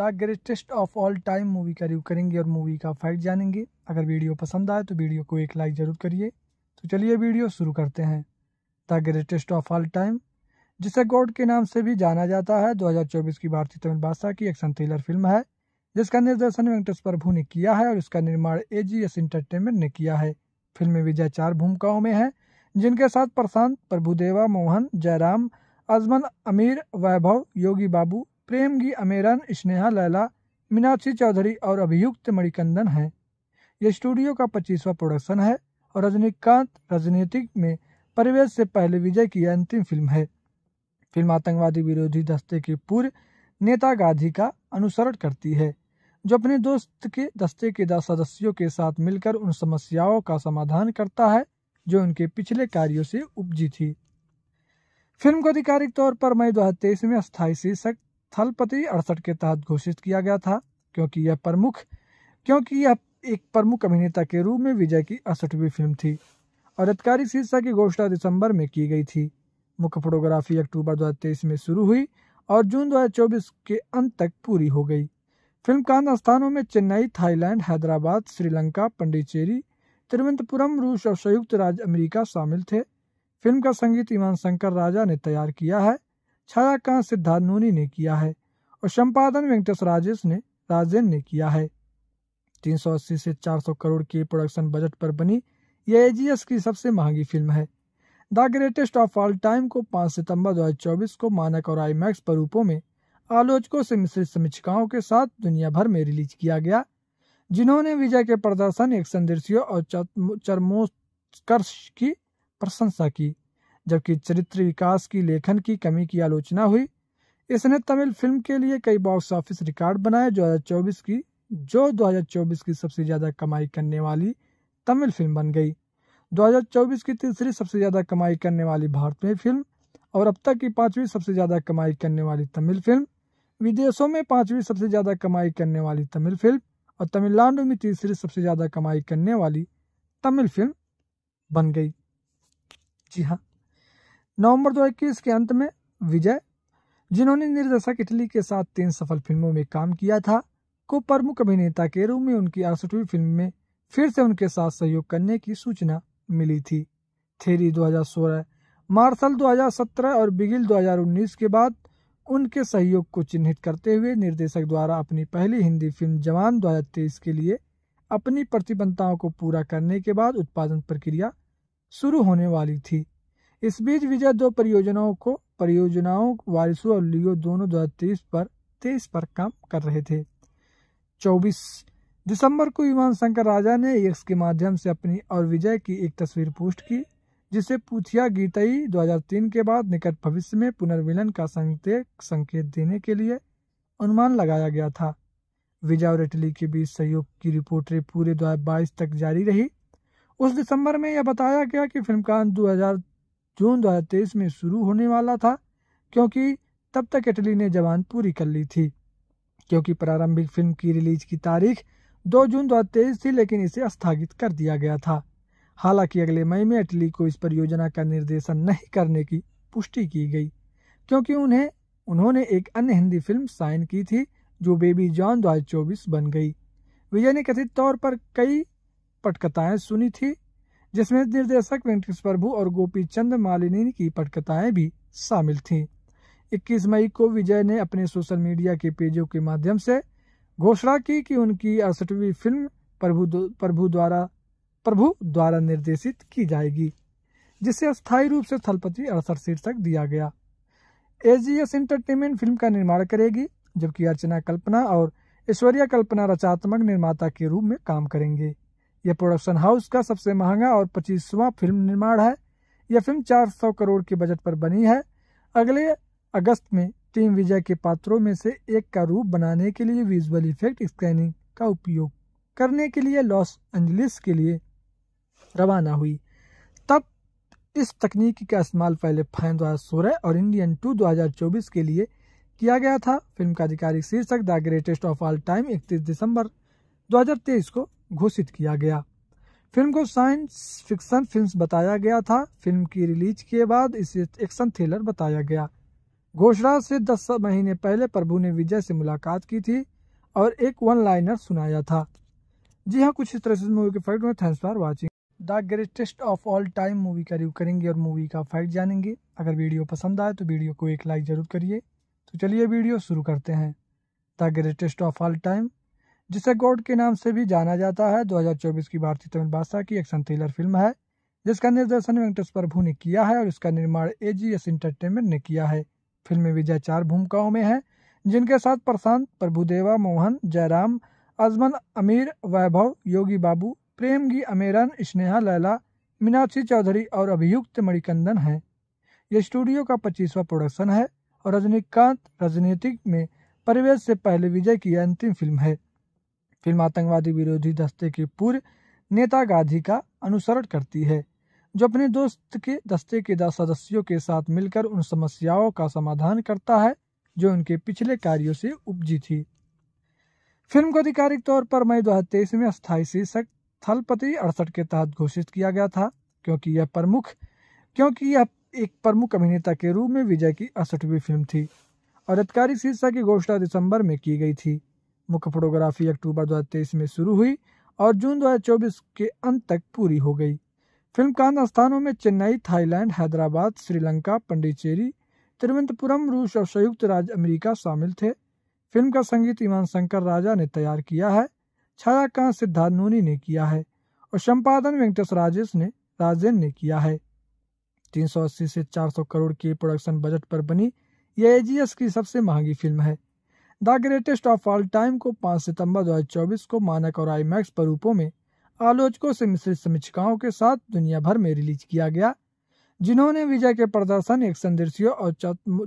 the greatest of all time movie का review करेंगे और मूवी का फैक्ट जानेंगे अगर वीडियो पसंद आए तो वीडियो को एक लाइक ज़रूर करिए तो चलिए वीडियो शुरू करते हैं the greatest of all time जिसे गॉड के नाम से भी जाना जाता है 2024 की भारतीय तमिल भाषा की एक्शन थ्रिलर फिल्म है जिसका निर्देशन वेंकटेश प्रभु ने किया है और इसका निर्माण ए जी एस इंटरटेनमेंट ने किया है फिल्म में विजय चार भूमिकाओं में है जिनके साथ प्रशांत प्रभुदेवा मोहन जयराम अजमन अमीर वैभव योगी बाबू प्रेमगी अमेरन स्नेहा लैला मीनाक्षी चौधरी और अभियुक्त मणिकंदन हैं यह स्टूडियो का पच्चीसवा प्रोडक्शन है और रजनीकांत राजनीतिक में परिवेश से पहले विजय की अंतिम फिल्म है फिल्म आतंकवादी विरोधी दस्ते के पूर्व नेता गांधी का अनुसरण करती है जो अपने दोस्त के दस्ते के दस सदस्यों के साथ मिलकर उन समस्याओं का समाधान करता है जो उनके पिछले कार्यों से उपजी थी फिल्म को आधिकारिक तौर पर मई दो में स्थायी शीर्षक स्थलपति अड़सठ के तहत घोषित किया गया था क्योंकि यह प्रमुख क्योंकि यह एक प्रमुख अभिनेता के रूप में विजय की अड़सठवीं फिल्म थी और अधिकारी शीर्षा की घोषणा दिसंबर में की गई थी मुख्य फोटोग्राफी अक्टूबर दो में शुरू हुई और जून दो के अंत तक पूरी हो गई फिल्म का स्थानों में चेन्नई थाईलैंड हैदराबाद श्रीलंका पंडिचेरी तिरुवनंतपुरम रूस और संयुक्त राज्य अमेरिका शामिल थे फिल्म का संगीत ईमान शंकर राजा ने तैयार किया है छायाकांत सिद्धार्थ नूनी ने किया है और संपादन वेंकटेश राजेश ने राजेन ने किया है 380 से 400 करोड़ के प्रोडक्शन बजट पर बनी यह एजीएस की सबसे महंगी फिल्म है the greatest of all time को 5 सितंबर 2024 को मानक और आईमैक्स स्वरूपों में आलोचकों से मिश्रित समीक्षिकाओं के साथ दुनिया भर में रिलीज किया गया जिन्होंने विजय के प्रदर्शन एक्शन दृश्यों और चरमोत्कर्ष की प्रशंसा की जबकि चरित्र विकास की लेखन की कमी की आलोचना हुई इसने तमिल फिल्म के लिए कई बॉक्स ऑफिस रिकॉर्ड बनाए दो की जो 2024 की सबसे ज़्यादा कमाई करने वाली तमिल फिल्म बन गई 2024 की तीसरी सबसे ज़्यादा कमाई करने वाली भारतीय फिल्म और अब तक की पांचवी सबसे ज़्यादा कमाई करने वाली तमिल फिल्म विदेशों में पांचवी सबसे ज़्यादा कमाई करने वाली तमिल फिल्म और तमिलनाडु में तीसरी सबसे ज़्यादा कमाई करने वाली तमिल फिल्म बन गई जी हाँ नवंबर 2021 के अंत में विजय जिन्होंने निर्देशक इटली के साथ तीन सफल फिल्मों में काम किया था को प्रमुख अभिनेता के रूप में उनकी अड़सठवीं फिल्म में फिर से उनके साथ सहयोग करने की सूचना मिली थी थेरी 2016 मार्शल 2017 और बिगिल 2019 के बाद उनके सहयोग को चिन्हित करते हुए निर्देशक द्वारा अपनी पहली हिंदी फिल्म जवान दो के लिए अपनी प्रतिबद्धताओं को पूरा करने के बाद उत्पादन प्रक्रिया शुरू होने वाली थी इस बीच विजय दो परियोजनाओं को परियोजनाओं वारिसू और लियो दोनों दो पर तेईस पर काम कर रहे थे 24 दिसंबर को विमान शंकर राजा ने एक्स के माध्यम से अपनी और विजय की एक तस्वीर पोस्ट की जिसे पूथिया गीतई 2003 के बाद निकट भविष्य में पुनर्मिलन का संकेत संकेत देने के लिए अनुमान लगाया गया था विजय और इटली के बीच सहयोग की रिपोर्टें पूरे दो तक जारी रही उस दिसंबर में यह बताया गया कि फिल्मकान जून 2023 में शुरू होने वाला था क्योंकि तब तक इटली ने जवान पूरी कर ली थी क्योंकि प्रारंभिक फिल्म की रिलीज की तारीख 2 जून 2023 थी लेकिन इसे स्थगित कर दिया गया था हालांकि अगले मई में इटली को इस परियोजना का निर्देशन नहीं करने की पुष्टि की गई क्योंकि उन्हें उन्होंने एक अन्य हिंदी फिल्म साइन की थी जो बेबी जॉन 2024 बन गई विजय ने कथित तौर पर कई पटकथाएं सुनी थी जिसमें निर्देशक वेंकटेश प्रभु और गोपी चंद मालिनी की पटकथाएं भी शामिल थीं 21 मई को विजय ने अपने सोशल मीडिया के पेजों के माध्यम से घोषणा की कि उनकी अड़सठवीं फिल्म प्रभु प्रभु द्वारा प्रभु द्वारा निर्देशित की जाएगी जिसे अस्थायी रूप से थलपति अड़सठ शीर्षक दिया गया एजीएस एंटरटेनमेंट फिल्म का निर्माण करेगी जबकि अर्चना कल्पना और ऐश्वर्या कल्पना रचनात्मक निर्माता के रूप में काम करेंगे यह प्रोडक्शन हाउस का सबसे महंगा और पच्चीसवां फिल्म निर्माण है यह फिल्म 400 करोड़ के बजट पर बनी है अगले अगस्त में टीम विजय के पात्रों में से एक का रूप बनाने के लिए विजुअल इफेक्ट स्कैनिंग का उपयोग करने के लिए लॉस एंजलिस के लिए रवाना हुई तब इस तकनीक का इस्तेमाल पहले फैन दो हज़ार और इंडियन टू दो के लिए किया गया था फिल्म का आधिकारिक शीर्षक the greatest of all time 31 दिसंबर 2023 को घोषित किया गया फिल्म को साइंस फिक्शन फिल्म बताया गया था फिल्म की रिलीज के बाद इसे एक्शन थ्रिलर बताया गया घोषणा से दस महीने पहले प्रभु ने विजय से मुलाकात की थी और एक वन लाइनर सुनाया था जी हाँ कुछ इस तरह से मूवी के फैक्ट में thanks for watching the greatest of all time movie का रिव्यू करेंगे और मूवी का फैक्ट जानेंगे अगर वीडियो पसंद आए तो वीडियो को एक लाइक ज़रूर करिए तो चलिए वीडियो शुरू करते हैं the greatest of all time जिसे गोड के नाम से भी जाना जाता है 2024 की भारतीय तमिल भाषा की एक्शन थ्रिलर फिल्म है जिसका निर्देशन वेंकटेश प्रभु ने किया है और इसका निर्माण ए जी एस इंटरटेनमेंट ने किया है फिल्म में विजय चार भूमिकाओं में है जिनके साथ प्रशांत प्रभुदेवा मोहन जयराम अजमन अमीर वैभव योगी बाबू प्रेम गी अमेरन स्नेहा लैला मीनाक्षी चौधरी और अभियुक्त मणिकंदन हैं यह स्टूडियो का पच्चीसवा प्रोडक्शन है और रजनीकांत राजनीतिक में परिवेश से पहले विजय की अंतिम फिल्म है फिल्म आतंकवादी विरोधी दस्ते के पूर्व नेता गांधी का अनुसरण करती है जो अपने दोस्त के दस्ते के दस सदस्यों के साथ मिलकर उन समस्याओं का समाधान करता है जो उनके पिछले कार्यों से उपजी थी फिल्म को आधिकारिक तौर पर मई दो में स्थायी शीर्षक थलपति अड़सठ के तहत घोषित किया गया था क्योंकि यह प्रमुख क्योंकि यह एक प्रमुख अभिनेता के रूप में विजय की अड़सठवीं फिल्म थी और आधिकारिक शीर्षक की घोषणा दिसंबर में की गई थी मुख्य फोटोग्राफी अक्टूबर 2023 में शुरू हुई और जून 2024 के अंत तक पूरी हो गई फिल्म का स्थानों में चेन्नई थाईलैंड हैदराबाद श्रीलंका पंडिचेरी तिरुवनंतपुरम रूस और संयुक्त राज्य अमेरिका शामिल थे फिल्म का संगीत ईमान शंकर राजा ने तैयार किया है का सिद्धार्थ नूनी ने किया है और संपादन वेंकटेश राजेश ने राजेन ने किया है 380 से 400 करोड़ के प्रोडक्शन बजट पर बनी यह एजीएस की सबसे महंगी फिल्म है the greatest of all time को 5 सितंबर 2024 को मानक और आईमैक्स स्वरूपों में आलोचकों से मिश्रित समीक्षिकाओं के साथ दुनिया भर में रिलीज किया गया जिन्होंने विजय के प्रदर्शन एक्शन दृश्यों और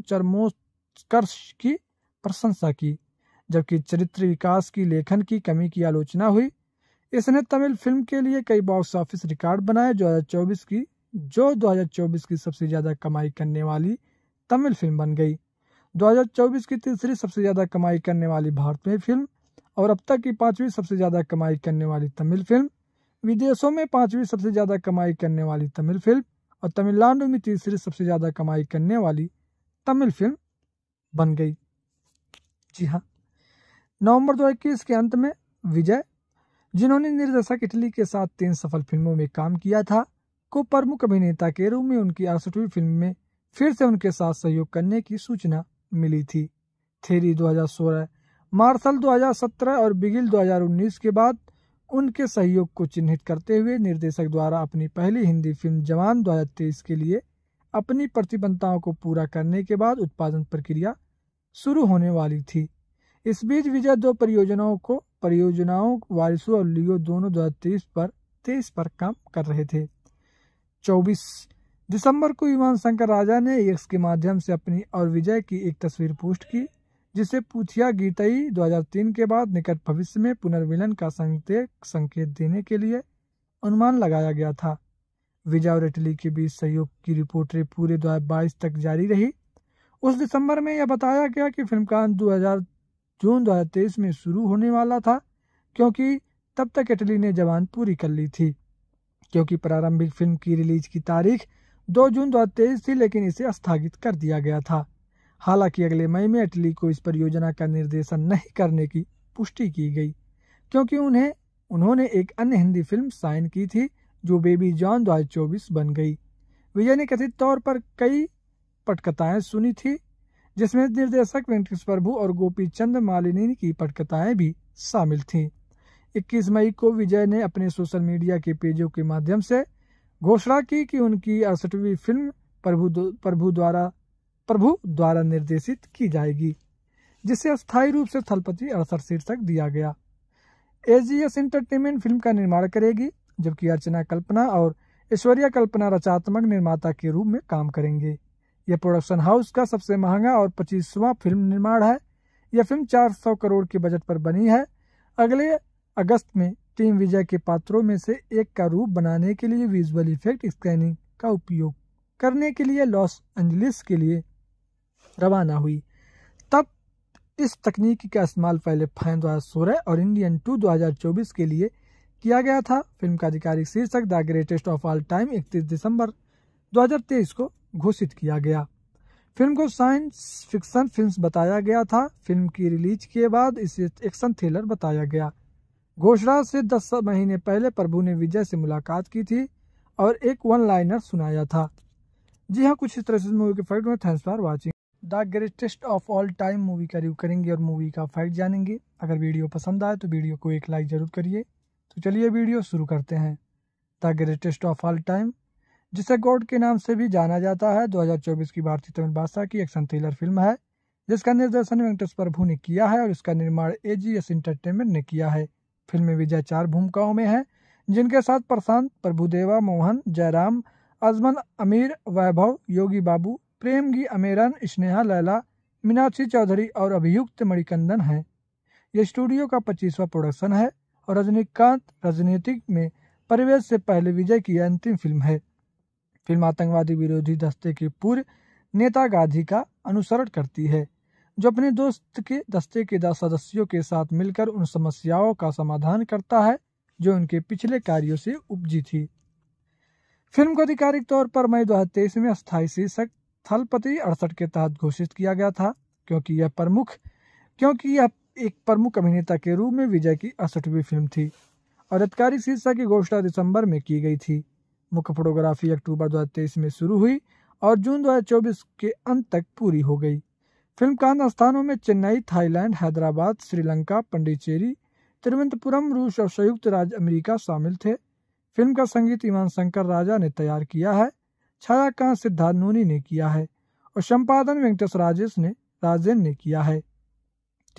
चरमोत्कर्ष की प्रशंसा की जबकि चरित्र विकास की लेखन की कमी की आलोचना हुई इसने तमिल फिल्म के लिए कई बॉक्स ऑफिस रिकॉर्ड बनाए चौबीस की जो 2024 की सबसे ज्यादा कमाई करने वाली तमिल फिल्म बन गई 2024 की तीसरी सबसे ज़्यादा कमाई करने वाली भारतीय फिल्म और अब तक की पांचवी सबसे ज़्यादा कमाई करने वाली तमिल फिल्म विदेशों में पांचवी सबसे ज़्यादा कमाई करने वाली तमिल फिल्म और तमिलनाडु में तीसरी सबसे ज़्यादा कमाई करने वाली तमिल फिल्म बन गई जी हाँ नवंबर 2021 के अंत में विजय जिन्होंने निर्देशक इटली के साथ तीन सफल फिल्मों में काम किया था को प्रमुख अभिनेता के रूप में उनकी अड़सठवीं फिल्म में फिर से उनके साथ सहयोग करने की सूचना मिली थी थेरी 2016 मार्शल 2017 और बिगिल 2019 के बाद उनके सहयोग को चिन्हित करते हुए निर्देशक द्वारा अपनी पहली हिंदी फिल्म जवान दो के लिए अपनी प्रतिबद्धताओं को पूरा करने के बाद उत्पादन प्रक्रिया शुरू होने वाली थी इस बीच विजय दो परियोजनाओं को परियोजनाओं वारिसू और लियो दोनों दो पर तेईस पर काम कर रहे थे चौबीस दिसंबर को ईमान शंकर राजा ने एक्स के माध्यम से अपनी और विजय की एक तस्वीर पोस्ट की जिसे पूछिया गीतई 2003 के बाद निकट भविष्य में पुनर्मिलन का संकेत संकेत देने के लिए अनुमान लगाया गया था विजय और इटली के बीच सहयोग की रिपोर्टें पूरे दो तक जारी रही उस दिसंबर में यह बताया गया कि फिल्म का दो जून दो में शुरू होने वाला था क्योंकि तब तक इटली ने जवान पूरी कर ली थी क्योंकि प्रारंभिक फिल्म की रिलीज की तारीख दो जून दो थी लेकिन इसे स्थगित कर दिया गया था हालांकि अगले मई में इटली को इस परियोजना का निर्देशन नहीं करने की पुष्टि की गई क्योंकि उन्हें उन्होंने एक अन्य हिंदी फिल्म साइन की थी जो बेबी जॉन चौबीस बन गई विजय ने कथित तौर पर कई पटकथाएं सुनी थी जिसमें निर्देशक वेंकटेश प्रभु और गोपी चंद मालिनी की पटकथाएं भी शामिल थीं 21 मई को विजय ने अपने सोशल मीडिया के पेजों के माध्यम से घोषणा की कि उनकी अड़सठवीं फिल्म प्रभु प्रभु द्वारा प्रभु द्वारा निर्देशित की जाएगी जिसे अस्थायी रूप से थलपति अड़सठ शीर्षक दिया गया एजीएस एंटरटेनमेंट फिल्म का निर्माण करेगी जबकि अर्चना कल्पना और ऐश्वर्या कल्पना रचनात्मक निर्माता के रूप में काम करेंगे यह प्रोडक्शन हाउस का सबसे महंगा और पच्चीसवां फिल्म निर्माण है यह फिल्म 400 करोड़ के बजट पर बनी है अगले अगस्त में टीम वीजा के पात्रों में से एक का रूप बनाने के लिए विजुअल इफेक्ट स्कैनिंग का उपयोग करने के लिए लॉस एंजलिस के लिए रवाना हुई तब इस तकनीक का इस्तेमाल पहले फैन दो हज़ार सोलह और इंडियन टू दो हज़ार चौबीस के लिए किया गया था फिल्म का आधिकारिक शीर्षक the greatest of all time 31 दिसंबर 2023 को घोषित किया गया फिल्म को साइंस फिक्शन फिल्म बताया गया था फिल्म की रिलीज के बाद इसे एक्शन थ्रिलर बताया गया घोषणा से दस महीने पहले प्रभु ने विजय से मुलाकात की थी और एक वन लाइनर सुनाया था जी हाँ कुछ इस तरह से मूवी के फैक्ट में thanks for watching the greatest of all time movie का रिव्यू करेंगे और मूवी का फैक्ट जानेंगे अगर वीडियो पसंद आए तो वीडियो को एक लाइक जरूर करिए तो चलिए वीडियो शुरू करते हैं the greatest of all time जिसे गॉड के नाम से भी जाना जाता है 2024 की भारतीय तमिल भाषा की एक्शन थ्रिलर फिल्म है जिसका निर्देशन वेंकटेश प्रभु ने किया है और इसका निर्माण ए जी एस इंटरटेनमेंट ने किया है फिल्म में विजय चार भूमिकाओं में हैं जिनके साथ प्रशांत प्रभुदेवा मोहन जयराम अजमल अमीर वैभव योगी बाबू प्रेम गी अमेरन स्नेहा लैला मीनाक्षी चौधरी और अभियुक्त मणिकंदन हैं यह स्टूडियो का पच्चीसवा प्रोडक्शन है और रजनीकांत राजनीतिक में परिवेश से पहले विजय की अंतिम फिल्म है फिल्म आतंकवादी विरोधी दस्ते के पूर्व नेता गांधी का अनुसरण करती है जो अपने दोस्त के दस्ते के दस सदस्यों के साथ मिलकर उन समस्याओं का समाधान करता है जो उनके पिछले कार्यों से उपजी थी फिल्म को आधिकारिक तौर पर मई दो में अस्थायी शीर्षक थलपति अड़सठ के तहत घोषित किया गया था क्योंकि यह प्रमुख क्योंकि यह एक प्रमुख अभिनेता के रूप में विजय की अड़सठवीं फिल्म थी और आधिकारिक शीर्षक की घोषणा दिसंबर में की गई थी मुख्य फोटोग्राफी अक्टूबर दो में शुरू हुई और जून दो के अंत तक पूरी हो गई फिल्म कांड स्थानों में चेन्नई थाईलैंड हैदराबाद श्रीलंका पंडिचेरी तिरुवनंतपुरम रूस और संयुक्त राज्य अमेरिका शामिल थे फिल्म का संगीत ईमान शंकर राजा ने तैयार किया है छायाकांत सिद्धार्थ नूनी ने किया है और संपादन वेंकटेश राजेश ने राजेन ने किया है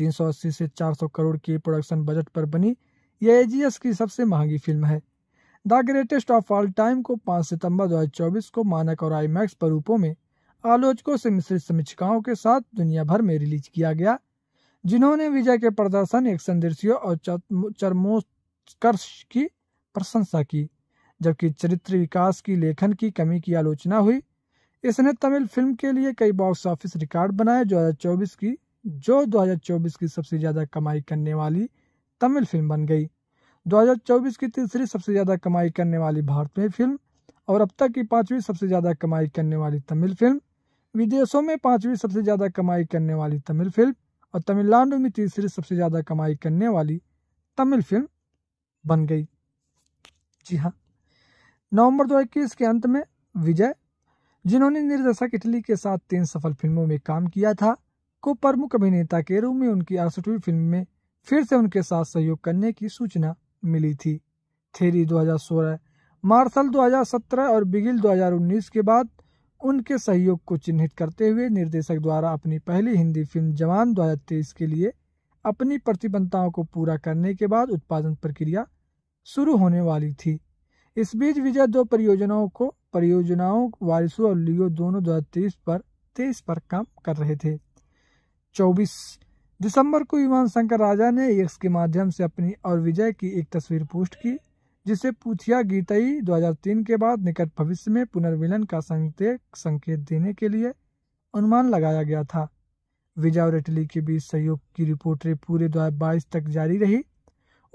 380 से 400 करोड़ के प्रोडक्शन बजट पर बनी यह एजीएस की सबसे महंगी फिल्म है the greatest of all time को 5 सितंबर 2024 को मानक और आईमैक्स पर रूपों में आलोचकों से मिश्रित समीक्षाओं के साथ दुनिया भर में रिलीज किया गया जिन्होंने विजय के प्रदर्शन एक संदर्शियों और चरमोत्कर्ष की प्रशंसा की जबकि चरित्र विकास की लेखन की कमी की आलोचना हुई इसने तमिल फिल्म के लिए कई बॉक्स ऑफिस रिकॉर्ड बनाए दो की जो 2024 की सबसे ज़्यादा कमाई करने वाली तमिल फिल्म बन गई 2024 की तीसरी सबसे ज़्यादा कमाई करने वाली भारतीय फिल्म और अब तक की पांचवी सबसे ज़्यादा कमाई करने वाली तमिल फिल्म विदेशों में पांचवी सबसे ज़्यादा कमाई करने वाली तमिल फिल्म और तमिलनाडु में तीसरी सबसे ज़्यादा कमाई करने वाली तमिल फिल्म बन गई जी हाँ नवंबर दो के अंत में विजय जिन्होंने निर्देशक इटली के साथ तीन सफल फिल्मों में काम किया था को प्रमुख अभिनेता के रूप में उनकी अड़सठवीं फिल्म में फिर से उनके साथ सहयोग करने की सूचना मिली थी थेरी 2016, मार्शल 2017 और बिगिल 2019 के बाद उनके सहयोग को चिन्हित करते हुए निर्देशक द्वारा अपनी पहली हिंदी फिल्म जवान दो के लिए अपनी प्रतिबद्धताओं को पूरा करने के बाद उत्पादन प्रक्रिया शुरू होने वाली थी इस बीच विजय दो परियोजनाओं को परियोजनाओं वारिसो और लियो दोनों दो पर तेईस पर काम कर रहे थे चौबीस दिसंबर को विमान शंकर राजा ने एक्स के माध्यम से अपनी और विजय की एक तस्वीर पोस्ट की जिसे पूछिया गीतई 2003 के बाद निकट भविष्य में पुनर्मिलन का संकेत संकेत देने के लिए अनुमान लगाया गया था विजय और इटली के बीच सहयोग की रिपोर्टें पूरे दो तक जारी रही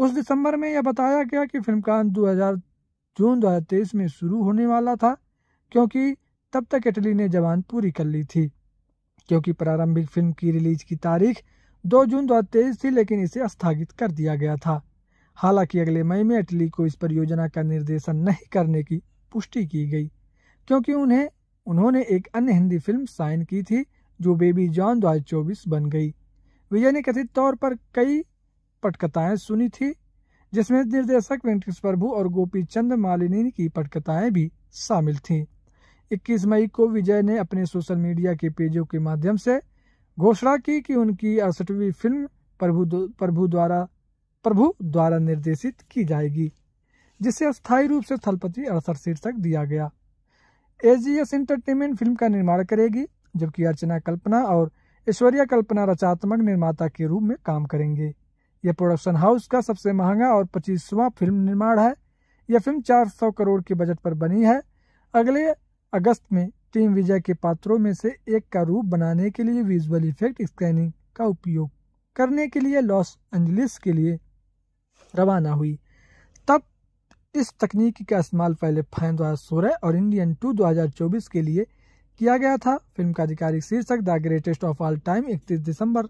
उस दिसंबर में यह बताया गया कि फिल्म का दो जून 2023 में शुरू होने वाला था क्योंकि तब तक इटली ने जवान पूरी कर ली थी क्योंकि प्रारंभिक फिल्म की रिलीज की तारीख 2 जून 2023 थी लेकिन इसे स्थगित कर दिया गया था हालांकि अगले मई में अटली को इस परियोजना का निर्देशन नहीं करने की पुष्टि की गई क्योंकि उन्हें उन्होंने एक अन्य हिंदी फिल्म साइन की थी जो बेबी जॉन दो चौबीस बन गई विजय ने कथित तौर पर कई पटकथाएं सुनी थी जिसमें निर्देशक वेंकटेश प्रभु और गोपी चंद मालिनी की पटकथाएं भी शामिल थीं 21 मई को विजय ने अपने सोशल मीडिया के पेजों के माध्यम से घोषणा की कि उनकी अड़सठवीं फिल्म प्रभु प्रभु द्वारा प्रभु द्वारा निर्देशित की जाएगी जिसे अस्थायी रूप से थलपति अड़सठ शीर्षक दिया गया एजीएस एंटरटेनमेंट फिल्म का निर्माण करेगी जबकि अर्चना कल्पना और ऐश्वर्या कल्पना रचनात्मक निर्माता के रूप में काम करेंगे यह प्रोडक्शन हाउस का सबसे महंगा और पच्चीसवां फिल्म निर्माण है यह फिल्म 400 करोड़ के बजट पर बनी है अगले अगस्त में टीम विजय के पात्रों में से एक का रूप बनाने के लिए विजुअल इफेक्ट स्कैनिंग का उपयोग करने के लिए लॉस एंजलिस के लिए रवाना हुई तब इस तकनीक का इस्तेमाल पहले फैन 2016 और इंडियन टू 2024 के लिए किया गया था फिल्म का आधिकारिक शीर्षक the greatest of all time 31 दिसंबर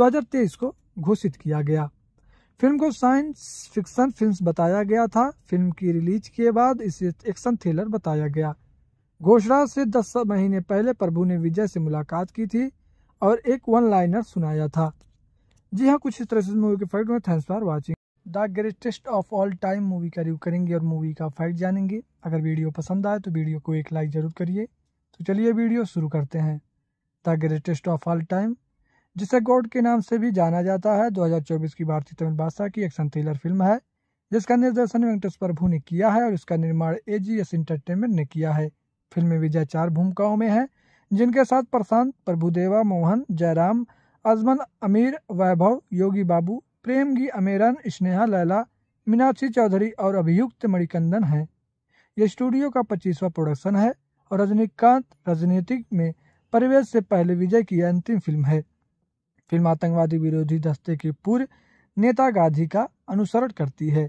2023 को घोषित किया गया फिल्म को साइंस फिक्सन फिल्म बताया गया था फिल्म की रिलीज के बाद इसे एक्शन थ्रिलर बताया गया घोषणा से दस महीने पहले प्रभु ने विजय से मुलाकात की थी और एक वन लाइनर सुनाया था जी हाँ कुछ इस तरह से मूवी के फैक्ट में thanks for watching the greatest of all time movie का रिव्यू करेंगे और मूवी का फैक्ट जानेंगे अगर वीडियो पसंद आए तो वीडियो को एक लाइक ज़रूर करिए तो चलिए वीडियो शुरू करते हैं the greatest of all time जिसे गॉड के नाम से भी जाना जाता है 2024 की भारतीय तमिल भाषा की एक्शन थ्रिलर फिल्म है जिसका निर्देशन वेंकटेश प्रभु ने किया है और इसका निर्माण ए जी एस इंटरटेनमेंट ने किया है फिल्म में विजय चार भूमिकाओं में है जिनके साथ प्रशांत प्रभुदेवा मोहन जयराम अजमन अमीर वैभव योगी बाबू प्रेमगी अमेरन स्नेहा लैला मीनाक्षी चौधरी और अभियुक्त मणिकंदन हैं यह स्टूडियो का पच्चीसवा प्रोडक्शन है और रजनीकांत राजनीतिक में परिवेश से पहले विजय की अंतिम फिल्म है फिल्म आतंकवादी विरोधी दस्ते के पूर्व नेता गांधी का अनुसरण करती है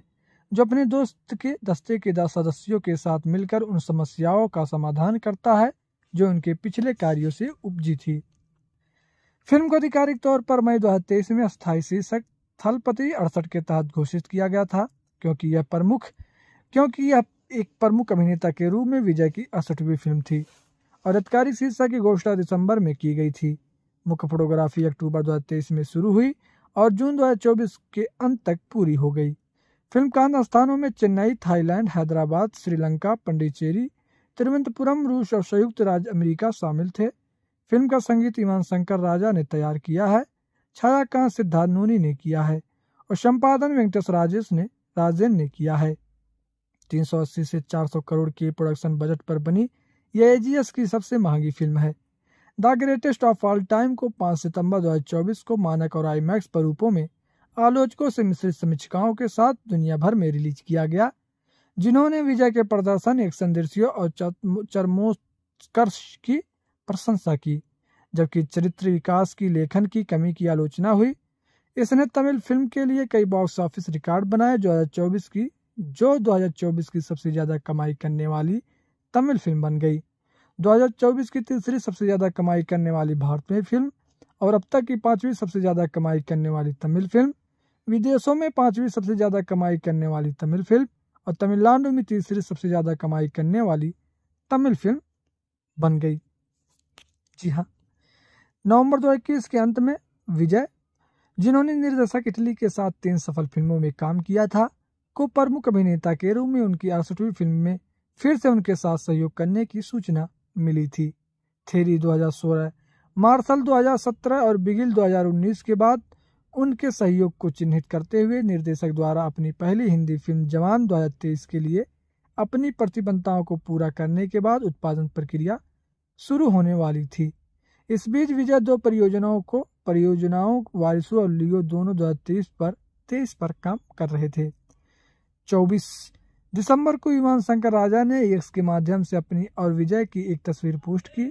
जो अपने दोस्त के दस्ते के दस सदस्यों के साथ मिलकर उन समस्याओं का समाधान करता है जो उनके पिछले कार्यों से उपजी थी फिल्म को आधिकारिक तौर पर मई दो में स्थायी शीर्षक स्थलपति अड़सठ के तहत घोषित किया गया था क्योंकि यह प्रमुख क्योंकि यह एक प्रमुख अभिनेता के रूप में विजय की अड़सठवीं फिल्म थी और अधिकारी शीर्षा की घोषणा दिसंबर में की गई थी मुख्य फोटोग्राफी अक्टूबर दो में शुरू हुई और जून दो के अंत तक पूरी हो गई फिल्म का अन्य स्थानों में चेन्नई थाईलैंड हैदराबाद श्रीलंका पंडिचेरी तिरुवनंतपुरम रूस और संयुक्त राज्य अमेरिका शामिल थे फिल्म का संगीत ईमान शंकर राजा ने तैयार किया है छायाकांत सिद्धार्थ नूनी ने किया है और संपादन वेंकटेश राजेश ने राजेन ने किया है 380 से 400 करोड़ के प्रोडक्शन बजट पर बनी यह एजीएस की सबसे महंगी फिल्म है the greatest of all time को 5 सितंबर 2024 को मानक और आईमैक्स स्वरूपों में आलोचकों से मिश्रित समीक्षिकाओं के साथ दुनिया भर में रिलीज किया गया जिन्होंने विजय के प्रदर्शन एक्शन दृश्यों और चरमोत्कर्ष की प्रशंसा की जबकि चरित्र विकास की लेखन की कमी की आलोचना हुई इसने तमिल फिल्म के लिए कई बॉक्स ऑफिस रिकॉर्ड बनाए दो की जो 2024 की सबसे ज़्यादा कमाई करने वाली तमिल फिल्म बन गई 2024 की तीसरी सबसे ज़्यादा कमाई करने वाली भारतीय फिल्म और अब तक की पांचवी सबसे ज़्यादा कमाई करने वाली तमिल फिल्म विदेशों में पांचवी सबसे ज़्यादा कमाई करने वाली तमिल फिल्म और तमिलनाडु में तीसरी सबसे ज़्यादा कमाई करने वाली तमिल फिल्म बन गई जी हाँ नवंबर 2021 के अंत में विजय जिन्होंने निर्देशक इटली के साथ तीन सफल फिल्मों में काम किया था को प्रमुख अभिनेता के रूप में उनकी अड़सठवीं फिल्म में फिर से उनके साथ सहयोग करने की सूचना मिली थी थेरी 2016 मार्शल 2017 और बिगिल 2019 के बाद उनके सहयोग को चिन्हित करते हुए निर्देशक द्वारा अपनी पहली हिंदी फिल्म जवान दो के लिए अपनी प्रतिबद्धताओं को पूरा करने के बाद उत्पादन प्रक्रिया शुरू होने वाली थी इस बीच विजय दो परियोजनाओं को परियोजनाओं वारिसू और लियो दोनों दो पर तेईस पर काम कर रहे थे चौबीस दिसंबर को विमान शंकर राजा ने एक्स के माध्यम से अपनी और विजय की एक तस्वीर पोस्ट की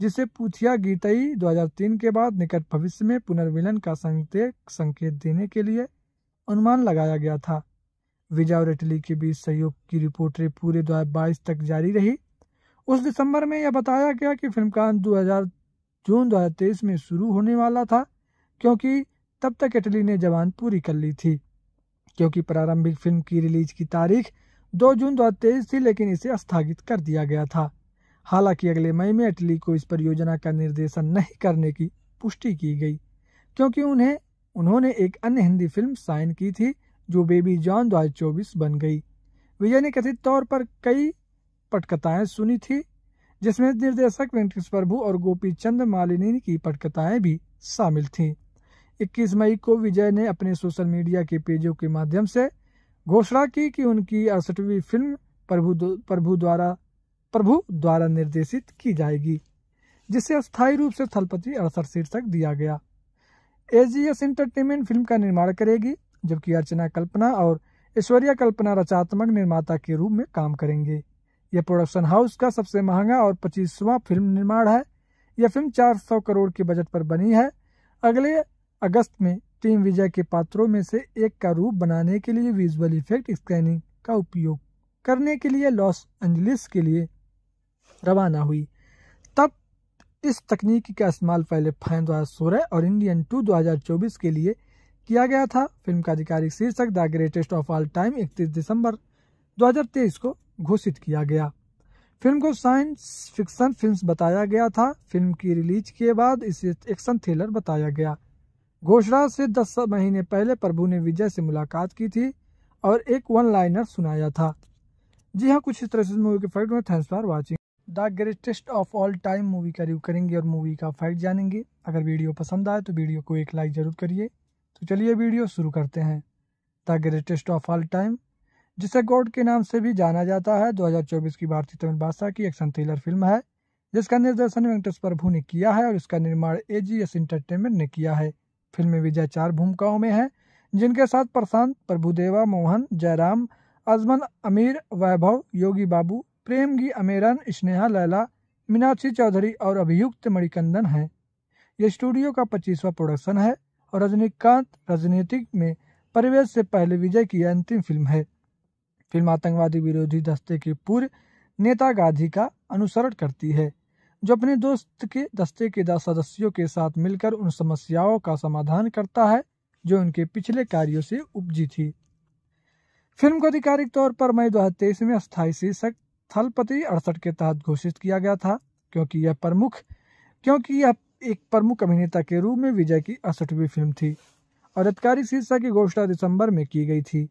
जिसे पूथिया गीतई 2003 के बाद निकट भविष्य में पुनर्मिलन का संकेत संकेत देने के लिए अनुमान लगाया गया था विजय और इटली के बीच सहयोग की रिपोर्टें पूरे दो तक जारी रही उस दिसंबर में यह बताया गया कि फिल्मकान जून 2023 में शुरू होने वाला था क्योंकि तब तक इटली ने जवान पूरी कर ली थी क्योंकि प्रारंभिक फिल्म की रिलीज की तारीख 2 जून 2023 थी लेकिन इसे स्थगित कर दिया गया था हालांकि अगले मई में इटली को इस परियोजना का निर्देशन नहीं करने की पुष्टि की गई क्योंकि उन्हें उन्होंने एक अन्य हिंदी फिल्म साइन की थी जो बेबी जॉन चौबीस बन गई विजय ने कथित तौर पर कई पटकथाएं सुनी थी जिसमें निर्देशक वेंकटेश प्रभु और गोपी चंद मालिनी की पटकथाएं भी शामिल थीं 21 मई को विजय ने अपने सोशल मीडिया के पेजों के माध्यम से घोषणा की कि उनकी अड़सठवीं फिल्म प्रभु प्रभु द्वारा प्रभु द्वारा निर्देशित की जाएगी जिसे अस्थायी रूप से थलपति अड़सठ शीर्षक दिया गया एजीएस एंटरटेनमेंट फिल्म का निर्माण करेगी जबकि अर्चना कल्पना और ऐश्वर्या कल्पना रचनात्मक निर्माता के रूप में काम करेंगे यह प्रोडक्शन हाउस का सबसे महंगा और पच्चीसवां फिल्म निर्माण है यह फिल्म 400 करोड़ के बजट पर बनी है अगले अगस्त में टीम विजय के पात्रों में से एक का रूप बनाने के लिए विजुअल इफेक्ट स्कैनिंग का उपयोग करने के लिए लॉस एंजलिस के लिए रवाना हुई तब इस तकनीक का इस्तेमाल पहले फैन दो हज़ार सोलह और इंडियन टू दो हज़ार चौबीस के लिए किया गया था फिल्म का आधिकारिक शीर्षक the greatest of all time इकतीस दिसंबर 2023 को घोषित किया गया फिल्म को साइंस फिक्शन फिल्म बताया गया था फिल्म की रिलीज के बाद इसे एक्शन थ्रिलर बताया गया घोषणा से दस महीने पहले प्रभु ने विजय से मुलाकात की थी और एक वन लाइनर सुनाया था जी हाँ कुछ इस तरह से मूवी के फैक्ट में thanks for watching the greatest of all time movie का रिव्यू करेंगे और मूवी का फैक्ट जानेंगे अगर वीडियो पसंद आए तो वीडियो को एक लाइक ज़रूर करिए तो चलिए वीडियो शुरू करते हैं the greatest of all time जिसे गोड के नाम से भी जाना जाता है 2024 की भारतीय तमिल भाषा की एक्शन थ्रिलर फिल्म है जिसका निर्देशन वेंकटेश प्रभु ने किया है और इसका निर्माण ए जी एस इंटरटेनमेंट ने किया है फिल्म में विजय चार भूमिकाओं में है जिनके साथ प्रशांत प्रभुदेवा मोहन जयराम अजमन अमीर वैभव योगी बाबू प्रेम गी अमेरन स्नेहा लैला मीनाक्षी चौधरी और अभियुक्त मणिकंदन हैं यह स्टूडियो का पच्चीसवा प्रोडक्शन है और रजनीकांत राजनीतिक में प्रवेश से पहले विजय की अंतिम फिल्म है फिल्म आतंकवादी विरोधी दस्ते के पूर्व नेता गांधी का अनुसरण करती है जो अपने दोस्त के दस्ते के दस सदस्यों के साथ मिलकर उन समस्याओं का समाधान करता है जो उनके पिछले कार्यों से उपजी थी फिल्म को आधिकारिक तौर पर मई दो में स्थायी शीर्षक थलपति अड़सठ के तहत घोषित किया गया था क्योंकि यह प्रमुख क्योंकि यह एक प्रमुख अभिनेता के रूप में विजय की अड़सठवीं फिल्म थी और आधिकारिक शीर्षक की घोषणा दिसंबर में की गई थी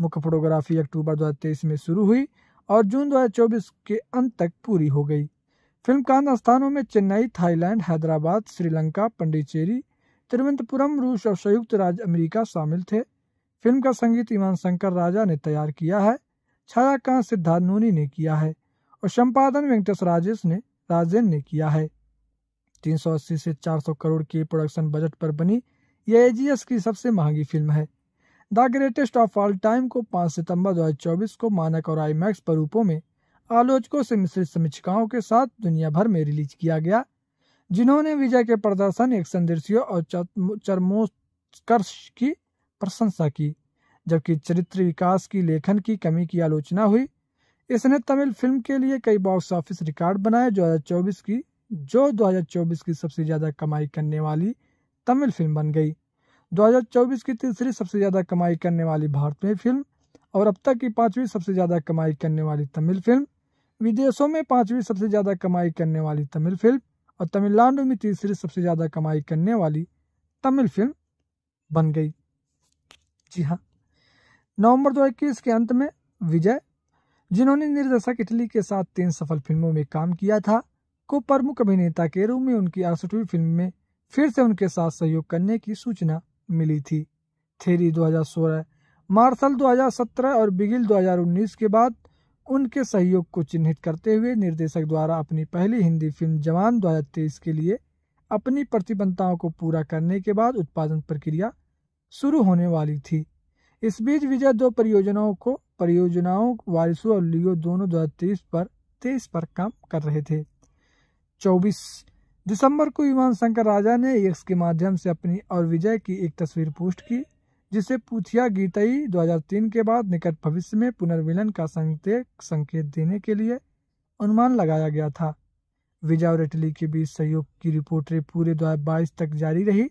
मुख्य फोटोग्राफी अक्टूबर 2023 में शुरू हुई और जून 2024 के अंत तक पूरी हो गई फिल्म कांड स्थानों में चेन्नई थाईलैंड हैदराबाद श्रीलंका पंडिचेरी तिरुवनंतपुरम रूस और संयुक्त राज्य अमेरिका शामिल थे फिल्म का संगीत ईमान शंकर राजा ने तैयार किया है छायाकांत सिद्धार्थ नोनी ने किया है और संपादन वेंकटेश राजेश ने राजेन ने किया है 380 से 400 करोड़ के प्रोडक्शन बजट पर बनी यह एजीएस की सबसे महंगी फिल्म है the greatest of all time को 5 सितंबर 2024 को मानक और आईमैक्स स्वरूपों में आलोचकों से मिश्रित समीक्षाओं के साथ दुनिया भर में रिलीज किया गया जिन्होंने विजय के प्रदर्शन एक्शन दृश्यों और चरमोत्कर्ष की प्रशंसा की जबकि चरित्र विकास की लेखन की कमी की आलोचना हुई इसने तमिल फिल्म के लिए कई बॉक्स ऑफिस रिकॉर्ड बनाए चौबीस की जो 2024 की सबसे ज्यादा कमाई करने वाली तमिल फिल्म बन गई 2024 की तीसरी सबसे ज़्यादा कमाई करने वाली भारतीय फिल्म और अब तक की पांचवी सबसे ज़्यादा कमाई करने वाली तमिल फिल्म विदेशों में पांचवी सबसे ज़्यादा कमाई करने वाली तमिल फिल्म और तमिलनाडु में तीसरी सबसे ज़्यादा कमाई करने वाली तमिल फिल्म बन गई जी हाँ नवंबर 2021 के अंत में विजय जिन्होंने निर्देशक इटली के साथ तीन सफल फिल्मों में काम किया था को प्रमुख अभिनेता के रूप में उनकी अड़सठवीं फिल्म में फिर से उनके साथ सहयोग करने की सूचना मिली थी थेरी 2016 मार्शल 2017 और बिगिल 2019 के बाद उनके सहयोग को चिन्हित करते हुए निर्देशक द्वारा अपनी पहली हिंदी फिल्म जवान दो के लिए अपनी प्रतिबद्धताओं को पूरा करने के बाद उत्पादन प्रक्रिया शुरू होने वाली थी इस बीच विजय दो परियोजनाओं को परियोजनाओं वारिसू और लियो दोनों दो पर तेईस पर काम कर रहे थे चौबीस दिसंबर को विमान शंकर राजा ने एक्स के माध्यम से अपनी और विजय की एक तस्वीर पोस्ट की जिसे पूछिया गीतई 2003 के बाद निकट भविष्य में पुनर्मिलन का संकेत संकेत देने के लिए अनुमान लगाया गया था विजय और इटली के बीच सहयोग की रिपोर्टें पूरे दो तक जारी रही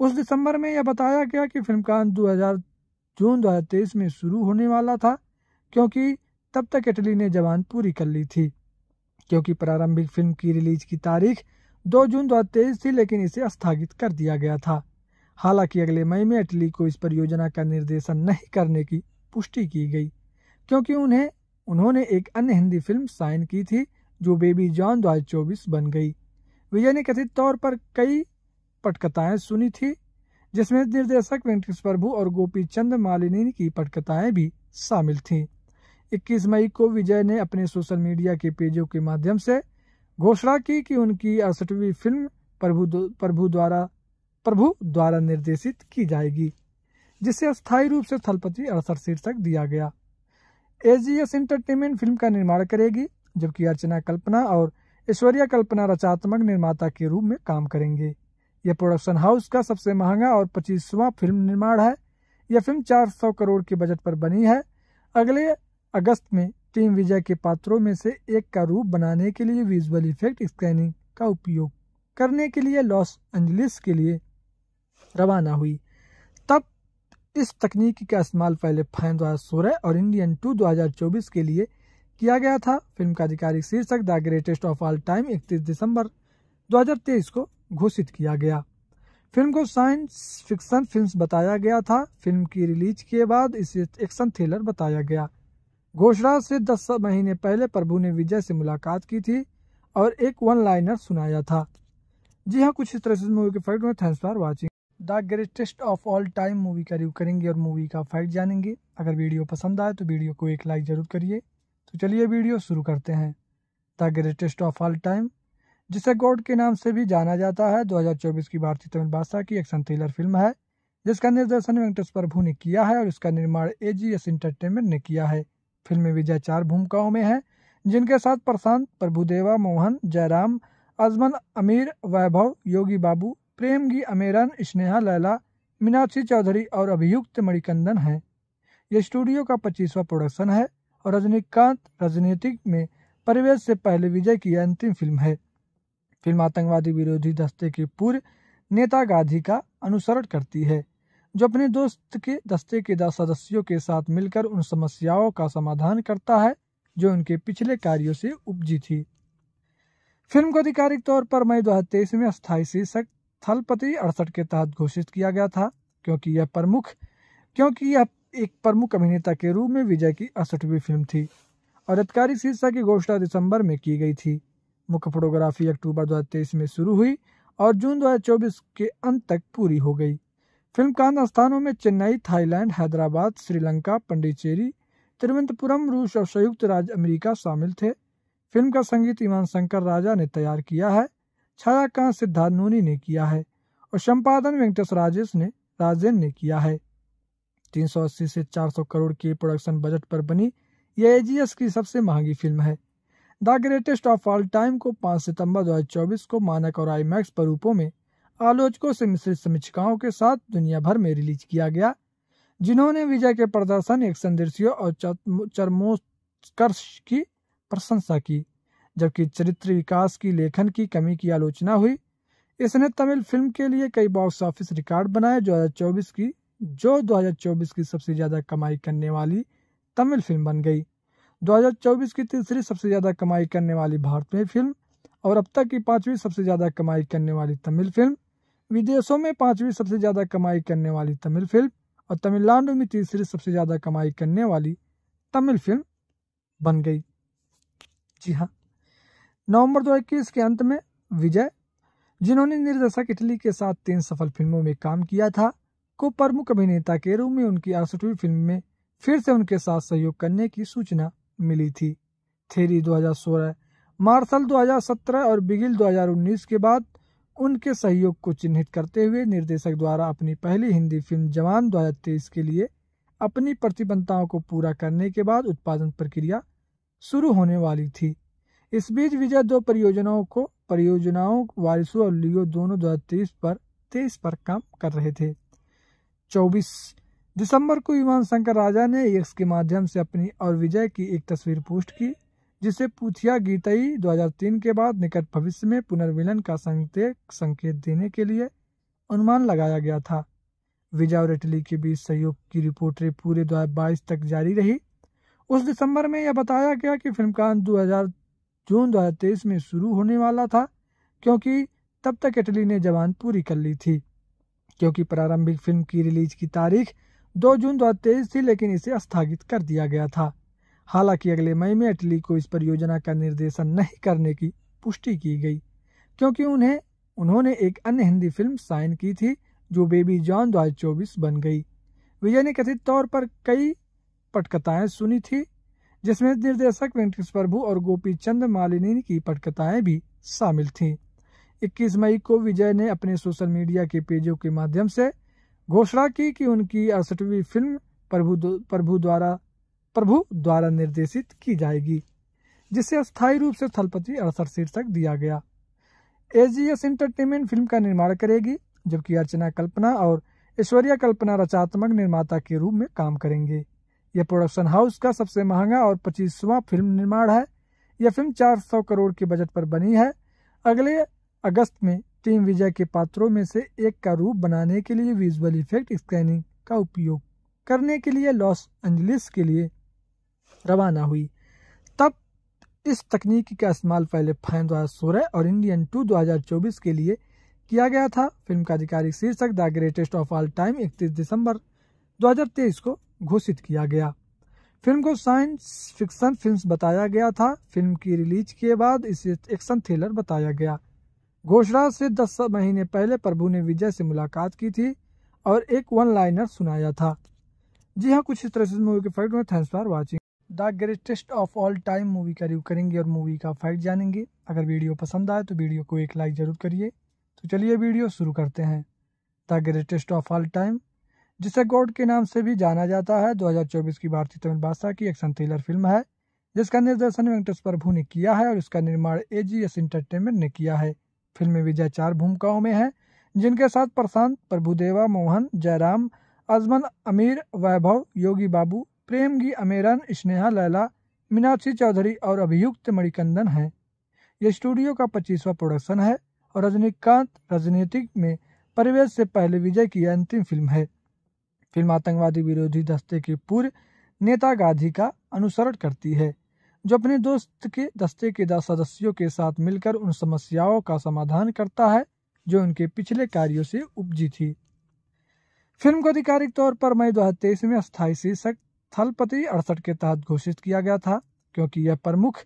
उस दिसंबर में यह बताया गया कि फिल्म का दो जून दो में शुरू होने वाला था क्योंकि तब तक इटली ने जवान पूरी कर ली थी क्योंकि प्रारंभिक फिल्म की रिलीज की तारीख दो जून दो थी लेकिन इसे स्थगित कर दिया गया था हालांकि अगले मई में इटली को इस परियोजना का निर्देशन नहीं करने की पुष्टि की गई क्योंकि उन्हें उन्होंने एक अन्य हिंदी फिल्म साइन की थी जो बेबी जॉन चौबीस बन गई विजय ने कथित तौर पर कई पटकथाएं सुनी थी जिसमें निर्देशक वेंकटेश प्रभु और गोपी चंद मालिनी की पटकथाएं भी शामिल थीं 21 मई को विजय ने अपने सोशल मीडिया के पेजों के माध्यम से घोषणा की कि उनकी अड़सठवीं फिल्म प्रभु प्रभु द्वारा प्रभु द्वारा निर्देशित की जाएगी जिसे अस्थायी रूप से थलपति अड़सठ शीर्षक दिया गया एजीएस एंटरटेनमेंट फिल्म का निर्माण करेगी जबकि अर्चना कल्पना और ऐश्वर्या कल्पना रचनात्मक निर्माता के रूप में काम करेंगे यह प्रोडक्शन हाउस का सबसे महंगा और पच्चीसवां फिल्म निर्माण है यह फिल्म 400 करोड़ के बजट पर बनी है अगले अगस्त में टीम वीजा के पात्रों में से एक का रूप बनाने के लिए विजुअल इफेक्ट स्कैनिंग का उपयोग करने के लिए लॉस एंजलिस के लिए रवाना हुई तब इस तकनीक का इस्तेमाल पहले फैन दो हज़ार सोलह और इंडियन टू दो हज़ार चौबीस के लिए किया गया था फिल्म का आधिकारिक शीर्षक the greatest of all time इकतीस दिसंबर 2023 को घोषित किया गया फिल्म को साइंस फिक्शन फिल्म बताया गया था फिल्म की रिलीज के बाद इसे एक्शन थ्रिलर बताया गया घोषणा से दस महीने पहले प्रभु ने विजय से मुलाकात की थी और एक वन लाइनर सुनाया था जी हाँ कुछ इस तरह से मूवी के फैक्ट में thanks for watching the greatest of all time movie का रिव्यू करेंगे और मूवी का फैक्ट जानेंगे अगर वीडियो पसंद आए तो वीडियो को एक लाइक जरूर करिए तो चलिए वीडियो शुरू करते हैं the greatest of all time जिसे गॉड के नाम से भी जाना जाता है 2024 की भारतीय तमिल भाषा की एक्शन थ्रिलर फिल्म है जिसका निर्देशन वेंकटेश प्रभु ने किया है और इसका निर्माण ए जी एस इंटरटेनमेंट ने किया है फिल्म में विजय चार भूमिकाओं में हैं जिनके साथ प्रशांत प्रभुदेवा मोहन जयराम अजमन अमीर वैभव योगी बाबू प्रेम अमेरन स्नेहा लैला मीनाक्षी चौधरी और अभियुक्त मणिकंदन हैं यह स्टूडियो का पच्चीसवा प्रोडक्शन है और रजनीकांत रजनीतिक में परिवेश से पहले विजय की अंतिम फिल्म है फिल्म आतंकवादी विरोधी दस्ते के पूर्व नेता गांधी का अनुसरण करती है जो अपने दोस्त के दस्ते के दस सदस्यों के साथ मिलकर उन समस्याओं का समाधान करता है जो उनके पिछले कार्यों से उपजी थी फिल्म को आधिकारिक तौर पर मई दो में स्थायी शीर्षक थलपति अड़सठ के तहत घोषित किया गया था क्योंकि यह प्रमुख क्योंकि यह एक प्रमुख अभिनेता के रूप में विजय की अड़सठवीं फिल्म थी और आधिकारिक शीर्षक की घोषणा दिसंबर में की गई थी मुख्य फोटोग्राफी अक्टूबर दो में शुरू हुई और जून दो के अंत तक पूरी हो गई फिल्म कांड स्थानों में चेन्नई थाईलैंड हैदराबाद श्रीलंका पंडिचेरी तिरुवनंतपुरम रूस और संयुक्त राज्य अमेरिका शामिल थे फिल्म का संगीत ईमान शंकर राजा ने तैयार किया है छायाकांत सिद्धार्थ नूनी ने किया है और संपादन वेंकटेश राजेश ने राजेन ने किया है 380 से 400 करोड़ के प्रोडक्शन बजट पर बनी यह एजीएस की सबसे महंगी फिल्म है the greatest of all time को 5 सितंबर 2024 को मानक और आईमैक्स पर रूपों में आलोचकों से मिश्रित समीक्षाओं के साथ दुनिया भर में रिलीज किया गया जिन्होंने विजय के प्रदर्शन एक संदर्शियों और चरमोत्कर्ष की प्रशंसा की जबकि चरित्र विकास की लेखन की कमी की आलोचना हुई इसने तमिल फिल्म के लिए कई बॉक्स ऑफिस रिकॉर्ड बनाए 2024 की जो 2024 की सबसे ज्यादा कमाई करने वाली तमिल फिल्म बन गई 2024 की तीसरी सबसे ज्यादा कमाई करने वाली भारतीय फिल्म और अब तक की पांचवी सबसे ज्यादा कमाई करने वाली तमिल फिल्म विदेशों में पांचवी सबसे ज्यादा कमाई करने वाली तमिल फिल्म और तमिलनाडु में तीसरी सबसे ज्यादा कमाई करने वाली तमिल फिल्म बन गई जी हाँ नवंबर दो के अंत में विजय जिन्होंने निर्देशक इटली के साथ तीन सफल फिल्मों में काम किया था को प्रमुख अभिनेता के रूप में उनकी अड़सठवीं फिल्म में फिर से उनके साथ सहयोग करने की सूचना मिली थी थेरी 2016 मार्शल 2017 और बिगिल 2019 के बाद उनके सहयोग को चिन्हित करते हुए निर्देशक द्वारा अपनी पहली हिंदी फिल्म जवान दो के लिए अपनी प्रतिबद्धताओं को पूरा करने के बाद उत्पादन प्रक्रिया शुरू होने वाली थी इस बीच विजय दो परियोजनाओं को परियोजनाओं वारिसो और लियो दोनों दो पर तेईस पर काम कर रहे थे चौबीस दिसंबर को विमान शंकर राजा ने एक्स के माध्यम से अपनी और विजय की एक तस्वीर पोस्ट की जिसे पूछिया गीतई 2003 के बाद निकट भविष्य में पुनर्मिलन का संकेत संकेत देने के लिए अनुमान लगाया गया था विजय और इटली के बीच सहयोग की रिपोर्टें पूरे दो तक जारी रही उस दिसंबर में यह बताया गया कि फिल्म का दो जून 2023 में शुरू होने वाला था क्योंकि तब तक इटली ने जवान पूरी कर ली थी क्योंकि प्रारंभिक फिल्म की रिलीज की तारीख 2 जून 2023 थी लेकिन इसे स्थगित कर दिया गया था हालांकि अगले मई में अटली को इस परियोजना का निर्देशन नहीं करने की पुष्टि की गई क्योंकि उन्हें उन्होंने एक अन्य हिंदी फिल्म साइन की थी जो बेबी जॉन दो चौबीस बन गई विजय ने कथित तौर पर कई पटकथाएं सुनी थी जिसमें निर्देशक वेंकटेश प्रभु और गोपी चंद मालिनी की पटकथाएं भी शामिल थीं 21 मई को विजय ने अपने सोशल मीडिया के पेजों के माध्यम से घोषणा की कि उनकी अड़सठवीं फिल्म प्रभु प्रभु द्वारा प्रभु द्वारा निर्देशित की जाएगी जिसे अस्थायी रूप से थलपति अड़सठ शीर्षक दिया गया एजीएस एंटरटेनमेंट फिल्म का निर्माण करेगी जबकि अर्चना कल्पना और ऐश्वर्या कल्पना रचनात्मक निर्माता के रूप में काम करेंगे यह प्रोडक्शन हाउस का सबसे महंगा और पच्चीसवां फिल्म निर्माण है यह फिल्म 400 करोड़ के बजट पर बनी है अगले अगस्त में टीम विजय के पात्रों में से एक का रूप बनाने के लिए विजुअल इफेक्ट स्कैनिंग का उपयोग करने के लिए लॉस एंजलिस के लिए रवाना हुई तब इस तकनीक का इस्तेमाल पहले फैन सोलह और इंडियन टू चौबीस के लिए किया गया था फिल्म का आधिकारिक शीर्षक the greatest of all time इकतीस दिसंबर 2023 को घोषित किया गया फिल्म को साइंस फिक्सन फिल्म बताया गया था फिल्म की रिलीज के बाद इसे एक्शन थ्रिलर बताया गया घोषणा से दस महीने पहले प्रभु ने विजय से मुलाकात की थी और एक वन लाइनर सुनाया था जी हाँ कुछ इस तरह से मूवी के फैक्ट में thanks for watching the greatest of all time movie का रिव्यू करेंगे और मूवी का फैक्ट जानेंगे अगर वीडियो पसंद आए तो वीडियो को एक लाइक ज़रूर करिए तो चलिए वीडियो शुरू करते हैं the greatest of all time जिसे गॉड के नाम से भी जाना जाता है 2024 की भारतीय तमिल भाषा की एक्शन थ्रिलर फिल्म है जिसका निर्देशन वेंकटेश प्रभु ने किया है और इसका निर्माण ए जी एस इंटरटेनमेंट ने किया है फिल्म में विजय चार भूमिकाओं में है जिनके साथ प्रशांत प्रभुदेवा मोहन जयराम अजमन अमीर वैभव योगी बाबू प्रेम की अमेरन स्नेहा लैला मीनाक्षी चौधरी और अभियुक्त मणिकंदन हैं यह स्टूडियो का पच्चीसवा प्रोडक्शन है और रजनीकांत राजनीतिक में परिवेश से पहले विजय की अंतिम फिल्म है फिल्म आतंकवादी विरोधी दस्ते के पूर्व नेता गांधी का अनुसरण करती है जो अपने दोस्त के दस्ते के दस सदस्यों के साथ मिलकर उन समस्याओं का समाधान करता है जो उनके पिछले कार्यों से उपजी थी फिल्म को आधिकारिक तौर पर मई दो में स्थायी शीर्षक स्थलपति अड़सठ के तहत घोषित किया गया था क्योंकि यह प्रमुख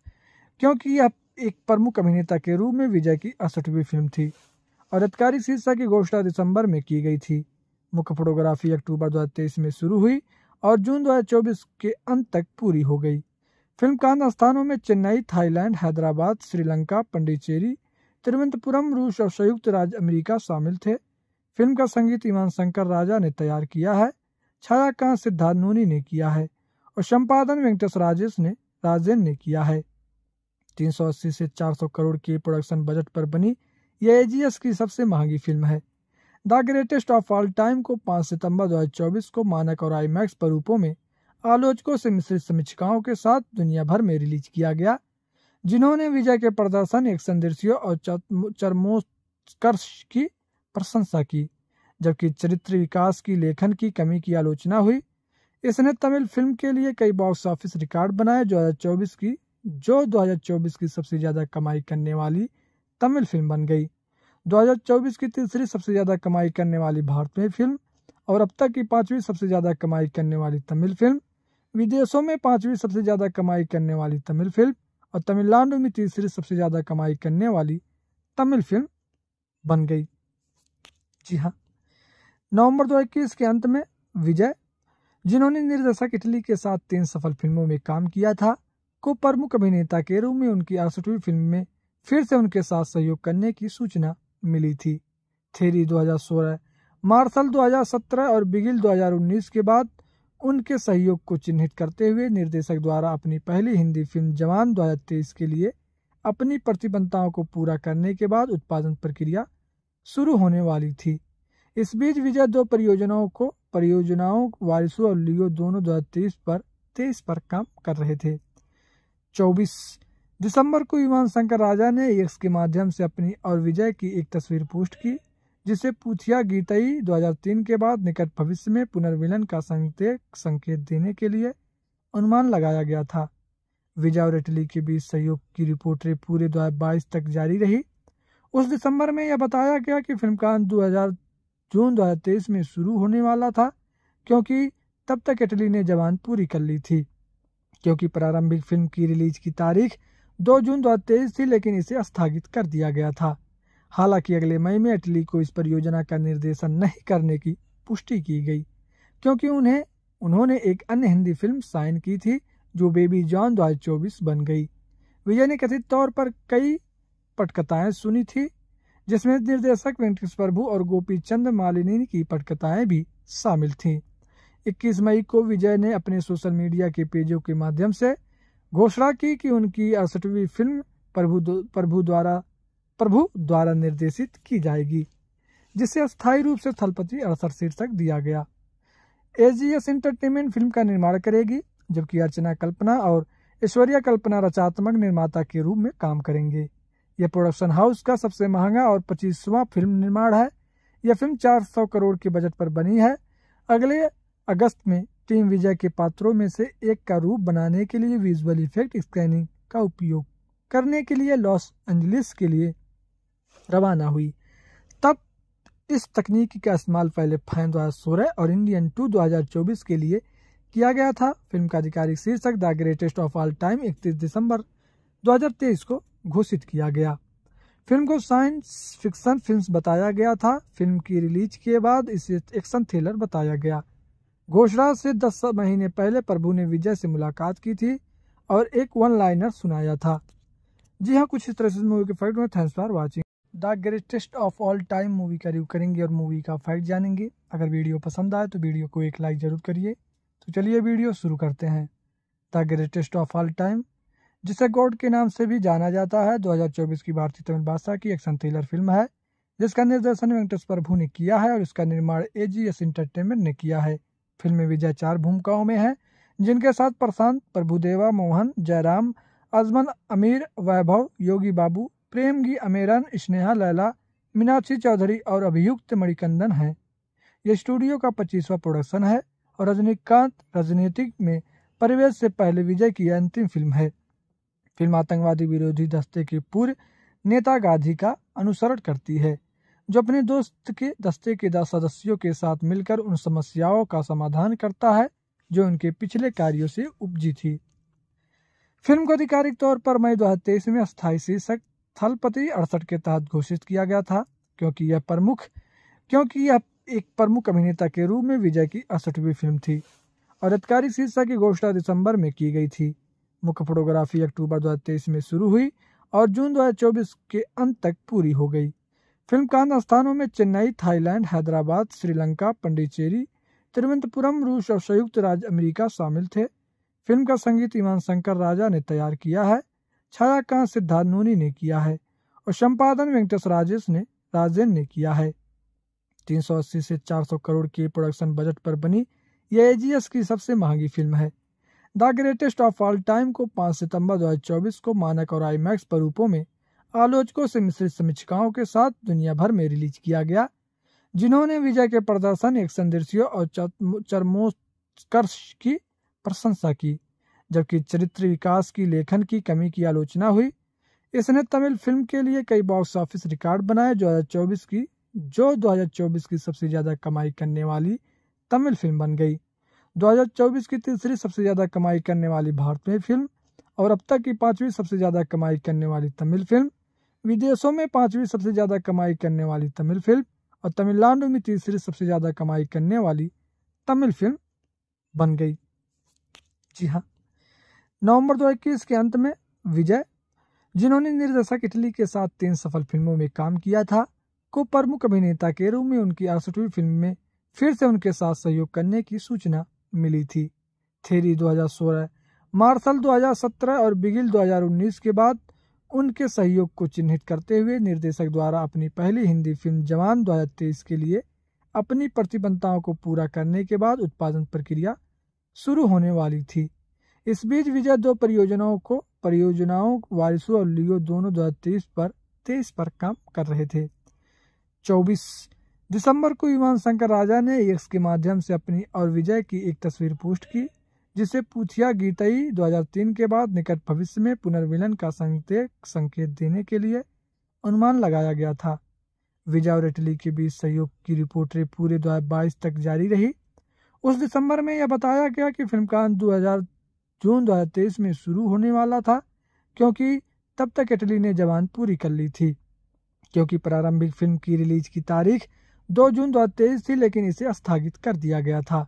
क्योंकि यह एक प्रमुख अभिनेता के रूप में विजय की अड़सठवीं फिल्म थी और अधिकारी शीर्षा की घोषणा दिसंबर में की गई थी मुख्य फोटोग्राफी अक्टूबर दो में शुरू हुई और जून दो के अंत तक पूरी हो गई फिल्म का अन्य स्थानों में चेन्नई थाईलैंड हैदराबाद श्रीलंका पंडिचेरी तिरुवनंतपुरम रूस और संयुक्त राज्य अमेरिका शामिल थे फिल्म का संगीत ईमान शंकर राजा ने तैयार किया है छायाकांत सिद्धार्थ नूनी ने किया है और संपादन वेंकटेश राजेश ने राजेन ने किया है 380 से 400 करोड़ के प्रोडक्शन बजट पर बनी यह एजीएस की सबसे महंगी फिल्म है the greatest of all time को 5 सितंबर 2024 को मानक और आईमैक्स स्वरूपों में आलोचकों से मिश्रित समीक्षाओं के साथ दुनिया भर में रिलीज किया गया जिन्होंने विजय के प्रदर्शन एक्शन दृश्यों और चरमोत्कर्ष की प्रशंसा की जबकि चरित्र विकास की लेखन की कमी की आलोचना हुई इसने तमिल फिल्म के लिए कई बॉक्स ऑफिस रिकॉर्ड बनाए दो की जो 2024 की सबसे ज़्यादा कमाई करने वाली तमिल फिल्म बन गई 2024 की तीसरी सबसे ज़्यादा कमाई करने वाली भारतीय फिल्म और अब तक की पांचवी सबसे ज़्यादा कमाई करने वाली तमिल फिल्म विदेशों में पांचवी सबसे ज़्यादा कमाई करने वाली तमिल फिल्म और तमिलनाडु में तीसरी सबसे ज़्यादा कमाई करने वाली तमिल फिल्म बन गई जी हाँ नवंबर 2021 के अंत में विजय जिन्होंने निर्देशक इटली के साथ तीन सफल फिल्मों में काम किया था को प्रमुख अभिनेता के रूप में उनकी अड़सठवीं फिल्म में फिर से उनके साथ सहयोग करने की सूचना मिली थी थेरी 2016, मार्शल 2017 और बिगिल 2019 के बाद उनके सहयोग को चिन्हित करते हुए निर्देशक द्वारा अपनी पहली हिंदी फिल्म जवान दो के लिए अपनी प्रतिबद्धताओं को पूरा करने के बाद उत्पादन प्रक्रिया शुरू होने वाली थी इस बीच विजय दो परियोजनाओं को परियोजनाओं वारिसू और लियो दोनों दो पर तेईस पर काम कर रहे थे 24 दिसंबर को विमान शंकर राजा ने एक्स के माध्यम से अपनी और विजय की एक तस्वीर पोस्ट की जिसे पूछिया गीताई 2003 के बाद निकट भविष्य में पुनर्मिलन का संकेत संकेत देने के लिए अनुमान लगाया गया था विजय और इटली के बीच सहयोग की रिपोर्टें पूरे दो तक जारी रही उस दिसंबर में यह बताया गया कि फिल्मकान जून 2023 में शुरू होने वाला था क्योंकि तब तक इटली ने जवान पूरी कर ली थी क्योंकि प्रारंभिक फिल्म की रिलीज की तारीख 2 जून 2023 थी लेकिन इसे स्थगित कर दिया गया था हालांकि अगले मई में इटली को इस परियोजना का निर्देशन नहीं करने की पुष्टि की गई क्योंकि उन्हें उन्होंने एक अन्य हिंदी फिल्म साइन की थी जो बेबी जॉन दो बन गई विजय ने कथित तौर पर कई पटकथाएं सुनी थी जिसमें निर्देशक वेंकटेश प्रभु और गोपी चंद मालिनी की पटकथाएं भी शामिल थीं 21 मई को विजय ने अपने सोशल मीडिया के पेजों के माध्यम से घोषणा की कि उनकी अड़सठवीं फिल्म प्रभु प्रभु द्वारा प्रभु द्वारा निर्देशित की जाएगी जिसे अस्थायी रूप से थलपति अड़सठ शीर्षक दिया गया एजीएस एंटरटेनमेंट फिल्म का निर्माण करेगी जबकि अर्चना कल्पना और ऐश्वर्या कल्पना रचनात्मक निर्माता के रूप में काम करेंगे यह प्रोडक्शन हाउस का सबसे महंगा और पच्चीसवां फिल्म निर्माण है यह फिल्म 400 करोड़ के बजट पर बनी है अगले अगस्त में टीम विजय के पात्रों में से एक का रूप बनाने के लिए विजुअल इफेक्ट स्कैनिंग का उपयोग करने के लिए लॉस एंजलिस के लिए रवाना हुई तब इस तकनीक का इस्तेमाल पहले फैन दो हज़ार और इंडियन टू दो के लिए किया गया था फिल्म का आधिकारिक शीर्षक the greatest of all time इकतीस दिसंबर 2023 को घोषित किया गया फिल्म को साइंस फिक्शन फिल्म बताया गया था फिल्म की रिलीज के बाद इसे एक्शन थ्रिलर बताया गया घोषणा से दस महीने पहले प्रभु ने विजय से मुलाकात की थी और एक वन लाइनर सुनाया था जी हाँ कुछ इस तरह से मूवी के फैक्ट में thanks for watching the greatest of all time movie का रिव्यू करेंगे और मूवी का फैक्ट जानेंगे अगर वीडियो पसंद आए तो वीडियो को एक लाइक ज़रूर करिए तो चलिए वीडियो शुरू करते हैं the greatest of all time जिसे गोड के नाम से भी जाना जाता है 2024 की भारतीय तमिल भाषा की एक्शन थ्रिलर फिल्म है जिसका निर्देशन वेंकटेश प्रभु ने किया है और इसका निर्माण ए जी एस इंटरटेनमेंट ने किया है फिल्म में विजय चार भूमिकाओं में है जिनके साथ प्रशांत प्रभुदेवा मोहन जयराम अजमन अमीर वैभव योगी बाबू प्रेम गी अमेरन स्नेहा लैला मीनाक्षी चौधरी और अभियुक्त मणिकंदन हैं यह स्टूडियो का पच्चीसवा प्रोडक्शन है और रजनीकांत राजनीतिक में परिवेश से पहले विजय की अंतिम फिल्म है फिल्म आतंकवादी विरोधी दस्ते के पूर्व नेता गांधी का अनुसरण करती है जो अपने दोस्त के दस्ते के दस सदस्यों के साथ मिलकर उन समस्याओं का समाधान करता है जो उनके पिछले कार्यों से उपजी थी फिल्म को आधिकारिक तौर पर मई दो में स्थायी शीर्षक थलपति अड़सठ के तहत घोषित किया गया था क्योंकि यह प्रमुख क्योंकि यह एक प्रमुख अभिनेता के रूप में विजय की अड़सठवीं फिल्म थी और आधिकारिक शीर्षक की घोषणा दिसंबर में की गई थी मुख्य फोटोग्राफी अक्टूबर 2023 में शुरू हुई और जून 2024 के अंत तक पूरी हो गई फिल्म का स्थानों में चेन्नई थाईलैंड हैदराबाद श्रीलंका पंडिचेरी तिरुवनंतपुरम रूस और संयुक्त राज्य अमेरिका शामिल थे फिल्म का संगीत ईमान शंकर राजा ने तैयार किया है का सिद्धार्थ नोनी ने किया है और संपादन वेंकटेश राजेश ने राजेन ने किया है 380 से 400 करोड़ के प्रोडक्शन बजट पर बनी यह एजीएस की सबसे महंगी फिल्म है the greatest of all time को 5 सितंबर 2024 को मानक और आईमैक्स स्वरूपों में आलोचकों से मिश्रित समीक्षाओं के साथ दुनिया भर में रिलीज किया गया जिन्होंने विजय के प्रदर्शन एक्शन दृश्यों और चरमोत्कर्ष की प्रशंसा की जबकि चरित्र विकास की लेखन की कमी की आलोचना हुई इसने तमिल फिल्म के लिए कई बॉक्स ऑफिस रिकॉर्ड बनाए चौबीस की जो 2024 की सबसे ज्यादा कमाई करने वाली तमिल फिल्म बन गई 2024 की तीसरी सबसे ज़्यादा कमाई करने वाली भारतीय फिल्म और अब तक की पांचवी सबसे ज़्यादा कमाई करने वाली तमिल फिल्म विदेशों में पांचवी सबसे ज़्यादा कमाई करने वाली तमिल फिल्म और तमिलनाडु में तीसरी सबसे ज़्यादा कमाई करने वाली तमिल फिल्म बन गई जी हाँ नवंबर 2021 के अंत में विजय जिन्होंने निर्देशक इटली के साथ तीन सफल फिल्मों में काम किया था को प्रमुख अभिनेता के रूप में उनकी अड़सठवीं फिल्म में फिर से उनके साथ सहयोग करने की सूचना मिली थी थेरी 2016 मार्शल 2017 और बिगिल 2019 के बाद उनके सहयोग को चिन्हित करते हुए निर्देशक द्वारा अपनी पहली हिंदी फिल्म जवान दो के लिए अपनी प्रतिबद्धताओं को पूरा करने के बाद उत्पादन प्रक्रिया शुरू होने वाली थी इस बीच विजय दो परियोजनाओं को परियोजनाओं वारिसू और लियो दोनों दो पर तेईस पर काम कर रहे थे चौबीस दिसंबर को विमान शंकर राजा ने एक्स के माध्यम से अपनी और विजय की एक तस्वीर पोस्ट की जिसे पूछिया गीतई 2003 के बाद निकट भविष्य में पुनर्मिलन का संकेत संकेत देने के लिए अनुमान लगाया गया था विजय और इटली के बीच सहयोग की रिपोर्टें पूरे दो तक जारी रही उस दिसंबर में यह बताया गया कि फिल्म का दो जून दो में शुरू होने वाला था क्योंकि तब तक इटली ने जवान पूरी कर ली थी क्योंकि प्रारंभिक फिल्म की रिलीज की तारीख दो जून दो थी लेकिन इसे स्थगित कर दिया गया था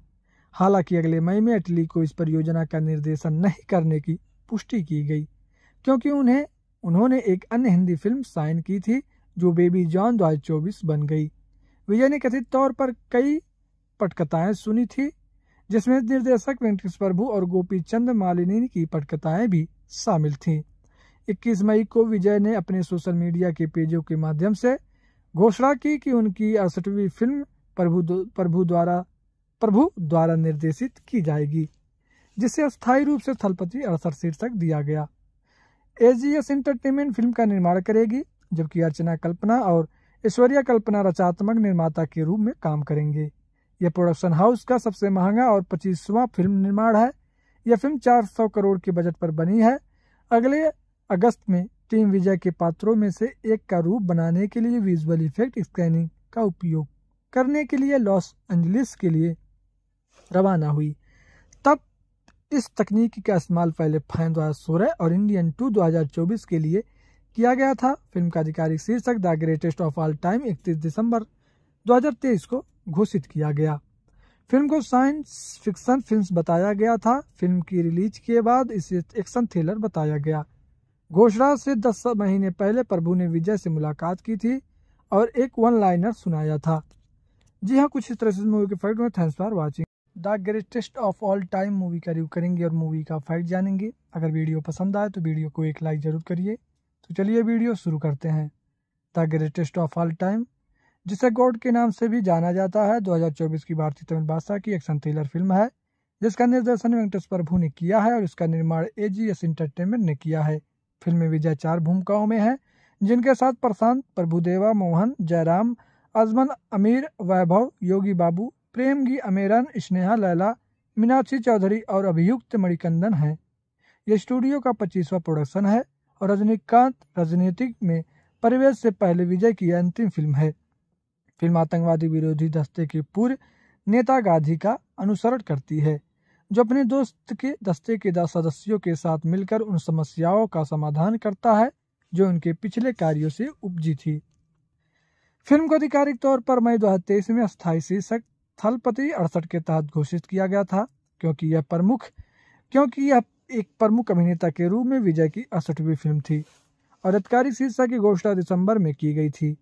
हालांकि अगले मई में इटली को इस परियोजना का निर्देशन नहीं करने की पुष्टि की गई क्योंकि उन्हें उन्होंने एक अन्य हिंदी फिल्म साइन की थी जो बेबी जॉन चौबीस बन गई विजय ने कथित तौर पर कई पटकथाएं सुनी थी जिसमें निर्देशक वेंकटेश प्रभु और गोपी चंद मालिनी की पटकथाएं भी शामिल थीं 21 मई को विजय ने अपने सोशल मीडिया के पेजों के माध्यम से घोषणा की कि उनकी अड़सठवीं फिल्म प्रभु प्रभु द्वारा प्रभु द्वारा निर्देशित की जाएगी जिसे अस्थायी रूप से थलपति अड़सठ शीर्षक दिया गया एजीएस एंटरटेनमेंट फिल्म का निर्माण करेगी जबकि अर्चना कल्पना और ऐश्वर्या कल्पना रचनात्मक निर्माता के रूप में काम करेंगे यह प्रोडक्शन हाउस का सबसे महंगा और पच्चीसवां फिल्म निर्माण है यह फिल्म 400 करोड़ के बजट पर बनी है अगले अगस्त में टीम वीजा के पात्रों में से एक का रूप बनाने के लिए विजुअल इफेक्ट स्कैनिंग का उपयोग करने के लिए लॉस एंजलिस के लिए रवाना हुई तब इस तकनीक का इस्तेमाल पहले फैन दो हज़ार सोलह और इंडियन टू दो हज़ार चौबीस के लिए किया गया था फिल्म का आधिकारिक शीर्षक the greatest of all time इकतीस दिसंबर 2023 को घोषित किया गया फिल्म को साइंस फिक्शन फिल्म बताया गया था फिल्म की रिलीज के बाद इसे एक्शन थ्रिलर बताया गया घोषणा से दस महीने पहले प्रभु ने विजय से मुलाकात की थी और एक वन लाइनर सुनाया था जी हाँ कुछ इस तरह से मूवी के फैक्ट में thanks for watching the greatest of all time movie का रिव्यू करेंगे और मूवी का फैक्ट जानेंगे अगर वीडियो पसंद आए तो वीडियो को एक लाइक जरूर करिए तो चलिए वीडियो शुरू करते हैं the greatest of all time जिसे गॉड के नाम से भी जाना जाता है 2024 की भारतीय तमिल भाषा की एक्शन थ्रिलर फिल्म है जिसका निर्देशन वेंकटेश प्रभु ने किया है और इसका निर्माण ए जी एस इंटरटेनमेंट ने किया है फिल्म में विजय चार भूमिकाओं में हैं जिनके साथ प्रशांत प्रभुदेवा मोहन जयराम अजमन अमीर वैभव योगी बाबू प्रेम गी अमेरन स्नेहा लैला मीनाक्षी चौधरी और अभियुक्त मणिकंदन हैं यह स्टूडियो का पच्चीसवा प्रोडक्शन है और रजनीकांत राजनीतिक में परिवेश से पहले विजय की अंतिम फिल्म है फिल्म आतंकवादी विरोधी दस्ते के पूर्व नेता गांधी का अनुसरण करती है जो अपने दोस्त के दस्ते के दस सदस्यों के साथ मिलकर उन समस्याओं का समाधान करता है जो उनके पिछले कार्यों से उपजी थी फिल्म को आधिकारिक तौर पर मई दो में स्थायी शीर्षक थलपति अड़सठ के तहत घोषित किया गया था क्योंकि यह प्रमुख क्योंकि यह एक प्रमुख अभिनेता के रूप में विजय की अड़सठवीं फिल्म थी और आधिकारिक शीर्षक की घोषणा दिसंबर में की गई थी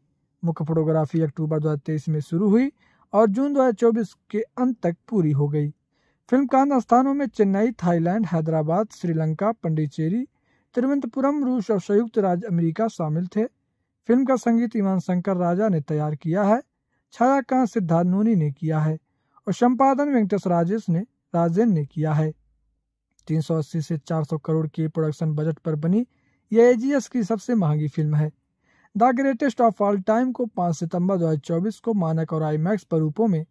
मुख्य फोटोग्राफी अक्टूबर दो में शुरू हुई और जून दो के अंत तक पूरी हो गई फिल्म कांद स्थानों में चेन्नई थाईलैंड हैदराबाद श्रीलंका पंडिचेरी तिरुवनंतपुरम रूस और संयुक्त राज्य अमेरिका शामिल थे फिल्म का संगीत ईमान शंकर राजा ने तैयार किया है छायाकांत सिद्धार्थ नोनी ने किया है और संपादन वेंकटेश राजेश ने राजेन ने किया है 380 से 400 करोड़ के प्रोडक्शन बजट पर बनी यह एजीएस की सबसे महंगी फिल्म है the greatest of all time को 5 सितंबर 2024 को मानक और आईमैक्स पर रूपों में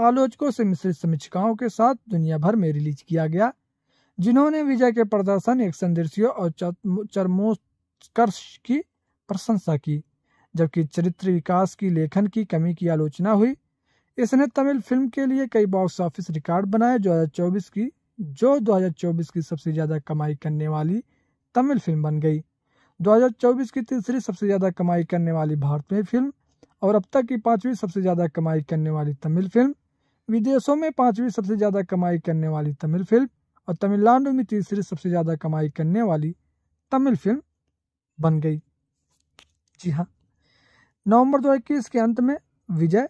आलोचकों से मिश्रित समीक्षाओं के साथ दुनिया भर में रिलीज किया गया जिन्होंने विजय के प्रदर्शन एक संदेशियों और चरमोत्कर्ष की प्रशंसा की जबकि चरित्र विकास की लेखन की कमी की आलोचना हुई इसने तमिल फिल्म के लिए कई बॉक्स ऑफिस रिकॉर्ड बनाए दो की जो 2024 की सबसे ज़्यादा कमाई करने वाली तमिल फिल्म बन गई 2024 की तीसरी सबसे ज़्यादा कमाई करने वाली भारतीय फिल्म और अब तक की पांचवी सबसे ज़्यादा कमाई करने वाली तमिल फिल्म विदेशों में पांचवी सबसे ज़्यादा कमाई करने वाली तमिल फिल्म और तमिलनाडु में तीसरी सबसे ज़्यादा कमाई करने वाली तमिल फिल्म बन गई जी हाँ नवंबर दो के अंत में विजय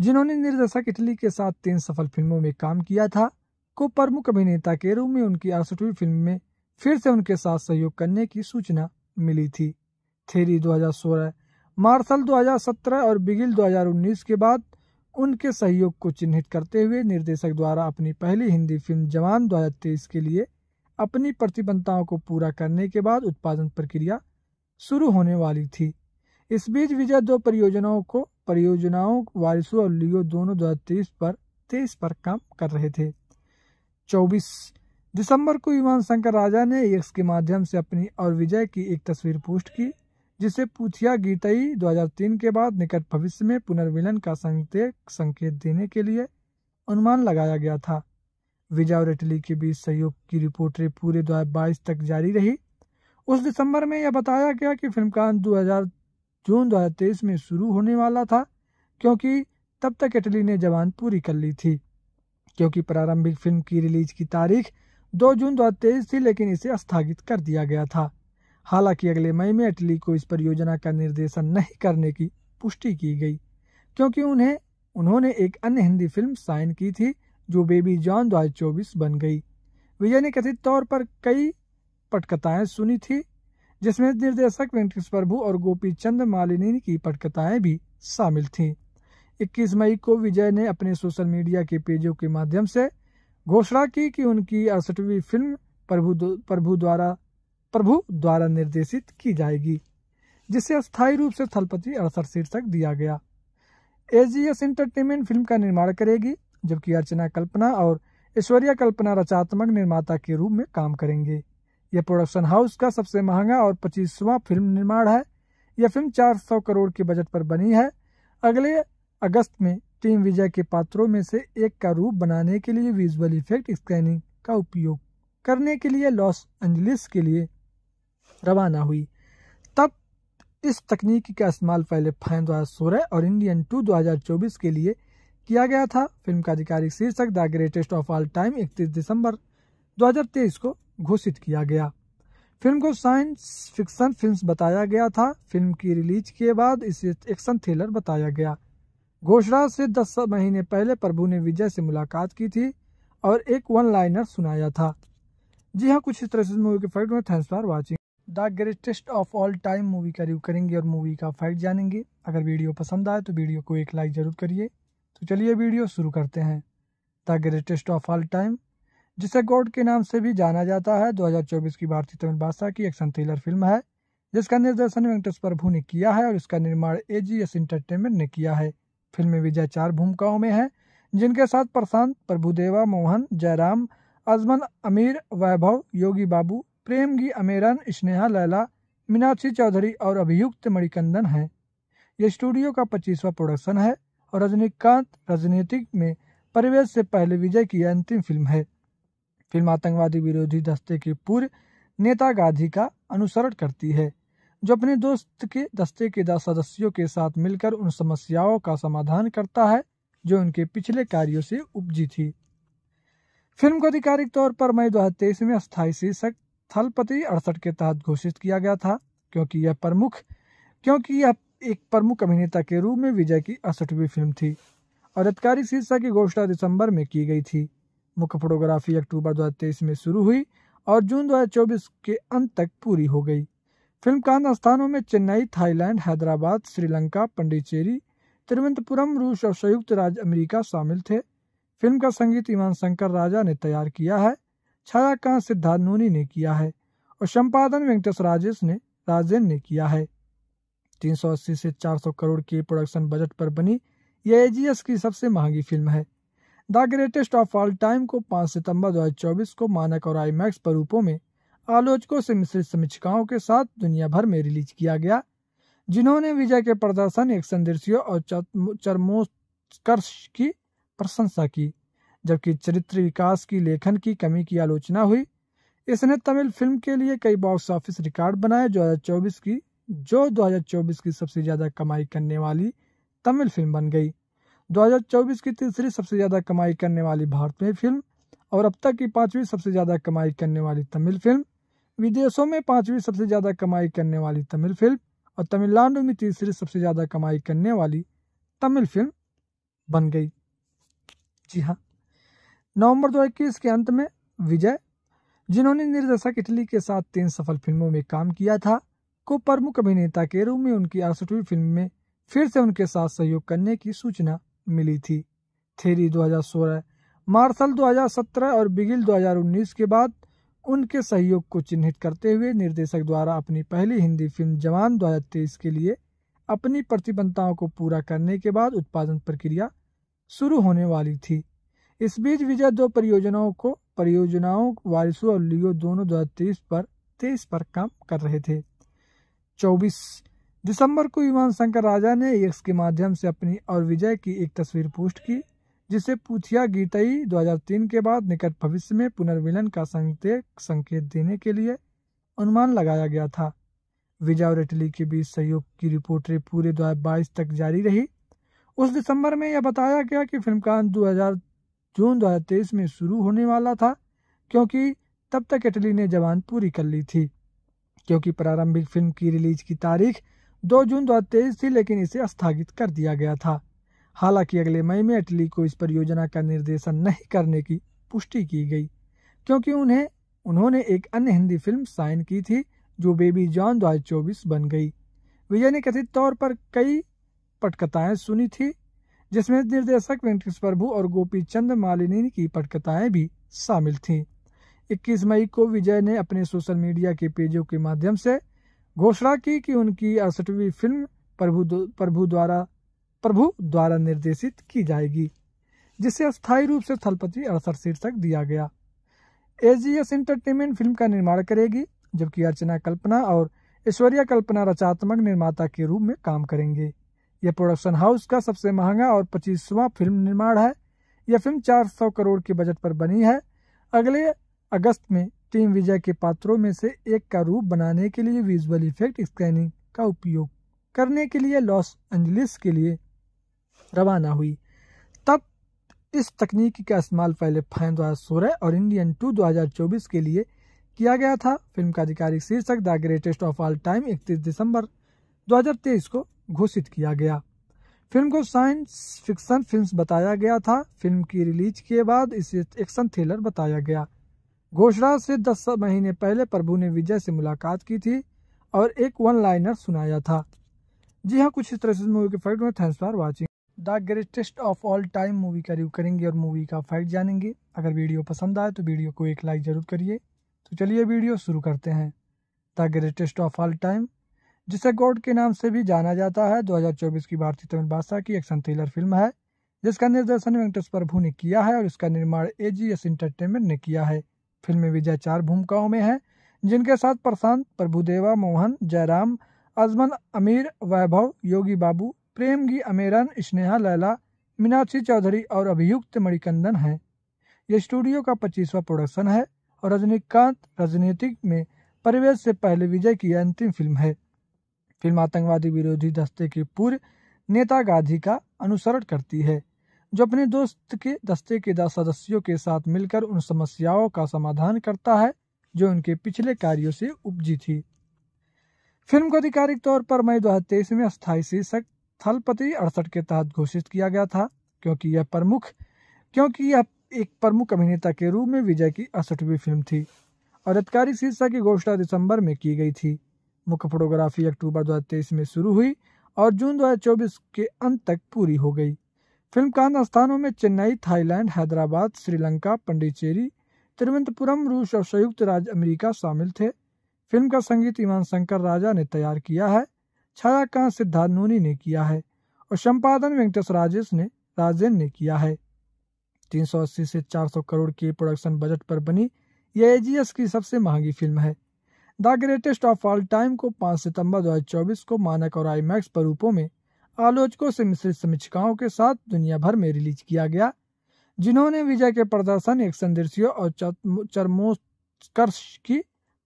जिन्होंने निर्देशक इटली के साथ तीन सफल फिल्मों में काम किया था को प्रमुख अभिनेता के रूप में उनकी अड़सठवीं फिल्म में फिर से उनके साथ सहयोग करने की सूचना मिली थी थेरी 2016 मार्शल 2017 और बिगिल 2019 के बाद उनके सहयोग को चिन्हित करते हुए निर्देशक द्वारा अपनी पहली हिंदी फिल्म जवान दो के लिए अपनी प्रतिबद्धताओं को पूरा करने के बाद उत्पादन प्रक्रिया शुरू होने वाली थी इस बीच विजय दो परियोजनाओं को परियोजनाओं वारिसो और लियो दोनों दो पर तेईस पर काम कर रहे थे चौबीस दिसंबर को विमान शंकर राजा ने एक्स के माध्यम से अपनी और विजय की एक तस्वीर पोस्ट की जिसे पूछिया गीतई 2003 के बाद निकट भविष्य में पुनर्मिलन का संकेत संकेत देने के लिए अनुमान लगाया गया था विजय और इटली के बीच सहयोग की रिपोर्टें पूरे दो तक जारी रही उस दिसंबर में यह बताया गया कि फिल्म का दो जून 2023 में शुरू होने वाला था क्योंकि तब तक इटली ने जवान पूरी कर ली थी क्योंकि प्रारंभिक फिल्म की रिलीज की तारीख 2 जून 2023 थी लेकिन इसे स्थगित कर दिया गया था हालांकि अगले मई में अटली को इस परियोजना का निर्देशन नहीं करने की पुष्टि की गई क्योंकि उन्हें उन्होंने एक अन्य हिंदी फिल्म साइन की थी जो बेबी जॉन दो चौबीस बन गई विजय ने कथित तौर पर कई पटकथाएं सुनी थी जिसमें निर्देशक वेंकटेश प्रभु और गोपी चंद मालिनी की पटकथाएं भी शामिल थीं 21 मई को विजय ने अपने सोशल मीडिया के पेजों के माध्यम से घोषणा की कि उनकी अड़सठवीं फिल्म प्रभु प्रभु द्वारा प्रभु द्वारा निर्देशित की जाएगी जिसे अस्थायी रूप से थलपति अड़सठ शीर्षक दिया गया एजीएस एंटरटेनमेंट फिल्म का निर्माण करेगी जबकि अर्चना कल्पना और ऐश्वर्या कल्पना रचनात्मक निर्माता के रूप में काम करेंगे यह प्रोडक्शन हाउस का सबसे महंगा और पच्चीसवा फिल्म निर्माण है यह फिल्म 400 करोड़ के बजट पर बनी है अगले अगस्त में टीम विजय के पात्रों में से एक का रूप बनाने के लिए विजुअल इफेक्ट स्कैनिंग का उपयोग करने के लिए लॉस एंजलिस के लिए रवाना हुई तब इस तकनीक का इस्तेमाल पहले फैन सोरह और इंडियन टू 2024 के लिए किया गया था फिल्म का आधिकारिक शीर्षक the greatest of all time 31 दिसंबर 2023 को घोषित किया गया फिल्म को साइंस फिक्सन फिल्म बताया गया था फिल्म की रिलीज के बाद इसे एक्शन थ्रिलर बताया गया घोषणा से दस महीने पहले प्रभु ने विजय से मुलाकात की थी और एक वन लाइनर सुनाया था जी हाँ कुछ इस तरह से मूवी के फैक्ट में thanks for watching the greatest of all time movie का रिव्यू करेंगे और मूवी का फैक्ट जानेंगे अगर वीडियो पसंद आए तो वीडियो को एक लाइक ज़रूर करिए तो चलिए वीडियो शुरू करते हैं the greatest of all time जिसे गॉड के नाम से भी जाना जाता है 2024 की भारतीय तमिल भाषा की एक्शन थ्रिलर फिल्म है जिसका निर्देशन वेंकटेश प्रभु ने किया है और इसका निर्माण ए जी एस इंटरटेनमेंट ने किया है फिल्म में विजय चार भूमिकाओं में है जिनके साथ प्रशांत प्रभुदेवा मोहन जयराम अजमन अमीर वैभव योगी बाबू प्रेम की अमेरन स्नेहा लैला मीनाक्षी चौधरी और अभियुक्त मणिकंदन हैं यह स्टूडियो का पच्चीसवा प्रोडक्शन है और रजनीकांत राजनीतिक में परिवेश से पहले विजय की अंतिम फिल्म है फिल्म आतंकवादी विरोधी दस्ते के पूर्व नेता गांधी का अनुसरण करती है जो अपने दोस्त के दस्ते के दस सदस्यों के साथ मिलकर उन समस्याओं का समाधान करता है जो उनके पिछले कार्यों से उपजी थी फिल्म को आधिकारिक तौर पर मई दो में स्थायी शीर्षक स्थलपति अड़सठ के तहत घोषित किया गया था क्योंकि यह प्रमुख क्योंकि यह एक प्रमुख अभिनेता के रूप में विजय की अड़सठवीं फिल्म थी और अधिकारी शीर्षा की घोषणा दिसंबर में की गई थी मुख्य फोटोग्राफी अक्टूबर दो में शुरू हुई और जून दो के अंत तक पूरी हो गई फिल्म का अन्य स्थानों में चेन्नई थाईलैंड हैदराबाद श्रीलंका पंडिचेरी तिरुवनंतपुरम रूस और संयुक्त राज्य अमेरिका शामिल थे फिल्म का संगीत ईमान शंकर राजा ने तैयार किया है छायाकांत सिद्धार्थ नूनी ने किया है और संपादन वेंकटेश राजेश ने राजेन ने किया है 380 से 400 करोड़ के प्रोडक्शन बजट पर बनी यह एजीएस की सबसे महंगी फिल्म है the greatest of all time को 5 सितंबर 2024 को मानक और आईमैक्स स्वरूपों में आलोचकों से मिश्रित समीक्षाओं के साथ दुनिया भर में रिलीज किया गया जिन्होंने विजय के प्रदर्शन एक्शन दृश्यों और चरमोत्कर्ष की प्रशंसा की जबकि चरित्र विकास की लेखन की कमी की आलोचना हुई इसने तमिल फिल्म के लिए कई बॉक्स ऑफिस रिकॉर्ड बनाए दो की जो 2024 की सबसे ज़्यादा कमाई करने वाली तमिल फिल्म बन गई 2024 की तीसरी सबसे ज़्यादा कमाई करने वाली भारतीय फिल्म और अब तक की पांचवी सबसे ज़्यादा कमाई करने वाली तमिल फिल्म विदेशों में पांचवी सबसे ज़्यादा कमाई करने वाली तमिल फिल्म और तमिलनाडु में तीसरी सबसे ज़्यादा कमाई करने वाली तमिल फिल्म बन गई जी हाँ नवंबर 2021 के अंत में विजय जिन्होंने निर्देशक इटली के साथ तीन सफल फिल्मों में काम किया था को प्रमुख अभिनेता के रूप में उनकी अड़सठवीं फिल्म में फिर से उनके साथ सहयोग करने की सूचना मिली थी थेरी 2016 मार्शल 2017 और बिगिल 2019 के बाद उनके सहयोग को चिन्हित करते हुए निर्देशक द्वारा अपनी पहली हिंदी फिल्म जवान दो के लिए अपनी प्रतिबद्धताओं को पूरा करने के बाद उत्पादन प्रक्रिया शुरू होने वाली थी इस बीच विजय दो परियोजनाओं को परियोजनाओं वारिसू और लियो दोनों दो पर तेईस पर काम कर रहे थे चौबीस दिसंबर को विमान शंकर राजा ने एक्स के माध्यम से अपनी और विजय की एक तस्वीर पोस्ट की जिसे पूथिया गीतई 2003 के बाद निकट भविष्य में पुनर्मिलन का संकेत संकेत देने के लिए अनुमान लगाया गया था विजय और इटली के बीच सहयोग की रिपोर्टें पूरे 2022 तक जारी रही उस दिसंबर में यह बताया गया कि फिल्मकान जून 2023 में शुरू होने वाला था क्योंकि तब तक इटली ने जवान पूरी कर ली थी क्योंकि प्रारंभिक फिल्म की रिलीज की तारीख 2 जून 2023 थी लेकिन इसे स्थगित कर दिया गया था हालांकि अगले मई में इटली को इस परियोजना का निर्देशन नहीं करने की पुष्टि की गई क्योंकि उन्हें उन्होंने एक अन्य हिंदी फिल्म साइन की थी जो बेबी जॉन 2024 बन गई विजय ने कथित तौर पर कई पटकथाएं सुनी थी जिसमें निर्देशक वेंकटेश प्रभु और गोपी चंद मालिनी की पटकथाएं भी शामिल थीं 21 मई को विजय ने अपने सोशल मीडिया के पेजों के माध्यम से घोषणा की कि उनकी अड़सठवीं फिल्म प्रभु प्रभु द्वारा प्रभु द्वारा निर्देशित की जाएगी जिसे अस्थायी रूप से थलपति अड़सठ शीर्षक दिया गया एजीएस एंटरटेनमेंट फिल्म का निर्माण करेगी जबकि अर्चना कल्पना और ऐश्वर्या कल्पना रचनात्मक निर्माता के रूप में काम करेंगे यह प्रोडक्शन हाउस का सबसे महंगा और पच्चीसवां फिल्म निर्माण है यह फिल्म 400 करोड़ के बजट पर बनी है अगले अगस्त में टीम विजय के पात्रों में से एक का रूप बनाने के लिए विजुअल इफेक्ट स्कैनिंग का उपयोग करने के लिए लॉस एंजलिस के लिए रवाना हुई तब इस तकनीक का इस्तेमाल पहले फैन दो हजार और इंडियन टू दो के लिए किया गया था फिल्म का आधिकारिक शीर्षक the greatest of all time इकतीस दिसंबर 2023 को घोषित किया गया फिल्म को साइंस फिक्शन फिल्म्स बताया गया था फिल्म की रिलीज के बाद इसे एक्शन थ्रिलर बताया गया घोषणा से दस महीने पहले प्रभु ने विजय से मुलाकात की थी और एक वन लाइनर सुनाया था जी हाँ कुछ इस तरह से मूवी के फैक्ट में thanks for watching the greatest of all time movie का रिव्यू करेंगे और मूवी का फैक्ट जानेंगे अगर वीडियो पसंद आए तो वीडियो को एक लाइक ज़रूर करिए तो चलिए वीडियो शुरू करते हैं the greatest of all time जिसे गोड के नाम से भी जाना जाता है 2024 की भारतीय तमिल भाषा की एक्शन थ्रिलर फिल्म है जिसका निर्देशन वेंकटेश प्रभु ने किया है और इसका निर्माण ए जी एस इंटरटेनमेंट ने किया है फिल्म में विजय चार भूमिकाओं में है जिनके साथ प्रशांत प्रभुदेवा मोहन जयराम अजमन अमीर वैभव योगी बाबू प्रेम गी अमेरन स्नेहा लैला मीनाक्षी चौधरी और अभियुक्त मणिकंदन हैं यह स्टूडियो का पच्चीसवा प्रोडक्शन है और रजनीकांत राजनीतिक में परिवेश से पहले विजय की अंतिम फिल्म है फिल्म आतंकवादी विरोधी दस्ते के पूर्व नेता गांधी का अनुसरण करती है जो अपने दोस्त के दस्ते के दस सदस्यों के साथ मिलकर उन समस्याओं का समाधान करता है जो उनके पिछले कार्यों से उपजी थी फिल्म को आधिकारिक तौर पर मई दो में स्थायी शीर्षक थलपति अड़सठ के तहत घोषित किया गया था क्योंकि यह प्रमुख क्योंकि यह एक प्रमुख अभिनेता के रूप में विजय की अड़सठवीं फिल्म थी और आधिकारिक शीर्षक की घोषणा दिसंबर में की गई थी मुख्य फोटोग्राफी अक्टूबर 2023 में शुरू हुई और जून 2024 के अंत तक पूरी हो गई फिल्म कांड स्थानों में चेन्नई थाईलैंड हैदराबाद श्रीलंका पंडिचेरी तिरुवनंतपुरम रूस और संयुक्त राज्य अमेरिका शामिल थे फिल्म का संगीत ईमान शंकर राजा ने तैयार किया है छायाकांत सिद्धार्थ नूनी ने किया है और संपादन वेंकटेश राजेश ने राजेन ने किया है 380 से 400 करोड़ के प्रोडक्शन बजट पर बनी यह एजीएस की सबसे महंगी फिल्म है the greatest of all time को 5 सितंबर 2024 को मानक और आईमैक्स स्वरूपों में आलोचकों से मिश्रित समीक्षाओं के साथ दुनिया भर में रिलीज किया गया जिन्होंने विजय के प्रदर्शन एक्शन दृश्यों और चरमोत्कर्ष की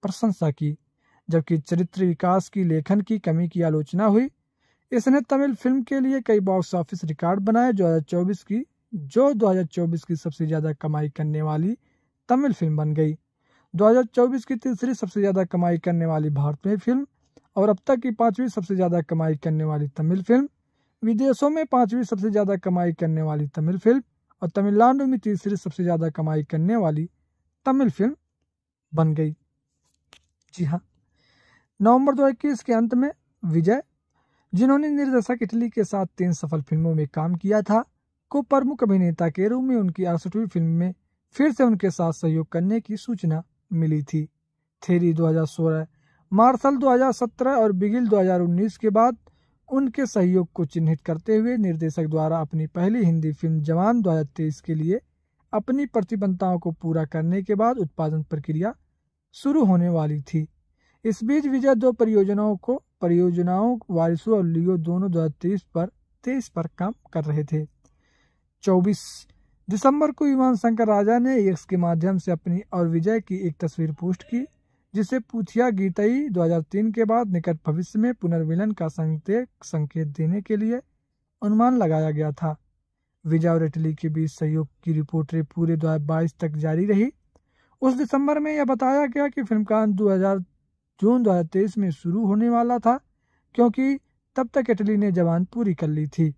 प्रशंसा की जबकि चरित्र विकास की लेखन की कमी की आलोचना हुई इसने तमिल फिल्म के लिए कई बॉक्स ऑफिस रिकॉर्ड बनाए 2024 की जो 2024 की सबसे ज्यादा कमाई करने वाली तमिल फिल्म बन गई 2024 की तीसरी सबसे ज़्यादा कमाई करने वाली भारतीय फिल्म और अब तक की पांचवी सबसे ज़्यादा कमाई करने वाली तमिल फिल्म विदेशों में पांचवी सबसे ज़्यादा कमाई करने वाली तमिल फिल्म और तमिलनाडु में तीसरी सबसे ज़्यादा कमाई करने वाली तमिल फिल्म बन गई जी हाँ नवंबर दो के अंत में विजय जिन्होंने निर्देशक इटली के साथ तीन सफल फिल्मों में काम किया था को प्रमुख अभिनेता के रूप में उनकी अड़सठवीं फिल्म में फिर से उनके साथ सहयोग करने की सूचना मिली थी थेरी 2016 मार्शल 2017 और बिगिल 2019 के बाद उनके सहयोग को चिन्हित करते हुए निर्देशक द्वारा अपनी पहली हिंदी फिल्म जवान दो के लिए अपनी प्रतिबद्धताओं को पूरा करने के बाद उत्पादन प्रक्रिया शुरू होने वाली थी इस बीच विजय दो परियोजनाओं को परियोजनाओं वारिसू और लियो दोनों दो पर तेईस पर काम कर रहे थे चौबीस दिसंबर को विमान शंकर राजा ने एक्स के माध्यम से अपनी और विजय की एक तस्वीर पोस्ट की जिसे पूछिया गीतई 2003 के बाद निकट भविष्य में पुनर्मिलन का संकेत संकेत देने के लिए अनुमान लगाया गया था विजय और इटली के बीच सहयोग की रिपोर्टें पूरे दो तक जारी रही उस दिसंबर में यह बताया गया कि फिल्म दो 2000 जून दो में शुरू होने वाला था क्योंकि तब तक इटली ने जवान पूरी कर ली थी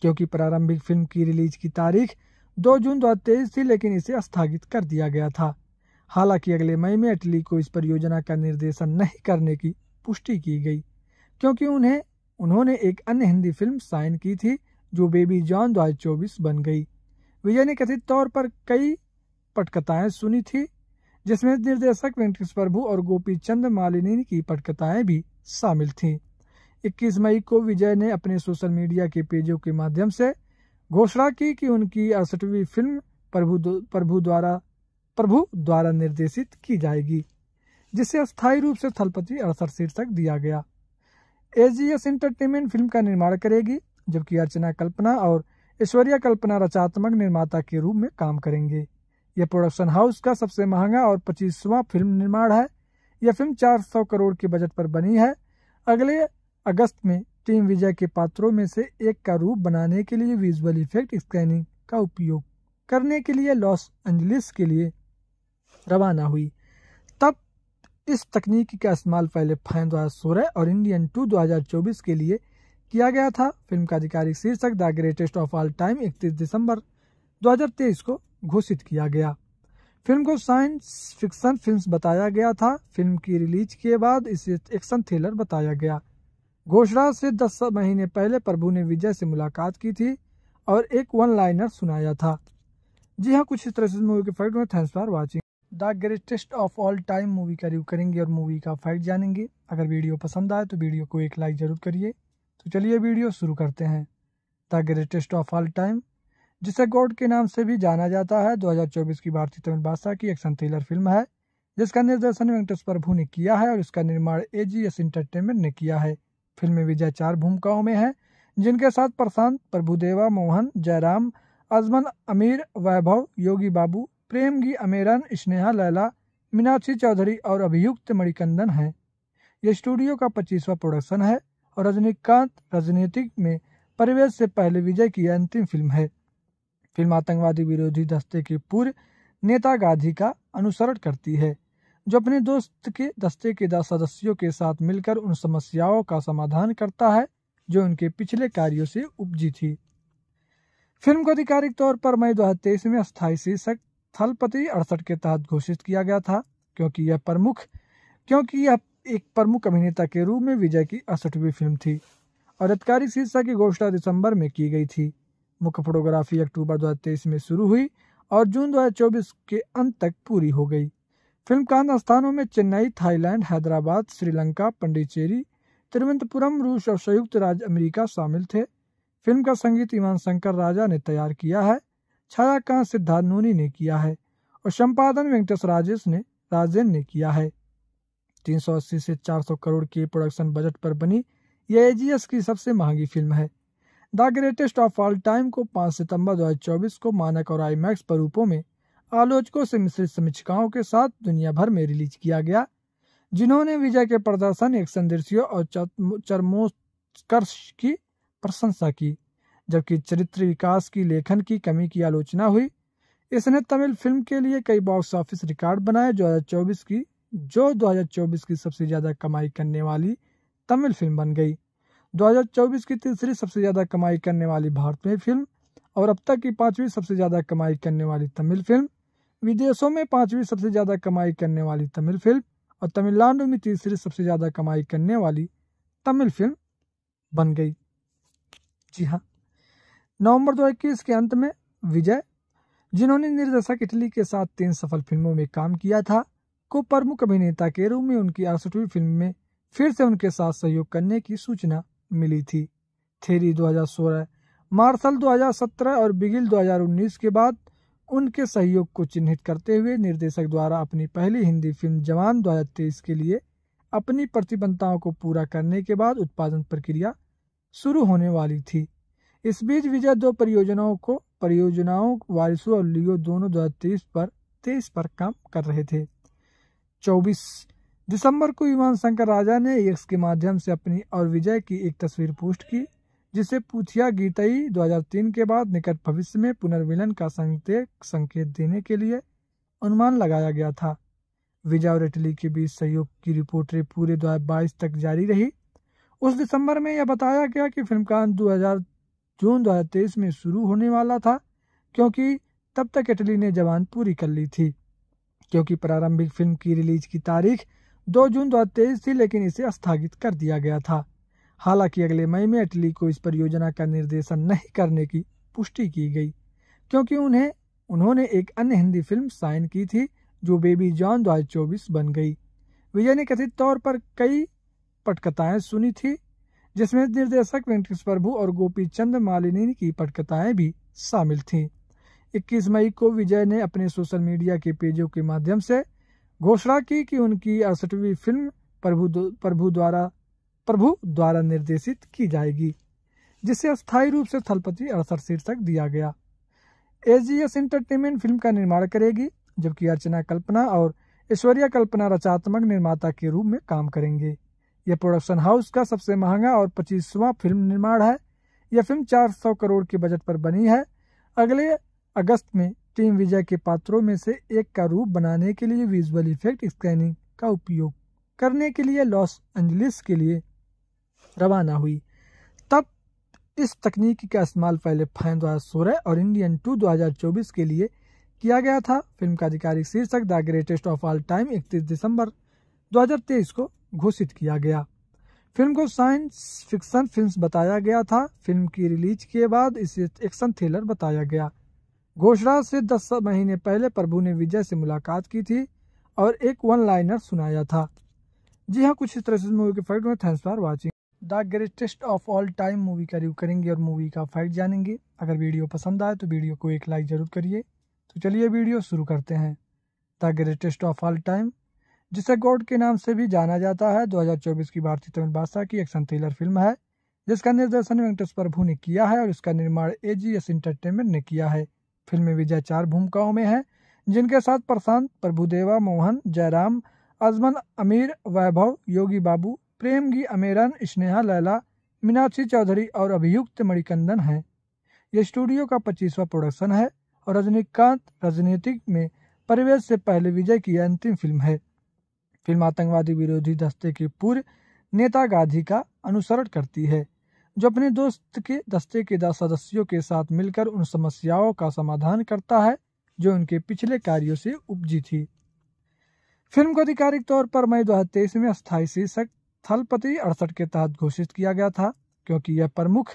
क्योंकि प्रारंभिक फिल्म की रिलीज की तारीख दो जून दो थी लेकिन इसे स्थगित कर दिया गया था हालांकि अगले मई में इटली को इस परियोजना का निर्देशन नहीं करने की पुष्टि की गई क्योंकि उन्हें उन्होंने एक अन्य हिंदी फिल्म साइन की थी जो बेबी जॉन दो बन गई विजय ने कथित तौर पर कई पटकथाएं सुनी थी जिसमें निर्देशक वेंकटेश प्रभु और गोपी चंद मालिनी की पटकथाएं भी शामिल थीं 21 मई को विजय ने अपने सोशल मीडिया के पेजों के माध्यम से घोषणा की कि उनकी अड़सठवीं फिल्म प्रभु प्रभु द्वारा प्रभु द्वारा निर्देशित की जाएगी जिसे अस्थायी रूप से थलपति अड़सठ शीर्षक दिया गया एजीएस एंटरटेनमेंट फिल्म का निर्माण करेगी जबकि अर्चना कल्पना और ऐश्वर्या कल्पना रचनात्मक निर्माता के रूप में काम करेंगे यह प्रोडक्शन हाउस का सबसे महंगा और पच्चीसवां फिल्म निर्माण है यह फिल्म 400 करोड़ के बजट पर बनी है अगले अगस्त में टीम विजय के पात्रों में से एक का रूप बनाने के लिए विजुअल इफेक्ट स्कैनिंग का उपयोग करने के लिए लॉस एंजलिस के लिए रवाना हुई तब इस तकनीक का इस्तेमाल पहले फैन दो हज़ार सोलह और इंडियन टू दो हज़ार चौबीस के लिए किया गया था फिल्म का आधिकारिक शीर्षक the greatest of all time इकतीस दिसंबर 2023 को घोषित किया गया फिल्म को साइंस फिक्शन फिल्म बताया गया था फिल्म की रिलीज के बाद इसे एक्शन थ्रिलर बताया गया घोषणा से दस महीने पहले प्रभु ने विजय से मुलाकात की थी और एक वन लाइनर सुनाया था जी हाँ कुछ इस तरह से मूवी के फैक्ट में thanks for watching the greatest of all time movie का रिव्यू करेंगे और मूवी का फैक्ट जानेंगे अगर वीडियो पसंद आए तो वीडियो को एक लाइक जरूर करिए तो चलिए वीडियो शुरू करते हैं the greatest of all time जिसे गॉड के नाम से भी जाना जाता है 2024 की भारतीय तमिल भाषा की एक्शन थ्रिलर फिल्म है जिसका निर्देशन वेंकटेश प्रभु ने किया है और इसका निर्माण ए जी एस इंटरटेनमेंट ने किया है फिल्म में विजय चार भूमिकाओं में हैं जिनके साथ प्रशांत प्रभुदेवा मोहन जयराम अजमन अमीर वैभव योगी बाबू प्रेम गी अमेरन स्नेहा लैला मीनाक्षी चौधरी और अभियुक्त मणिकंदन हैं यह स्टूडियो का पच्चीसवा प्रोडक्शन है और रजनीकांत रजनीतिक में परिवेश से पहले विजय की अंतिम फिल्म है फिल्म आतंकवादी विरोधी दस्ते के पूर्व नेता गांधी का अनुसरण करती है जो अपने दोस्त के दस्ते के दस सदस्यों के साथ मिलकर उन समस्याओं का समाधान करता है जो उनके पिछले कार्यों से उपजी थी फिल्म को आधिकारिक तौर पर मई दो में स्थायी शीर्षक थलपति अड़सठ के तहत घोषित किया गया था क्योंकि यह प्रमुख क्योंकि यह एक प्रमुख अभिनेता के रूप में विजय की अड़सठवीं फिल्म थी और आधिकारिक शीर्षक की घोषणा दिसंबर में की गई थी मुख्य फोटोग्राफी अक्टूबर दो में शुरू हुई और जून दो के अंत तक पूरी हो गई फिल्म कांड स्थानों में चेन्नई थाईलैंड हैदराबाद श्रीलंका पंडिचेरी तिरुवनंतपुरम रूस और संयुक्त राज्य अमेरिका शामिल थे फिल्म का संगीत ईमान शंकर राजा ने तैयार किया है छायाकांत सिद्धार्थ नोनी ने किया है और संपादन वेंकटेश राजेश ने राजेन ने किया है 380 से 400 करोड़ के प्रोडक्शन बजट पर बनी यह एजीएस की सबसे महंगी फिल्म है the greatest of all time को 5 सितंबर 2024 को मानक और आईमैक्स स्वरूपों में आलोचकों से मिश्रित समीक्षाओं के साथ दुनिया भर में रिलीज किया गया जिन्होंने विजय के प्रदर्शन एक संदर्शियों और चरमोत्कर्ष की प्रशंसा की जबकि चरित्र विकास की लेखन की कमी की आलोचना हुई इसने तमिल फिल्म के लिए कई बॉक्स ऑफिस रिकॉर्ड बनाए दो की जो 2024 की सबसे ज़्यादा कमाई करने वाली तमिल फिल्म बन गई 2024 की तीसरी सबसे ज़्यादा कमाई करने वाली भारतीय फिल्म और अब तक की पांचवी सबसे ज़्यादा कमाई करने वाली तमिल फिल्म विदेशों में पांचवी सबसे ज़्यादा कमाई करने वाली तमिल फिल्म और तमिलनाडु में तीसरी सबसे ज़्यादा कमाई करने वाली तमिल फिल्म बन गई जी हाँ नवंबर दो के अंत में विजय जिन्होंने निर्देशक इटली के साथ तीन सफल फिल्मों में काम किया था को प्रमुख अभिनेता के रूप में उनकी अड़सठवीं फिल्म में फिर से उनके साथ सहयोग करने की सूचना मिली थी थेरी 2016, मार्शल 2017 और बिगिल 2019 के बाद उनके सहयोग को चिन्हित करते हुए निर्देशक द्वारा अपनी पहली हिंदी फिल्म जवान दो के लिए अपनी प्रतिबद्धताओं को पूरा करने के बाद उत्पादन प्रक्रिया शुरू होने वाली थी इस बीच विजय दो परियोजनाओं को परियोजनाओं वारिसो और लियो दोनों दो पर तेईस पर काम कर रहे थे चौबीस दिसंबर को विमान शंकर राजा ने एक्स के माध्यम से अपनी और विजय की एक तस्वीर पोस्ट की जिसे पूछिया गीतई 2003 के बाद निकट भविष्य में पुनर्मिलन का संकेत संकेत देने के लिए अनुमान लगाया गया था विजय और इटली के बीच सहयोग की रिपोर्टें पूरे दो तक जारी रही उस दिसंबर में यह बताया गया कि फिल्म का दो जून 2023 में शुरू होने वाला था क्योंकि तब तक इटली ने जवान पूरी कर ली थी क्योंकि प्रारंभिक फिल्म की रिलीज की तारीख 2 जून 2023 थी लेकिन इसे स्थगित कर दिया गया था हालांकि अगले मई में इटली को इस परियोजना का निर्देशन नहीं करने की पुष्टि की गई क्योंकि उन्हें उन्होंने एक अन्य हिंदी फिल्म साइन की थी जो बेबी जॉन दो चौबीस बन गई विजय ने कथित तौर पर कई पटकथाएं सुनी थी जिसमें निर्देशक वेंकटेश प्रभु और गोपी चंद मालिनी की पटकथाएं भी शामिल थीं 21 मई को विजय ने अपने सोशल मीडिया के पेजों के माध्यम से घोषणा की कि उनकी अड़सठवीं फिल्म प्रभु प्रभु द्वारा प्रभु द्वारा निर्देशित की जाएगी जिसे अस्थायी रूप से थलपति अड़सठ शीर्षक दिया गया एजीएस एंटरटेनमेंट फिल्म का निर्माण करेगी जबकि अर्चना कल्पना और ऐश्वर्या कल्पना रचनात्मक निर्माता के रूप में काम करेंगे यह प्रोडक्शन हाउस का सबसे महंगा और पच्चीसवां फिल्म निर्माण है यह फिल्म 400 करोड़ के बजट पर बनी है अगले अगस्त में टीम विजय के पात्रों में से एक का रूप बनाने के लिए विजुअल इफेक्ट स्कैनिंग का उपयोग करने के लिए लॉस एंजलिस के लिए रवाना हुई तब इस तकनीक का इस्तेमाल पहले फैन 2016 और इंडियन टू 2024 के लिए किया गया था फिल्म का आधिकारिक शीर्षक the greatest of all time 31 दिसंबर 2023 को घोषित किया गया फिल्म को साइंस फिक्सन फिल्म बताया गया था फिल्म की रिलीज के बाद इसे एक्शन थ्रिलर बताया गया घोषणा से दस महीने पहले प्रभु ने विजय से मुलाकात की थी और एक वन लाइनर सुनाया था जी हाँ कुछ इस तरह से मूवी के फैक्ट में thanks for watching the greatest of all time movie का रिव्यू करेंगे और मूवी का फैक्ट जानेंगे अगर वीडियो पसंद आए तो वीडियो को एक लाइक ज़रूर करिए तो चलिए वीडियो शुरू करते हैं the greatest of all time जिसे गॉड के नाम से भी जाना जाता है 2024 की भारतीय तमिल भाषा की एक्शन थ्रिलर फिल्म है जिसका निर्देशन वेंकटेश प्रभु ने किया है और इसका निर्माण ए जी एस इंटरटेनमेंट ने किया है फिल्म में विजय चार भूमिकाओं में है जिनके साथ प्रशांत प्रभुदेवा मोहन जयराम अजमन अमीर वैभव योगी बाबू प्रेम की अमेरन स्नेहा लैला मीनाक्षी चौधरी और अभियुक्त मणिकंदन हैं यह स्टूडियो का पच्चीसवा प्रोडक्शन है और रजनीकांत राजनीतिक में परिवेश से पहले विजय की अंतिम फिल्म है फिल्म आतंकवादी विरोधी दस्ते के पूर्व नेता गांधी का अनुसरण करती है जो अपने दोस्त के दस्ते के दस सदस्यों के साथ मिलकर उन समस्याओं का समाधान करता है जो उनके पिछले कार्यों से उपजी थी फिल्म को आधिकारिक तौर पर मई दो में स्थायी शीर्षक स्थलपति अड़सठ के तहत घोषित किया गया था क्योंकि यह प्रमुख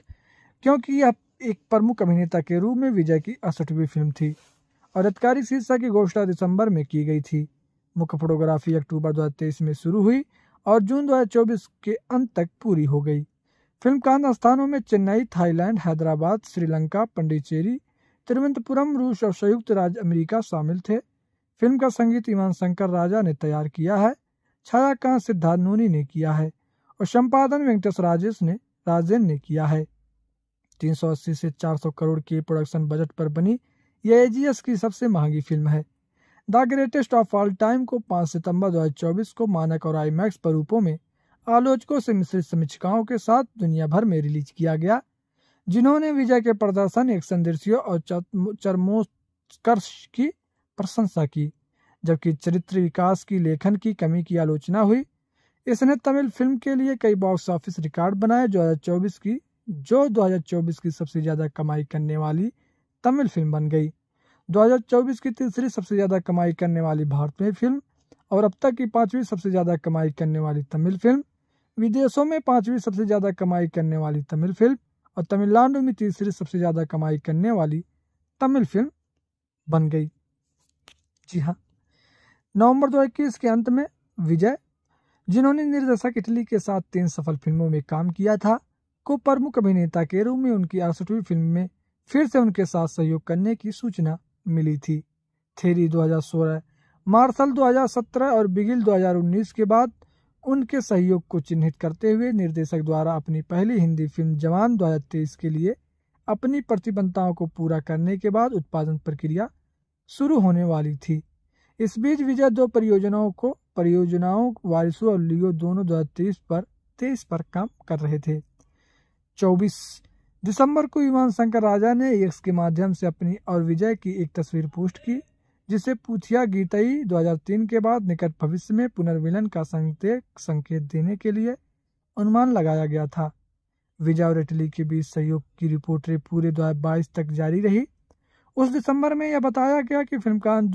क्योंकि यह एक प्रमुख अभिनेता के रूप में विजय की अड़सठवीं फिल्म थी और अधिकारी शीर्षा की घोषणा दिसंबर में की गई थी मुख्य फोटोग्राफी अक्टूबर दो में शुरू हुई और जून दो के अंत तक पूरी हो गई फिल्म का स्थानों में चेन्नई थाईलैंड हैदराबाद श्रीलंका पंडिचेरी तिरुवनंतपुरम रूस और संयुक्त राज्य अमेरिका शामिल थे फिल्म का संगीत ईमान शंकर राजा ने तैयार किया है छायाकांत सिद्धार्थ नूनी ने किया है और संपादन वेंकटेश राजेश ने राजेन ने किया है 380 से 400 करोड़ के प्रोडक्शन बजट पर बनी यह एजीएस की सबसे महंगी फिल्म है the greatest of all time को 5 सितंबर 2024 को मानक और आईमैक्स स्वरूपों में आलोचकों से मिश्रित समीक्षाओं के साथ दुनिया भर में रिलीज किया गया जिन्होंने विजय के प्रदर्शन एक्शन दृश्यों और चरमोत्कर्ष की प्रशंसा की जबकि चरित्र विकास की लेखन की कमी की आलोचना हुई इसने तमिल फिल्म के लिए कई बॉक्स ऑफिस रिकॉर्ड बनाए दो की जो 2024 की सबसे ज़्यादा कमाई करने वाली तमिल फिल्म बन गई 2024 की तीसरी सबसे ज़्यादा कमाई करने वाली भारतीय फिल्म और अब तक की पांचवी सबसे ज़्यादा कमाई करने वाली तमिल फिल्म विदेशों में पांचवी सबसे ज़्यादा कमाई करने वाली तमिल फिल्म और तमिलनाडु में तीसरी सबसे ज़्यादा कमाई करने वाली तमिल फिल्म बन गई जी हाँ नवंबर 2021 के अंत में विजय जिन्होंने निर्देशक इटली के साथ तीन सफल फिल्मों में काम किया था को प्रमुख अभिनेता के रूप में उनकी अड़सठवीं फिल्म में फिर से उनके साथ सहयोग करने की सूचना मिली थी थेरी 2016, मार्शल 2017 और बिगिल 2019 के बाद उनके सहयोग को चिन्हित करते हुए निर्देशक द्वारा अपनी पहली हिंदी फिल्म जवान दो के लिए अपनी प्रतिबद्धताओं को पूरा करने के बाद उत्पादन प्रक्रिया शुरू होने वाली थी इस बीच विजय दो परियोजनाओं को परियोजनाओं वारिसू और लियो दोनों दो पर तेईस पर काम कर रहे थे चौबीस दिसंबर को विमान शंकर राजा ने एक्स के माध्यम से अपनी और विजय की एक तस्वीर पोस्ट की जिसे पूथिया गीताई 2003 के बाद निकट भविष्य में पुनर्मिलन का संकेत संकेत देने के लिए अनुमान लगाया गया था विजय और इटली के बीच सहयोग की रिपोर्टें पूरे दो तक जारी रही उस दिसंबर में यह बताया गया कि फिल्मकान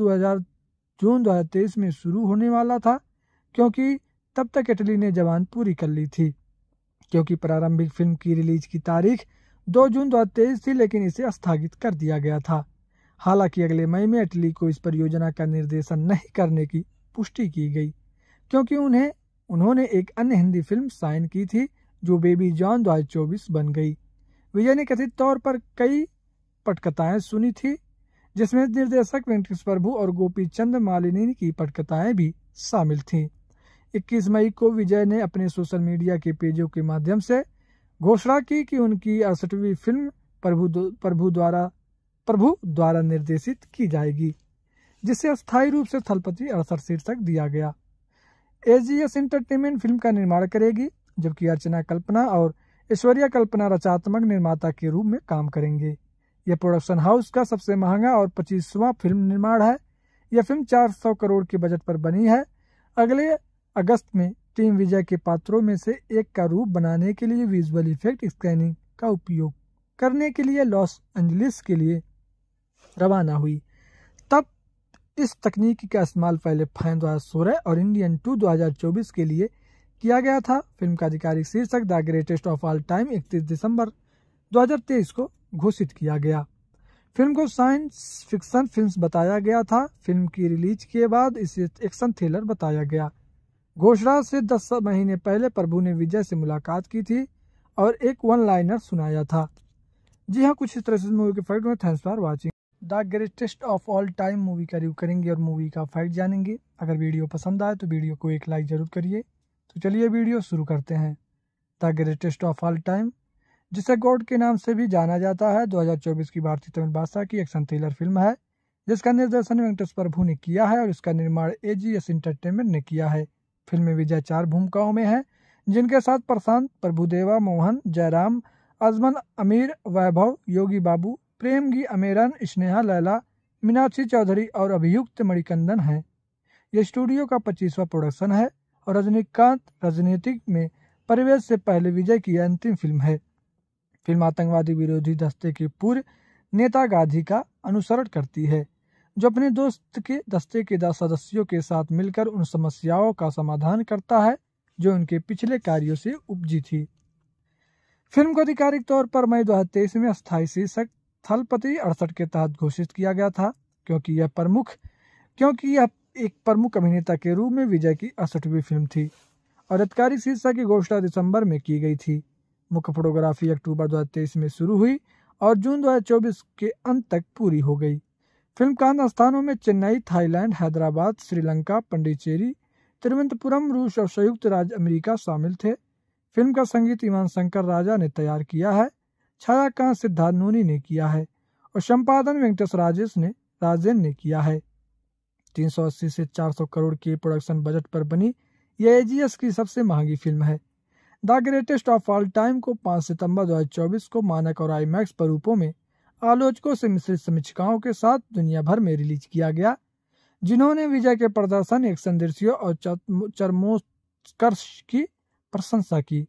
जून 2023 में शुरू होने वाला था क्योंकि तब तक इटली ने जवान पूरी कर ली थी क्योंकि प्रारंभिक फिल्म की रिलीज की तारीख 2 जून 2023 थी लेकिन इसे स्थगित कर दिया गया था हालांकि अगले मई में इटली को इस परियोजना का निर्देशन नहीं करने की पुष्टि की गई क्योंकि उन्हें उन्होंने एक अन्य हिंदी फिल्म साइन की थी जो बेबी जॉन दो बन गई विजय ने कथित तौर पर कई पटकथाएं सुनी थी जिसमें निर्देशक वेंकटेश प्रभु और गोपी चंद मालिनी की पटकथाएं भी शामिल थीं 21 मई को विजय ने अपने सोशल मीडिया के पेजों के माध्यम से घोषणा की कि उनकी अड़सठवीं फिल्म प्रभु प्रभु द्वारा प्रभु द्वारा निर्देशित की जाएगी जिसे अस्थायी रूप से थलपति अड़सठ शीर्षक दिया गया एजीएस एंटरटेनमेंट फिल्म का निर्माण करेगी जबकि अर्चना कल्पना और ऐश्वर्या कल्पना रचनात्मक निर्माता के रूप में काम करेंगे यह प्रोडक्शन हाउस का सबसे महंगा और पच्चीसवां फिल्म निर्माण है यह फिल्म 400 करोड़ के बजट पर बनी है अगले अगस्त में टीम विजय के पात्रों में से एक का रूप बनाने के लिए विजुअल इफेक्ट स्कैनिंग का उपयोग करने के लिए लॉस एंजलिस के लिए रवाना हुई तब इस तकनीक का इस्तेमाल पहले फैन दो हज़ार सोलह और इंडियन टू दो हज़ार चौबीस के लिए किया गया था फिल्म का आधिकारिक शीर्षक the greatest of all time इकतीस दिसंबर 2023 को घोषित किया गया फिल्म को साइंस फिक्शन फिल्म बताया गया था फिल्म की रिलीज के बाद इसे एक्शन थ्रिलर बताया गया घोषणा से दस महीने पहले प्रभु ने विजय से मुलाकात की थी और एक वन लाइनर सुनाया था जी हाँ कुछ इस तरह से मूवी के फैक्ट में thanks for watching the greatest of all time movie का रिव्यू करेंगे और मूवी का फैक्ट जानेंगे अगर वीडियो पसंद आए तो वीडियो को एक लाइक ज़रूर करिए तो चलिए वीडियो शुरू करते हैं the greatest of all time जिसे गोड के नाम से भी जाना जाता है 2024 की भारतीय तमिल भाषा की एक्शन थ्रिलर फिल्म है जिसका निर्देशन वेंकटेश प्रभु ने किया है और इसका निर्माण ए जी एस इंटरटेनमेंट ने किया है फिल्म में विजय चार भूमिकाओं में है जिनके साथ प्रशांत प्रभुदेवा मोहन जयराम अजमन अमीर वैभव योगी बाबू प्रेम गी अमेरन स्नेहा लैला मीनाक्षी चौधरी और अभियुक्त मणिकंदन हैं यह स्टूडियो का पच्चीसवा प्रोडक्शन है और रजनीकांत राजनीतिक में परिवेश से पहले विजय की अंतिम फिल्म है फिल्म आतंकवादी विरोधी दस्ते के पूर्व नेता गांधी का अनुसरण करती है जो अपने दोस्त के दस्ते के दस सदस्यों के साथ मिलकर उन समस्याओं का समाधान करता है जो उनके पिछले कार्यों से उपजी थी फिल्म को आधिकारिक तौर पर मई दो में स्थायी शीर्षक थलपति अड़सठ के तहत घोषित किया गया था क्योंकि यह प्रमुख क्योंकि यह एक प्रमुख अभिनेता के रूप में विजय की अड़सठवीं फिल्म थी और आधिकारिक शीर्षक की घोषणा दिसंबर में की गई थी मुख्य फोटोग्राफी अक्टूबर 2023 में शुरू हुई और जून 2024 के अंत तक पूरी हो गई फिल्म कांड स्थानों में चेन्नई थाईलैंड हैदराबाद श्रीलंका पंडिचेरी तिरुवनंतपुरम रूस और संयुक्त राज्य अमेरिका शामिल थे फिल्म का संगीत ईमान शंकर राजा ने तैयार किया है छायाकांत सिद्धार्थ नोनी ने किया है और संपादन वेंकटेश राजेश ने राजेन ने किया है 380 से 400 करोड़ के प्रोडक्शन बजट पर बनी यह एजीएस की सबसे महंगी फिल्म है the greatest of all time को 5 सितंबर 2024 को मानक और आईमैक्स स्वरूपों में आलोचकों से मिश्रित समीक्षाओं के साथ दुनिया भर में रिलीज किया गया जिन्होंने विजय के प्रदर्शन एक्शन दृश्यों और चरमोत्कर्ष की प्रशंसा की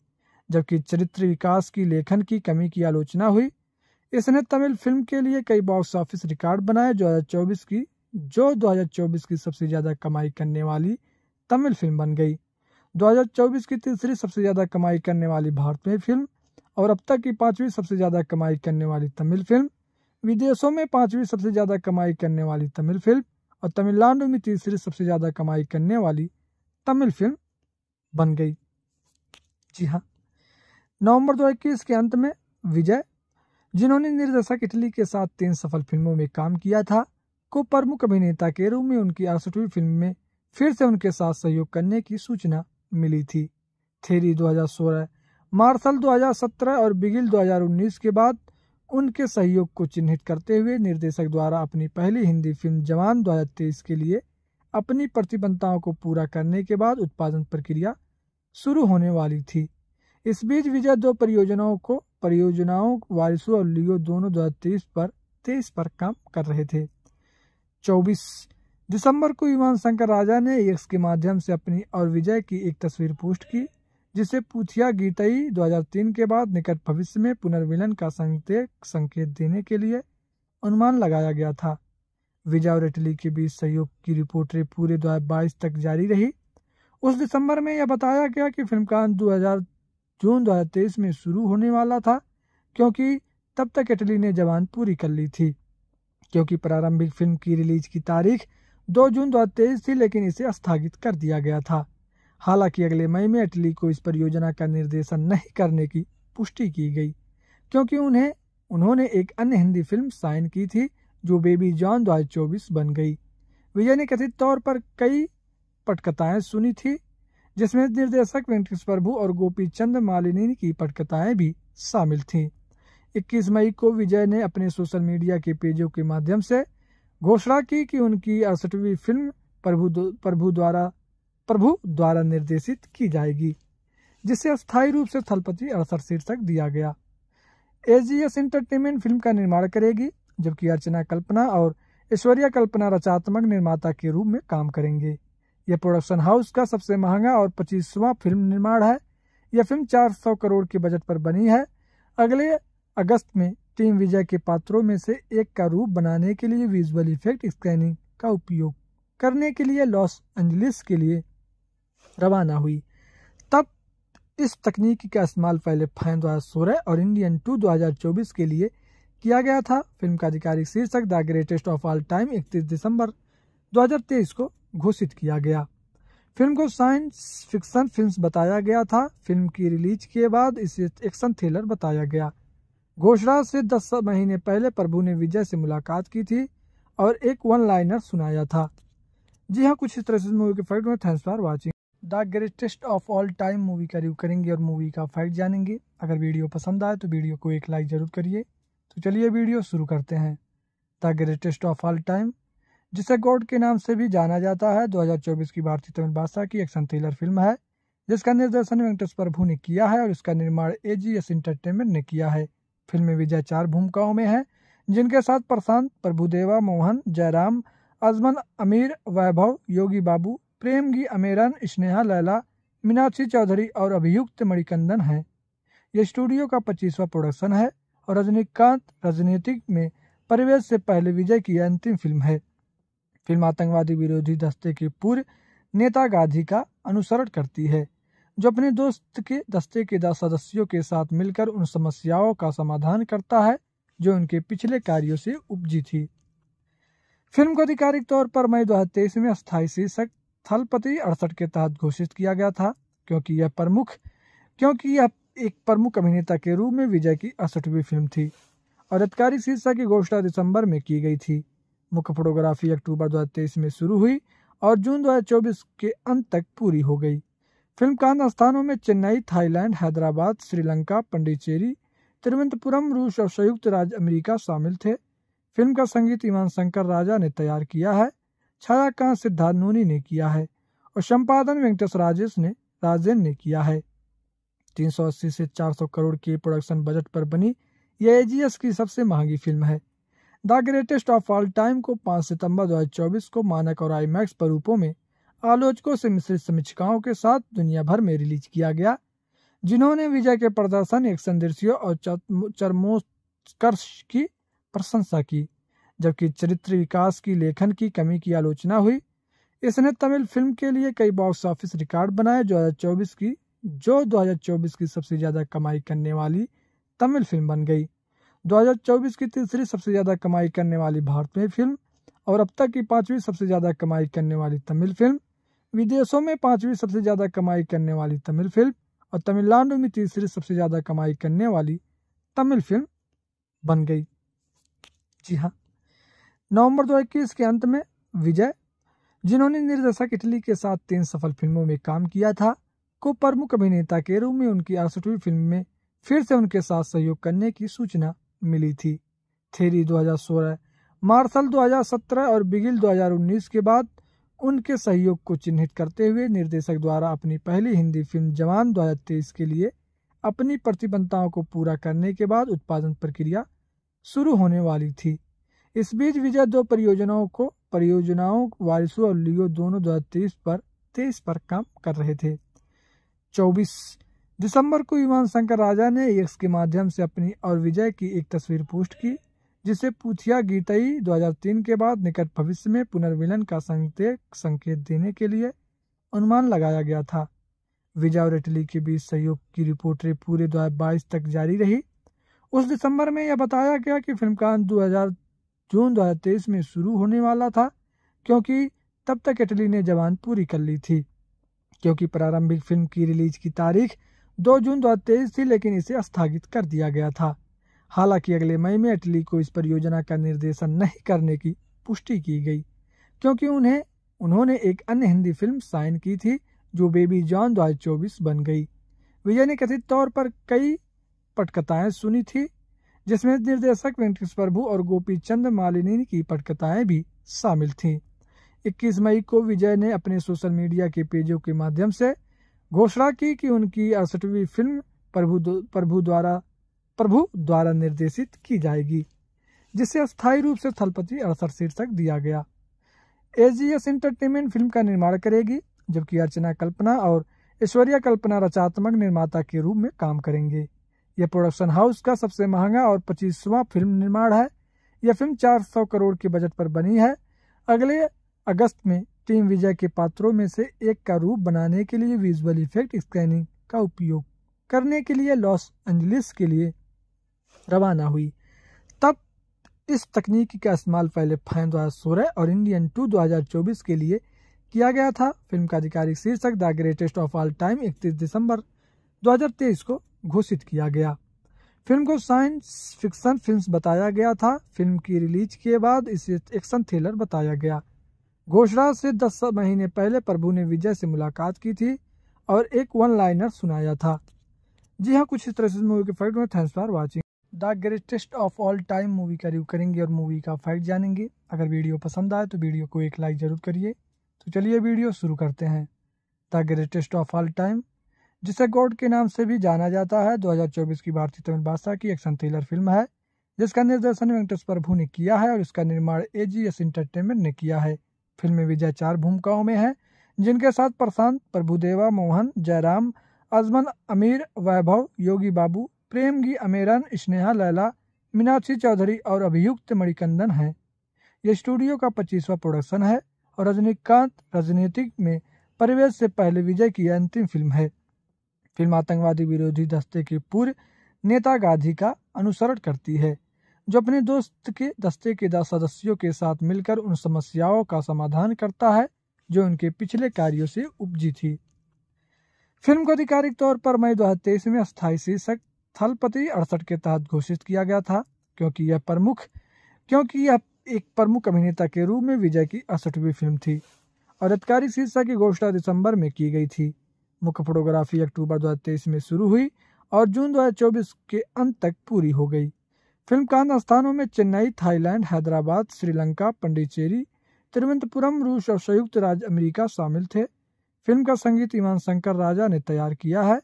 जबकि चरित्र विकास की लेखन की कमी की आलोचना हुई इसने तमिल फिल्म के लिए कई बॉक्स ऑफिस रिकॉर्ड बनाए चौबीस की जो 2024 की सबसे ज्यादा कमाई करने वाली तमिल फिल्म बन गई 2024 की तीसरी सबसे ज़्यादा कमाई करने वाली भारतीय फिल्म और अब तक की पांचवी सबसे ज़्यादा कमाई करने वाली तमिल फिल्म विदेशों में पांचवी सबसे ज़्यादा कमाई करने वाली तमिल फिल्म और तमिलनाडु में तीसरी सबसे ज़्यादा कमाई करने वाली तमिल फिल्म बन गई जी हाँ नवंबर 2021 के अंत में विजय जिन्होंने निर्देशक इटली के साथ तीन सफल फिल्मों में काम किया था को प्रमुख अभिनेता के रूप में उनकी अड़सठवीं फिल्म में फिर से उनके साथ सहयोग करने की सूचना मिली थी थेरी 2016 मार्शल 2017 और बिगिल 2019 के बाद उनके सहयोग को चिन्हित करते हुए निर्देशक द्वारा अपनी पहली हिंदी फिल्म जवान दो के लिए अपनी प्रतिबद्धताओं को पूरा करने के बाद उत्पादन प्रक्रिया शुरू होने वाली थी इस बीच विजय दो परियोजनाओं को परियोजनाओं वारिसू और लियो दोनों दो पर तेईस पर काम कर रहे थे चौबीस दिसंबर को युवान शंकर राजा ने एक्स के माध्यम से अपनी और विजय की एक तस्वीर पोस्ट की जिसे पूछिया गीतई 2003 के बाद निकट भविष्य में पुनर्मिलन का संकेत संकेत देने के लिए अनुमान लगाया गया था विजय और इटली के बीच सहयोग की रिपोर्टें पूरे दो तक जारी रही उस दिसंबर में यह बताया गया कि फिल्म का दो जून दो में शुरू होने वाला था क्योंकि तब तक इटली ने जवान पूरी कर ली थी क्योंकि प्रारंभिक फिल्म की रिलीज की तारीख दो जून दो थी लेकिन इसे स्थगित कर दिया गया था हालांकि अगले मई में इटली को इस परियोजना का निर्देशन नहीं करने की पुष्टि की गई क्योंकि उन्हें उन्होंने एक अन्य हिंदी फिल्म साइन की थी जो बेबी जॉन चौबीस बन गई विजय ने कथित तौर पर कई पटकथाएं सुनी थी जिसमें निर्देशक वेंकटेश प्रभु और गोपी चंद मालिनी की पटकथाएं भी शामिल थीं 21 मई को विजय ने अपने सोशल मीडिया के पेजों के माध्यम से घोषणा की कि उनकी अड़सठवीं फिल्म प्रभु प्रभु द्वारा प्रभु द्वारा निर्देशित की जाएगी जिसे अस्थायी रूप से थलपति अड़सठ शीर्षक दिया गया एजीएस एंटरटेनमेंट फिल्म का निर्माण करेगी जबकि अर्चना कल्पना और ऐश्वर्या कल्पना रचनात्मक निर्माता के रूप में काम करेंगे यह प्रोडक्शन हाउस का सबसे महंगा और पच्चीसवां फिल्म निर्माण है यह फिल्म 400 करोड़ के बजट पर बनी है अगले अगस्त में टीम वीजा के पात्रों में से एक का रूप बनाने के लिए विजुअल इफेक्ट स्कैनिंग का उपयोग करने के लिए लॉस एंजलिस के लिए रवाना हुई तब इस तकनीक का इस्तेमाल पहले फैन 2016 और इंडियन टू 2024 के लिए किया गया था फिल्म का आधिकारिक शीर्षक the greatest of all time 31 दिसंबर 2023 को घोषित किया गया फिल्म को साइंस फिक्सन फिल्म बताया गया था फिल्म की रिलीज के बाद इसे एक्शन थ्रिलर बताया गया घोषणा से दस महीने पहले प्रभु ने विजय से मुलाकात की थी और एक वन लाइनर सुनाया था जी हाँ कुछ इस तरह से मूवी के फैक्ट में thanks for watching the greatest of all time movie का रिव्यू करेंगे और मूवी का फैक्ट जानेंगे अगर वीडियो पसंद आए तो वीडियो को एक लाइक जरूर करिए तो चलिए वीडियो शुरू करते हैं the greatest of all time जिसे गॉड के नाम से भी जाना जाता है 2024 की भारतीय तमिल भाषा की एक्शन थ्रिलर फिल्म है जिसका निर्देशन वेंकटेश प्रभु ने किया है और इसका निर्माण ए जी एस इंटरटेनमेंट ने किया है फिल्म में विजय चार भूमिकाओं में हैं जिनके साथ प्रशांत प्रभुदेवा मोहन जयराम अजमन अमीर वैभव योगी बाबू प्रेम अमेरन स्नेहा लैला मीनाक्षी चौधरी और अभियुक्त मणिकंदन हैं यह स्टूडियो का पच्चीसवा प्रोडक्शन है और रजनीकांत राजनीतिक में परिवेश से पहले विजय की अंतिम फिल्म है फिल्म आतंकवादी विरोधी दस्ते के पूर्व नेता गांधी का अनुसरण करती है जो अपने दोस्त के दस्ते के दस सदस्यों के साथ मिलकर उन समस्याओं का समाधान करता है जो उनके पिछले कार्यों से उपजी थी फिल्म को आधिकारिक तौर पर मई दो में स्थायी शीर्षक थलपति अड़सठ के तहत घोषित किया गया था क्योंकि यह प्रमुख क्योंकि यह एक प्रमुख अभिनेता के रूप में विजय की अड़सठवीं फिल्म थी और आधिकारिक शीर्षक की घोषणा दिसंबर में की गई थी मुख्य फोटोग्राफी अक्टूबर दो में शुरू हुई और जून दो के अंत तक पूरी हो गई फिल्म कांड स्थानों में चेन्नई थाईलैंड हैदराबाद श्रीलंका पंडिचेरी तिरुवनंतपुरम रूस और संयुक्त राज्य अमेरिका शामिल थे फिल्म का संगीत ईमान शंकर राजा ने तैयार किया है छायाकांत सिद्धार्थ नोनी ने किया है और संपादन वेंकटेश राजेश ने राजेन ने किया है 380 से 400 करोड़ के प्रोडक्शन बजट पर बनी यह एजीएस की सबसे महंगी फिल्म है the greatest of all time को 5 सितंबर 2024 को मानक और आईमैक्स पर रूपों में आलोचकों से मिश्रित समीक्षाओं के साथ दुनिया भर में रिलीज किया गया जिन्होंने विजय के प्रदर्शन एक संदेशियों और चरमोत्कर्ष की प्रशंसा की जबकि चरित्र विकास की लेखन की कमी की आलोचना हुई इसने तमिल फिल्म के लिए कई बॉक्स ऑफिस रिकॉर्ड बनाए 2024 की जो 2024 की सबसे ज्यादा कमाई करने वाली तमिल फिल्म बन गई 2024 की तीसरी सबसे ज्यादा कमाई करने वाली भारतीय फिल्म और अब तक की पांचवी सबसे ज्यादा कमाई करने वाली तमिल फिल्म विदेशों में पांचवी सबसे ज़्यादा कमाई करने वाली तमिल फिल्म और तमिलनाडु में तीसरी सबसे ज़्यादा कमाई करने वाली तमिल फिल्म बन गई जी हाँ नवंबर दो के अंत में विजय जिन्होंने निर्देशक इटली के साथ तीन सफल फिल्मों में काम किया था को प्रमुख अभिनेता के रूप में उनकी अड़सठवीं फिल्म में फिर से उनके साथ सहयोग करने की सूचना मिली थी थेरी 2016 मार्शल 2017 और बिगिल 2019 के बाद उनके सहयोग को चिन्हित करते हुए निर्देशक द्वारा अपनी पहली हिंदी फिल्म जवान दो के लिए अपनी प्रतिबद्धताओं को पूरा करने के बाद उत्पादन प्रक्रिया शुरू होने वाली थी इस बीच विजय दो परियोजनाओं को परियोजनाओं वारिसो और लियो दोनों दो पर तेईस पर काम कर रहे थे चौबीस दिसंबर को विमान शंकर राजा ने एक्स के माध्यम से अपनी और विजय की एक तस्वीर पोस्ट की जिसे पूछिया गीतई 2003 के बाद निकट भविष्य में पुनर्मिलन का संकेत संकेत देने के लिए अनुमान लगाया गया था विजय और इटली के बीच सहयोग की रिपोर्टें पूरे दो तक जारी रही उस दिसंबर में यह बताया गया कि फिल्म का दो जून 2023 में शुरू होने वाला था क्योंकि तब तक इटली ने जवान पूरी कर ली थी क्योंकि प्रारंभिक फिल्म की रिलीज की तारीख 2 जून 2023 थी लेकिन इसे स्थगित कर दिया गया था हालांकि अगले मई में अटली को इस परियोजना का निर्देशन नहीं करने की पुष्टि की गई क्योंकि उन्हें उन्होंने एक अन्य हिंदी फिल्म साइन की थी जो बेबी जॉन दो चौबीस बन गई विजय ने कथित तौर पर कई पटकथाएं सुनी थी जिसमें निर्देशक वेंकटेश प्रभु और गोपी चंद मालिनी की पटकथाएं भी शामिल थीं 21 मई को विजय ने अपने सोशल मीडिया के पेजों के माध्यम से घोषणा की कि उनकी अड़सठवीं फिल्म प्रभु प्रभु द्वारा प्रभु द्वारा निर्देशित की जाएगी जिसे अस्थायी रूप से थलपति अड़सठ शीर्षक दिया गया एजीएस एंटरटेनमेंट फिल्म का निर्माण करेगी जबकि अर्चना कल्पना और ऐश्वर्या कल्पना रचनात्मक निर्माता के रूप में काम करेंगे यह प्रोडक्शन हाउस का सबसे महंगा और पच्चीसवा फिल्म निर्माण है यह फिल्म 400 करोड़ के बजट पर बनी है अगले अगस्त में टीम विजय के पात्रों में से एक का रूप बनाने के लिए विजुअल इफेक्ट स्कैनिंग का उपयोग करने के लिए लॉस एंजलिस के लिए रवाना हुई तब इस तकनीक का इस्तेमाल पहले फैन सोलह और इंडियन टू चौबीस के लिए किया गया था फिल्म का आधिकारिक शीर्षक the greatest of all time इकतीस दिसंबर 2023 को घोषित किया गया फिल्म को साइंस फिक्सन फिल्म बताया गया था फिल्म की रिलीज के बाद इसे एक्शन थ्रिलर बताया गया घोषणा से दस महीने पहले प्रभु ने विजय से मुलाकात की थी और एक वन लाइनर सुनाया था जी हाँ कुछ इस तरह से मूवी के फैक्ट में thanks for watching the greatest of all time movie का रिव्यू करेंगे और मूवी का फैक्ट जानेंगे अगर वीडियो पसंद आए तो वीडियो को एक लाइक ज़रूर करिए तो चलिए वीडियो शुरू करते हैं the greatest of all time जिसे गॉड के नाम से भी जाना जाता है 2024 की भारतीय तमिल भाषा की एक्शन थ्रिलर फिल्म है जिसका निर्देशन वेंकटेश प्रभु ने किया है और इसका निर्माण ए जी एस इंटरटेनमेंट ने किया है फिल्म में विजय चार भूमिकाओं में है जिनके साथ प्रशांत प्रभुदेवा मोहन जयराम अजमन अमीर वैभव योगी बाबू प्रेमगी अमेरन स्नेहा लैला मीनाक्षी चौधरी और अभियुक्त मणिकंदन हैं यह स्टूडियो का पच्चीसवा प्रोडक्शन है और रजनीकांत राजनीतिक में परिवेश से पहले विजय की अंतिम फिल्म है फिल्म आतंकवादी विरोधी दस्ते के पूर्व नेता गांधी का अनुसरण करती है जो अपने दोस्त के दस्ते के दस सदस्यों के साथ मिलकर उन समस्याओं का समाधान करता है जो उनके पिछले कार्यों से उपजी थी फिल्म को आधिकारिक तौर पर मई दो में स्थायी शीर्षक स्थलपति अड़सठ के तहत घोषित किया गया था क्योंकि यह प्रमुख क्योंकि यह एक प्रमुख अभिनेता के रूप में विजय की अड़सठवीं फिल्म थी और अधिकारी शीर्षा की घोषणा दिसंबर में की गई थी मुख्य फोटोग्राफी अक्टूबर दो में शुरू हुई और जून दो के अंत तक पूरी हो गई फिल्म का अन्य स्थानों में चेन्नई थाईलैंड हैदराबाद श्रीलंका पंडिचेरी तिरुवनंतपुरम रूस और संयुक्त राज्य अमेरिका शामिल थे फिल्म का संगीत ईमान शंकर राजा ने तैयार किया है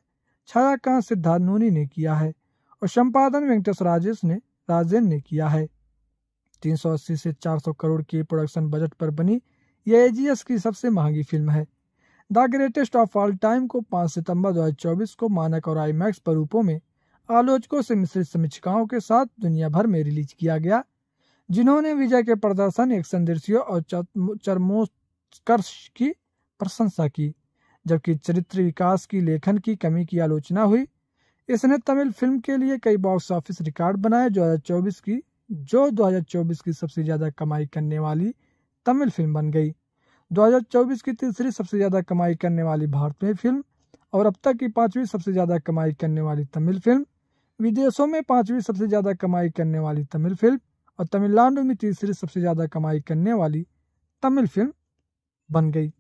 छायाकांत सिद्धार्थ नूनी ने किया है और संपादन वेंकटेश राजेश ने राजेन ने किया है 380 से 400 करोड़ के प्रोडक्शन बजट पर बनी यह एजीएस की सबसे महंगी फिल्म है the greatest of all time को 5 सितंबर 2024 को मानक और आईमैक्स स्वरूपों में आलोचकों से मिश्रित समीक्षिकाओं के साथ दुनिया भर में रिलीज किया गया जिन्होंने विजय के प्रदर्शन एक्शन दृश्यों और चरमोत्कर्ष की प्रशंसा की जबकि चरित्र विकास की लेखन की कमी की आलोचना हुई इसने तमिल फिल्म के लिए कई बॉक्स ऑफिस रिकॉर्ड बनाए दो की जो 2024 की सबसे ज़्यादा कमाई करने वाली तमिल फिल्म बन गई 2024 की तीसरी सबसे ज़्यादा कमाई करने वाली भारतीय फिल्म और अब तक की पांचवी सबसे ज़्यादा कमाई करने वाली तमिल फिल्म विदेशों में पांचवी सबसे ज़्यादा कमाई करने वाली तमिल फिल्म और तमिलनाडु में तीसरी सबसे ज़्यादा कमाई करने वाली तमिल फिल्म बन गई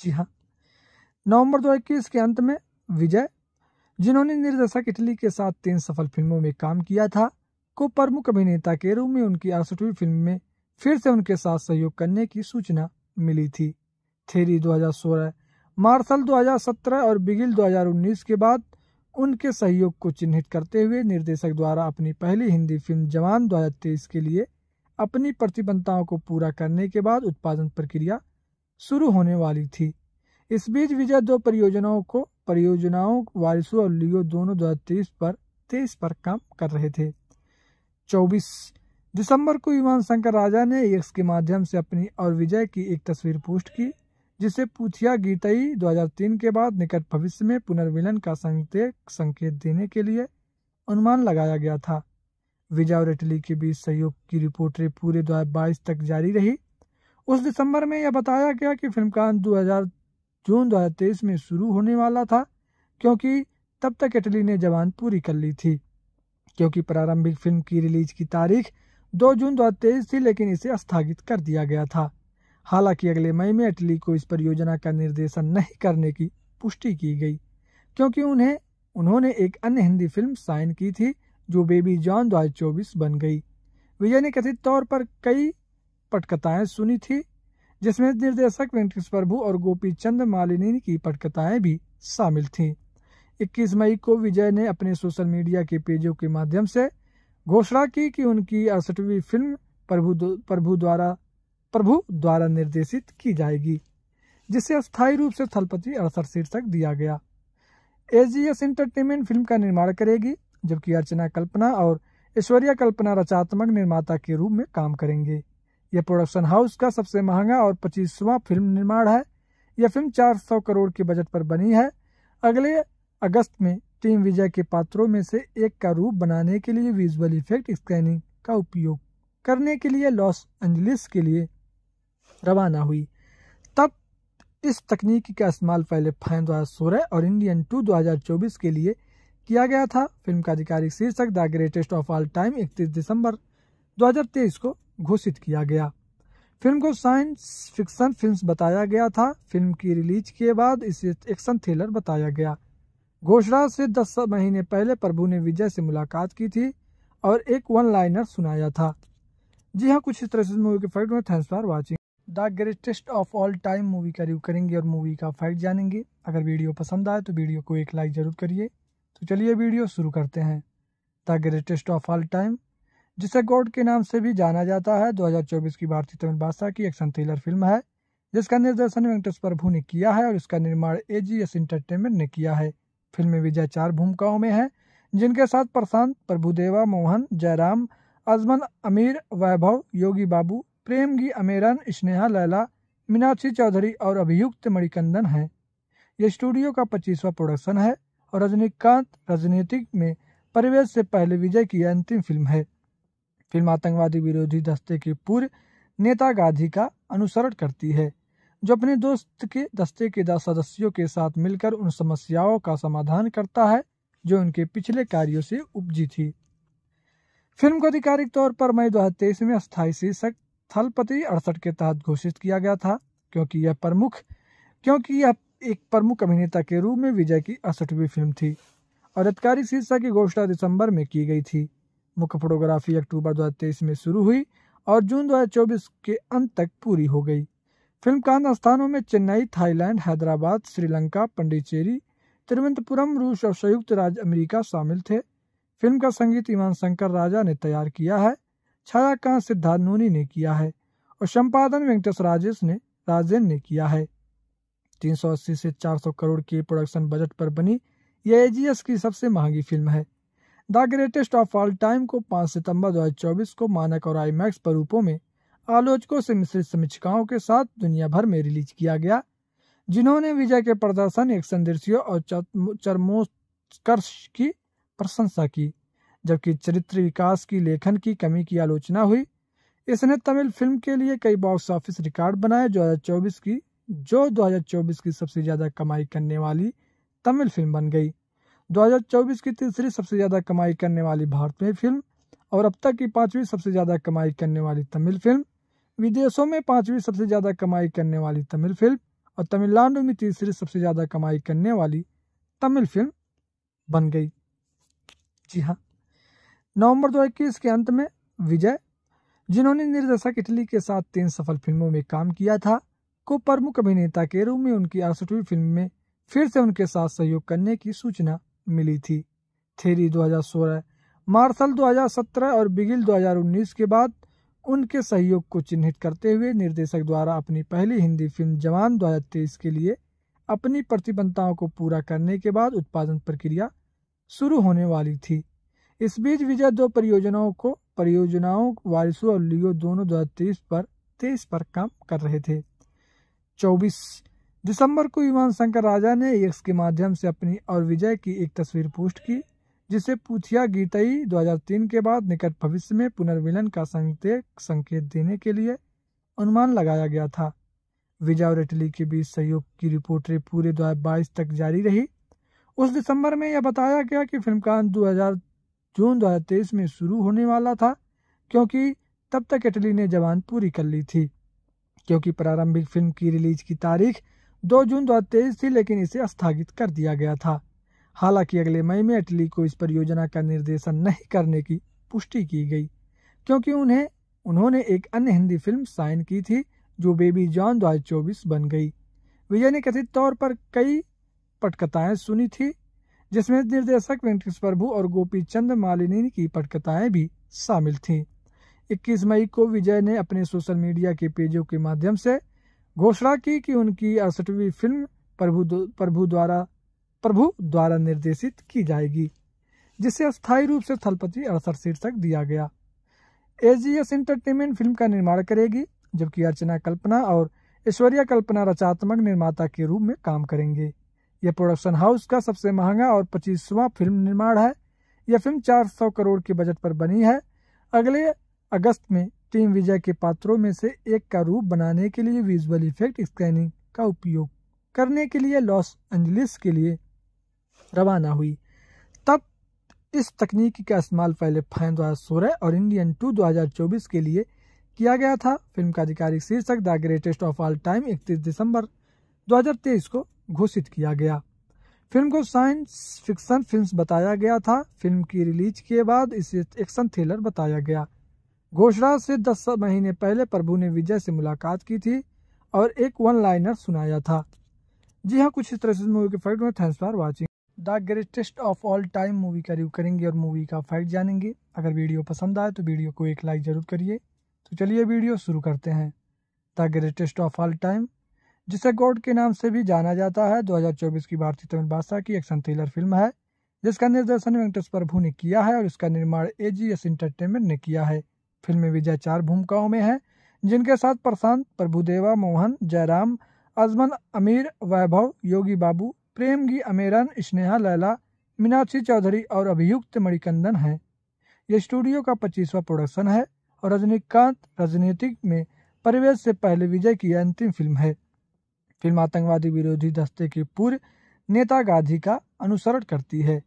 जी हाँ नवंबर 2021 के अंत में विजय जिन्होंने निर्देशक इटली के साथ तीन सफल फिल्मों में काम किया था को प्रमुख अभिनेता के रूप में उनकी अड़सठवीं फिल्म में फिर से उनके साथ सहयोग करने की सूचना मिली थी थेरी 2016, मार्शल 2017 और बिगिल 2019 के बाद उनके सहयोग को चिन्हित करते हुए निर्देशक द्वारा अपनी पहली हिंदी फिल्म जवान दो के लिए अपनी प्रतिबद्धताओं को पूरा करने के बाद उत्पादन प्रक्रिया शुरू होने वाली थी इस बीच विजय दो परियोजनाओं को परियोजनाओं वारिसू और लियो दोनों दो पर तेईस पर काम कर रहे थे चौबीस दिसंबर को विमान शंकर राजा ने एक्स के माध्यम से अपनी और विजय की एक तस्वीर पोस्ट की जिसे पूथिया गीताई 2003 के बाद निकट भविष्य में पुनर्मिलन का संकेत संकेत देने के लिए अनुमान लगाया गया था विजय और इटली के बीच सहयोग की रिपोर्टें पूरे 2022 तक जारी रही उस दिसंबर में यह बताया गया कि फिल्मकान जून 2023 में शुरू होने वाला था क्योंकि तब तक इटली ने जवान पूरी कर ली थी क्योंकि प्रारंभिक फिल्म की रिलीज की तारीख 2 जून 2023 थी लेकिन इसे स्थगित कर दिया गया था हालांकि अगले मई में इटली को इस परियोजना का निर्देशन नहीं करने की पुष्टि की गई क्योंकि उन्हें उन्होंने एक अन्य हिंदी फिल्म साइन की थी जो बेबी जॉन दो बन गई विजय ने कथित तौर पर कई पटकथाएं सुनी थी जिसमें निर्देशक वेंकटेश प्रभु और गोपी चंद मालिनी की पटकथाएं भी शामिल थीं 21 मई को विजय ने अपने सोशल मीडिया के पेजों के माध्यम से घोषणा की कि उनकी अड़सठवीं फिल्म प्रभु प्रभु द्वारा प्रभु द्वारा निर्देशित की जाएगी जिसे अस्थायी रूप से थलपति अड़सठ शीर्षक दिया गया एजीएस एंटरटेनमेंट फिल्म का निर्माण करेगी जबकि अर्चना कल्पना और ऐश्वर्या कल्पना रचनात्मक निर्माता के रूप में काम करेंगे यह प्रोडक्शन हाउस का सबसे महंगा और पच्चीसवां फिल्म निर्माण है यह फिल्म 400 करोड़ के बजट पर बनी है अगले अगस्त में टीम विजय के पात्रों में से एक का रूप बनाने के लिए विजुअल इफेक्ट स्कैनिंग का उपयोग करने के लिए लॉस एंजलिस के लिए रवाना हुई तब इस तकनीक का इस्तेमाल पहले फैन दो हज़ार और इंडियन टू दो के लिए किया गया था फिल्म का आधिकारिक शीर्षक the greatest of all time इकतीस दिसंबर 2023 को घोषित किया गया फिल्म को साइंस फिक्शन फिल्म बताया गया था फिल्म की रिलीज के बाद इसे एक्शन थ्रिलर बताया गया घोषणा से दस महीने पहले प्रभु ने विजय से मुलाकात की थी और एक वन लाइनर सुनाया था जी हाँ कुछ इस तरह से मूवी के फैक्ट में thanks for watching the greatest of all time movie का रिव्यू करेंगे और मूवी का फैक्ट जानेंगे अगर वीडियो पसंद आए तो वीडियो को एक लाइक ज़रूर करिए तो चलिए वीडियो शुरू करते हैं the greatest of all time जिसे गोड के नाम से भी जाना जाता है 2024 की भारतीय तमिल भाषा की एक्शन थ्रिलर फिल्म है जिसका निर्देशन वेंकटेश प्रभु ने किया है और इसका निर्माण ए जी एस इंटरटेनमेंट ने किया है फिल्म में विजय चार भूमिकाओं में है जिनके साथ प्रशांत प्रभुदेवा मोहन जयराम अजमन अमीर वैभव योगी बाबू प्रेम गी अमेरन स्नेहा लैला मीनाक्षी चौधरी और अभियुक्त मणिकंदन हैं यह स्टूडियो का पच्चीसवा प्रोडक्शन है और रजनीकांत राजनीतिक में परिवेश से पहले विजय की अंतिम फिल्म है फिल्म आतंकवादी विरोधी दस्ते के पूर्व नेता गांधी का अनुसरण करती है जो अपने दोस्त के दस्ते के दस सदस्यों के साथ मिलकर उन समस्याओं का समाधान करता है जो उनके पिछले कार्यों से उपजी थी फिल्म को आधिकारिक तौर पर मई दो में स्थायी शीर्षक थलपति अड़सठ के तहत घोषित किया गया था क्योंकि यह प्रमुख क्योंकि यह एक प्रमुख अभिनेता के रूप में विजय की अड़सठवीं फिल्म थी और आधिकारिक शीर्षक की घोषणा दिसंबर में की गई थी मुख्य फोटोग्राफी अक्टूबर 2023 में शुरू हुई और जून 2024 के अंत तक पूरी हो गई फिल्म का स्थानों में चेन्नई थाईलैंड हैदराबाद श्रीलंका पंडिचेरी तिरुवनंतपुरम रूस और संयुक्त राज्य अमेरिका शामिल थे फिल्म का संगीत ईमान शंकर राजा ने तैयार किया है छायाकांत सिद्धार्थ नोनी ने किया है और संपादन वेंकटेश राजेश ने राजेन ने किया है 380 से 400 करोड़ के प्रोडक्शन बजट पर बनी यह एजीएस की सबसे महंगी फिल्म है the greatest of all time को 5 सितंबर 2024 को मानक और आईमैक्स स्वरूपों में आलोचकों से मिश्रित समीक्षिकाओं के साथ दुनिया भर में रिलीज किया गया जिन्होंने विजय के प्रदर्शन एक्शन दृश्यों और चरमोत्कर्ष की प्रशंसा की जबकि चरित्र विकास की लेखन की कमी की आलोचना हुई इसने तमिल फिल्म के लिए कई बॉक्स ऑफिस रिकॉर्ड बनाए चौबीस की जो 2024 की सबसे ज्यादा कमाई करने वाली तमिल फिल्म बन गई 2024 की तीसरी सबसे ज़्यादा कमाई करने वाली भारतीय फिल्म और अब तक की पांचवी सबसे ज़्यादा कमाई करने वाली तमिल फिल्म विदेशों में पांचवी सबसे ज़्यादा कमाई करने वाली तमिल फिल्म और तमिलनाडु में तीसरी सबसे ज़्यादा कमाई करने वाली तमिल फिल्म बन गई जी हाँ नवंबर 2021 के अंत में विजय जिन्होंने निर्देशक इटली के साथ तीन सफल फिल्मों में काम किया था को प्रमुख अभिनेता के रूप में उनकी अड़सठवीं फिल्म में फिर से उनके साथ सहयोग करने की सूचना मिली थी थेरी 2016 मार्शल 2017 और बिगिल 2019 के बाद उनके सहयोग को चिन्हित करते हुए निर्देशक द्वारा अपनी पहली हिंदी फिल्म जवान दो के लिए अपनी प्रतिबद्धताओं को पूरा करने के बाद उत्पादन प्रक्रिया शुरू होने वाली थी इस बीच विजय दो परियोजनाओं को परियोजनाओं वारिसू और लियो दोनों दो पर तेईस पर काम कर रहे थे चौबीस दिसंबर को विमान शंकर राजा ने एक्स के माध्यम से अपनी और विजय की एक तस्वीर पोस्ट की जिसे पूछिया गीतई 2003 के बाद निकट भविष्य में पुनर्मिलन का संकेत संकेत देने के लिए अनुमान लगाया गया था विजय और इटली के बीच सहयोग की रिपोर्टें पूरे दो तक जारी रही उस दिसंबर में यह बताया गया कि फिल्म कान 2000 जून 2023 में शुरू होने वाला था क्योंकि तब तक इटली ने जवान पूरी कर ली थी क्योंकि प्रारंभिक फिल्म की रिलीज की तारीख दो जून दो थी लेकिन इसे स्थगित कर दिया गया था हालांकि अगले मई में इटली को इस परियोजना का निर्देशन नहीं करने की पुष्टि की गई क्योंकि उन्हें उन्होंने एक अन्य हिंदी फिल्म साइन की थी जो बेबी जॉन दो बन गई विजय ने कथित तौर पर कई पटकथाएं सुनी थी जिसमें निर्देशक वेंकटेश प्रभु और गोपी चंद मालिनी की पटकथाएं भी शामिल थीं 21 मई को विजय ने अपने सोशल मीडिया के पेजों के माध्यम से घोषणा की कि उनकी अड़सठवीं फिल्म प्रभु प्रभु द्वारा प्रभु द्वारा निर्देशित की जाएगी जिसे अस्थायी रूप से थलपति अड़सठ शीर्षक दिया गया एजीएस एंटरटेनमेंट फिल्म का निर्माण करेगी जबकि अर्चना कल्पना और ऐश्वर्या कल्पना रचनात्मक निर्माता के रूप में काम करेंगे यह प्रोडक्शन हाउस का सबसे महंगा और पच्चीसवां फिल्म निर्माण है यह फिल्म 400 करोड़ के बजट पर बनी है अगले अगस्त में टीम वीजा के पात्रों में से एक का रूप बनाने के लिए विजुअल इफेक्ट स्कैनिंग का उपयोग करने के लिए लॉस एंजलिस के लिए रवाना हुई तब इस तकनीक का इस्तेमाल पहले फैन 2016 और इंडियन टू 2024 के लिए किया गया था फिल्म का आधिकारिक शीर्षक the greatest of all time 31 दिसंबर 2023 को घोषित किया गया फिल्म को साइंस फिक्सन फिल्म बताया गया था फिल्म की रिलीज के बाद इसे एक्शन थ्रिलर बताया गया घोषणा से दस महीने पहले प्रभु ने विजय से मुलाकात की थी और एक वन लाइनर सुनाया था जी हाँ कुछ इस तरह से मूवी के फैक्ट में thanks for watching the greatest of all time movie का रिव्यू करेंगे और मूवी का फैक्ट जानेंगे अगर वीडियो पसंद आए तो वीडियो को एक लाइक जरूर करिए तो चलिए वीडियो शुरू करते हैं the greatest of all time जिसे गॉड के नाम से भी जाना जाता है 2024 की भारतीय तमिल भाषा की एक्शन थ्रिलर फिल्म है जिसका निर्देशन वेंकटेश प्रभु ने किया है और इसका निर्माण ए जी एस इंटरटेनमेंट ने किया है फिल्म में विजय चार भूमिकाओं में हैं जिनके साथ प्रशांत प्रभुदेवा मोहन जयराम अजमन अमीर वैभव योगी बाबू प्रेम गी अमेरन स्नेहा लैला मीनाक्षी चौधरी और अभियुक्त मणिकंदन हैं यह स्टूडियो का पच्चीसवा प्रोडक्शन है और रजनीकांत राजनीतिक में परिवेश से पहले विजय की अंतिम फिल्म है फिल्म आतंकवादी विरोधी दस्ते के पूर्व नेता गांधी का अनुसरण करती है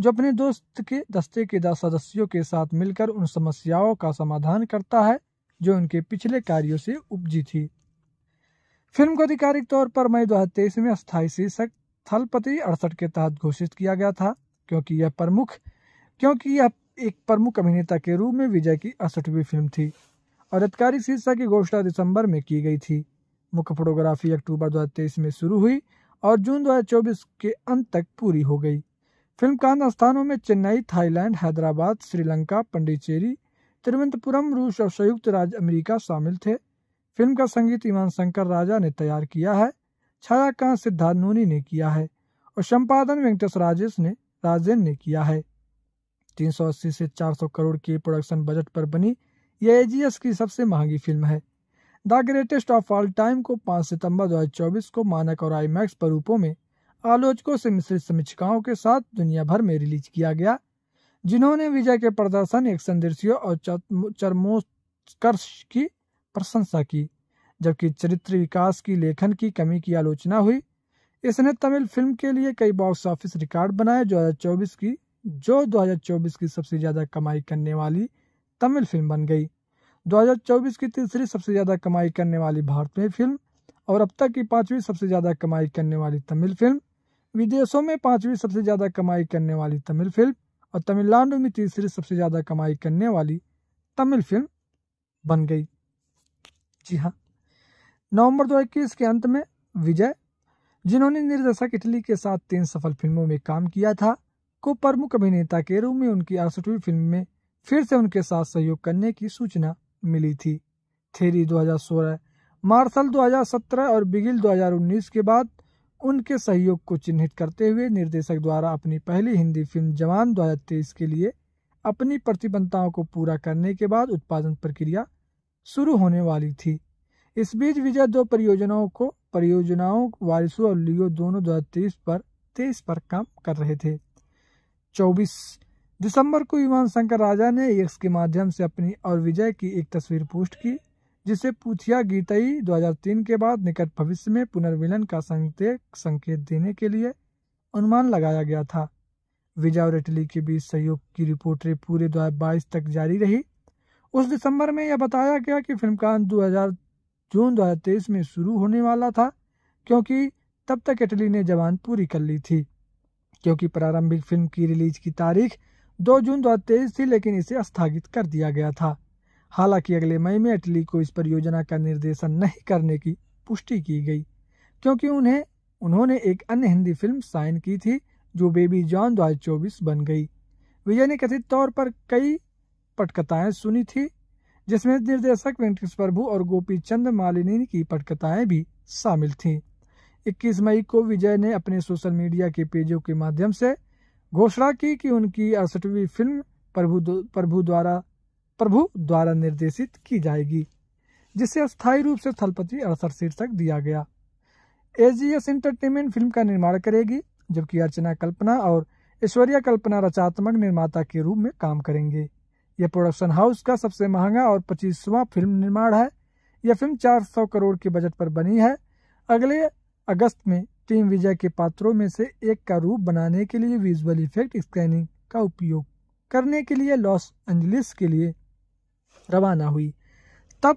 जो अपने दोस्त के दस्ते के दस सदस्यों के साथ मिलकर उन समस्याओं का समाधान करता है जो उनके पिछले कार्यों से उपजी थी फिल्म को आधिकारिक तौर पर मई दो में स्थायी शीर्षक थलपति अड़सठ के तहत घोषित किया गया था क्योंकि यह प्रमुख क्योंकि यह एक प्रमुख अभिनेता के रूप में विजय की अड़सठवीं फिल्म थी और आधिकारिक शीर्षक की घोषणा दिसंबर में की गई थी मुख्य फोटोग्राफी अक्टूबर दो में शुरू हुई और जून दो के अंत तक पूरी हो गई फिल्म कांड स्थानों में चेन्नई थाईलैंड हैदराबाद श्रीलंका पंडिचेरी तिरुवनंतपुरम रूस और संयुक्त राज्य अमेरिका शामिल थे फिल्म का संगीत ईमान शंकर राजा ने तैयार किया है छायाकांत सिद्धार्थ नोनी ने किया है और संपादन वेंकटेश राजेश ने राजेन ने किया है 380 से 400 करोड़ के प्रोडक्शन बजट पर बनी यह एजीएस की सबसे महंगी फिल्म है the greatest of all time को 5 सितंबर 2024 को मानक और आईमैक्स पर रूपों में आलोचकों से मिश्रित समीक्षाओं के साथ दुनिया भर में रिलीज किया गया जिन्होंने विजय के प्रदर्शन एक संदर्शियों और चरमोत्कर्ष की प्रशंसा की जबकि चरित्र विकास की लेखन की कमी की आलोचना हुई इसने तमिल फिल्म के लिए कई बॉक्स ऑफिस रिकॉर्ड बनाए दो की जो 2024 की सबसे ज्यादा कमाई करने वाली तमिल फिल्म बन गई 2024 की तीसरी सबसे ज्यादा कमाई करने वाली भारतीय फिल्म और अब तक की पांचवी सबसे ज्यादा कमाई करने वाली तमिल फिल्म विदेशों में पांचवी सबसे ज़्यादा कमाई करने वाली तमिल फिल्म और तमिलनाडु में तीसरी सबसे ज़्यादा कमाई करने वाली तमिल फिल्म बन गई जी हाँ नवंबर दो के अंत में विजय जिन्होंने निर्देशक इटली के साथ तीन सफल फिल्मों में काम किया था को प्रमुख अभिनेता के रूप में उनकी अड़सठवीं फिल्म में फिर से उनके साथ सहयोग करने की सूचना मिली थी थेरी 2016, मार्शल 2017 और बिगिल 2019 के बाद उनके सहयोग को चिन्हित करते हुए निर्देशक द्वारा अपनी पहली हिंदी फिल्म जवान दो के लिए अपनी प्रतिबद्धताओं को पूरा करने के बाद उत्पादन प्रक्रिया शुरू होने वाली थी इस बीच विजय दो परियोजनाओं को परियोजनाओं वारिसो और लियो दोनों दो पर तेईस पर काम कर रहे थे चौबीस दिसंबर को युवान शंकर राजा ने एक्स के माध्यम से अपनी और विजय की एक तस्वीर पोस्ट की जिसे पूछिया गीतई 2003 के बाद निकट भविष्य में पुनर्मिलन का संकेत संकेत देने के लिए अनुमान लगाया गया था विजय और इटली के बीच सहयोग की रिपोर्टें पूरे दो तक जारी रही उस दिसंबर में यह बताया गया कि फिल्म का दो जून 2023 में शुरू होने वाला था क्योंकि तब तक इटली ने जवान पूरी कर ली थी क्योंकि प्रारंभिक फिल्म की रिलीज की तारीख 2 जून 2023 थी लेकिन इसे स्थगित कर दिया गया था हालांकि अगले मई में अटली को इस परियोजना का निर्देशन नहीं करने की पुष्टि की गई क्योंकि उन्हें उन्होंने एक अन्य हिंदी फिल्म साइन की थी जो बेबी जॉन दो चौबीस बन गई विजय ने कथित तौर पर कई पटकथाएं सुनी थी जिसमें निर्देशक वेंकटेश प्रभु और गोपी चंद मालिनी की पटकथाएं भी शामिल थीं 21 मई को विजय ने अपने सोशल मीडिया के पेजों के माध्यम से घोषणा की कि उनकी अड़सठवीं फिल्म प्रभु प्रभु द्वारा प्रभु द्वारा निर्देशित की जाएगी जिसे अस्थायी रूप से थलपति अड़सठ शीर्षक दिया गया एजीएस एंटरटेनमेंट फिल्म का निर्माण करेगी जबकि अर्चना कल्पना और ऐश्वर्या कल्पना रचनात्मक निर्माता के रूप में काम करेंगे यह प्रोडक्शन हाउस का सबसे महंगा और पच्चीसवा फिल्म निर्माण है यह फिल्म 400 करोड़ के बजट पर बनी है अगले अगस्त में टीम विजय के पात्रों में से एक का रूप बनाने के लिए विजुअल इफेक्ट स्कैनिंग का उपयोग करने के लिए लॉस एंजलिस के लिए रवाना हुई तब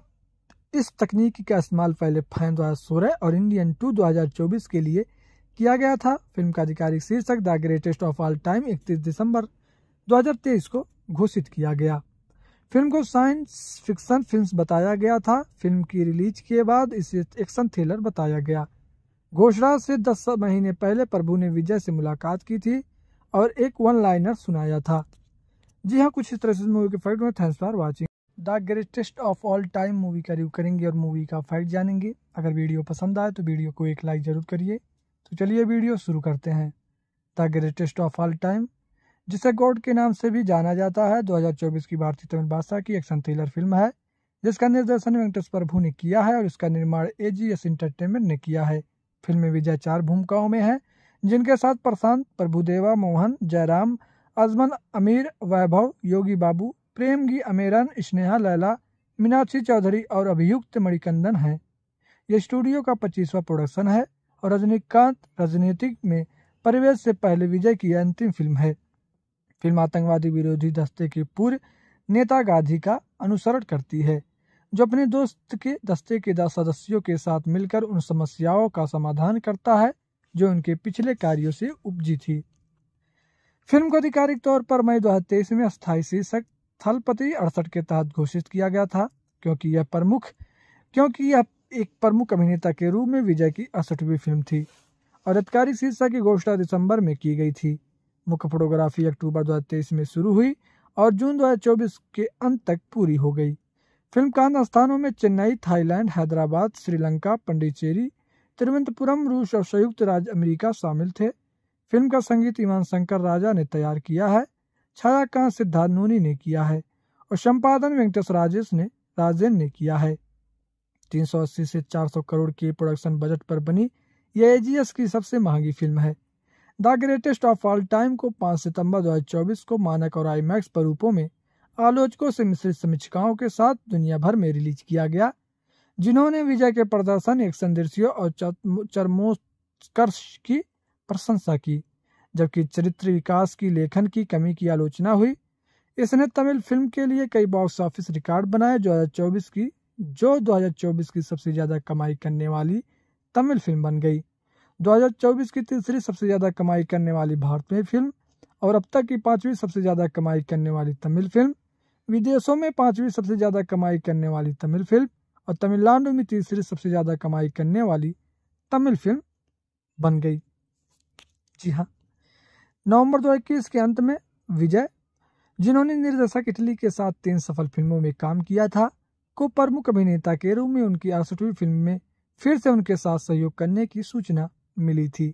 इस तकनीक का इस्तेमाल पहले फैन सोलह और इंडियन टू चौबीस के लिए किया गया था फिल्म का आधिकारिक शीर्षक the greatest of all time इकतीस दिसंबर 2023 को घोषित किया गया फिल्म को साइंस फिक्सन फिल्म बताया गया था फिल्म की रिलीज के बाद इसे एक्शन थ्रिलर बताया गया घोषणा से दस महीने पहले प्रभु ने विजय से मुलाकात की थी और एक वन लाइनर सुनाया था जी हाँ कुछ इस तरह से मूवी के फैक्ट में thanks for watching the greatest of all time movie का रिव्यू करेंगे और मूवी का फैक्ट जानेंगे अगर वीडियो पसंद आए तो वीडियो को एक लाइक ज़रूर करिए तो चलिए वीडियो शुरू करते हैं the greatest of all time जिसे गॉड के नाम से भी जाना जाता है 2024 की भारतीय तमिल भाषा की एक्शन थ्रिलर फिल्म है जिसका निर्देशन वेंकटेश प्रभु ने किया है और इसका निर्माण ए जी एस इंटरटेनमेंट ने किया है फिल्म में विजय चार भूमिकाओं में है जिनके साथ प्रशांत प्रभुदेवा मोहन जयराम अजमन अमीर वैभव योगी बाबू प्रेम की अमेरन स्नेहा लैला मीनाक्षी चौधरी और अभियुक्त मणिकंदन हैं यह स्टूडियो का पच्चीसवा प्रोडक्शन है और रजनीकांत राजनीतिक में परिवेश से पहले विजय की अंतिम फिल्म है फिल्म आतंकवादी विरोधी दस्ते के पूर्व नेता गांधी का अनुसरण करती है जो अपने दोस्त के दस्ते के दस सदस्यों के साथ मिलकर उन समस्याओं का समाधान करता है जो उनके पिछले कार्यों से उपजी थी फिल्म को आधिकारिक तौर पर मई दो में स्थायी शीर्षक स्थलपति अड़सठ के तहत घोषित किया गया था क्योंकि यह प्रमुख क्योंकि यह एक प्रमुख अभिनेता के रूप में विजय की अड़सठवीं फिल्म थी और अधिकारिक शीर्षा की घोषणा दिसंबर में की गई थी मुख्य फोटोग्राफी अक्टूबर दो में शुरू हुई और जून दो के अंत तक पूरी हो गई फिल्म का स्थानों में चेन्नई थाईलैंड हैदराबाद श्रीलंका पंडिचेरी तिरुवनंतपुरम रूस और संयुक्त राज्य अमेरिका शामिल थे फिल्म का संगीत ईमान शंकर राजा ने तैयार किया है छायाकांत सिद्धार्थ नूनी ने किया है और संपादन वेंकटेश राजेश ने राजेन ने किया है 380 से 400 करोड़ के प्रोडक्शन बजट पर बनी यह एजीएस की सबसे महंगी फिल्म है the greatest of all time को 5 सितंबर 2024 को मानक और आईमैक्स स्वरूपों में आलोचकों से मिश्रित समीक्षिकाओं के साथ दुनिया भर में रिलीज किया गया जिन्होंने विजय के प्रदर्शन एक्शन दृश्यों और चरमोत्कर्ष की प्रशंसा की जबकि चरित्र विकास की लेखन की कमी की आलोचना हुई इसने तमिल फिल्म के लिए कई बॉक्स ऑफिस रिकॉर्ड बनाए दो की जो 2024 की सबसे ज़्यादा कमाई करने वाली तमिल फिल्म बन गई 2024 की तीसरी सबसे ज़्यादा कमाई करने वाली भारतीय फिल्म और अब तक की पांचवी सबसे ज़्यादा कमाई करने वाली तमिल फिल्म विदेशों में पांचवी सबसे ज़्यादा कमाई करने वाली तमिल फिल्म और तमिलनाडु में तीसरी सबसे ज़्यादा कमाई करने वाली तमिल फिल्म बन गई जी हाँ नवंबर 2021 के अंत में विजय जिन्होंने निर्देशक इटली के साथ तीन सफल फिल्मों में काम किया था को प्रमुख अभिनेता के रूप में उनकी अड़सठवीं फिल्म में फिर से उनके साथ सहयोग करने की सूचना मिली थी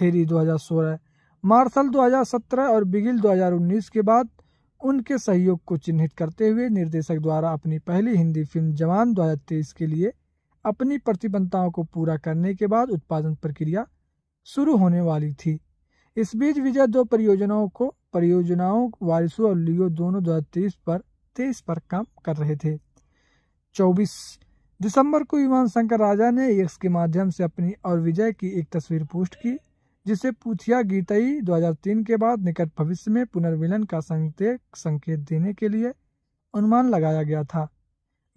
थेरी 2016 मार्शल 2017 और बिगिल 2019 के बाद उनके सहयोग को चिन्हित करते हुए निर्देशक द्वारा अपनी पहली हिंदी फिल्म जवान दो के लिए अपनी प्रतिबद्धताओं को पूरा करने के बाद उत्पादन प्रक्रिया शुरू होने वाली थी इस बीच विजय दो परियोजनाओं को परियोजनाओं वारिसू और लियो दोनों दो पर तेईस पर काम कर रहे थे चौबीस दिसंबर को विमान शंकर राजा ने एक्स के माध्यम से अपनी और विजय की एक तस्वीर पोस्ट की जिसे पूथिया गीताई 2003 के बाद निकट भविष्य में पुनर्मिलन का संकेत संकेत देने के लिए अनुमान लगाया गया था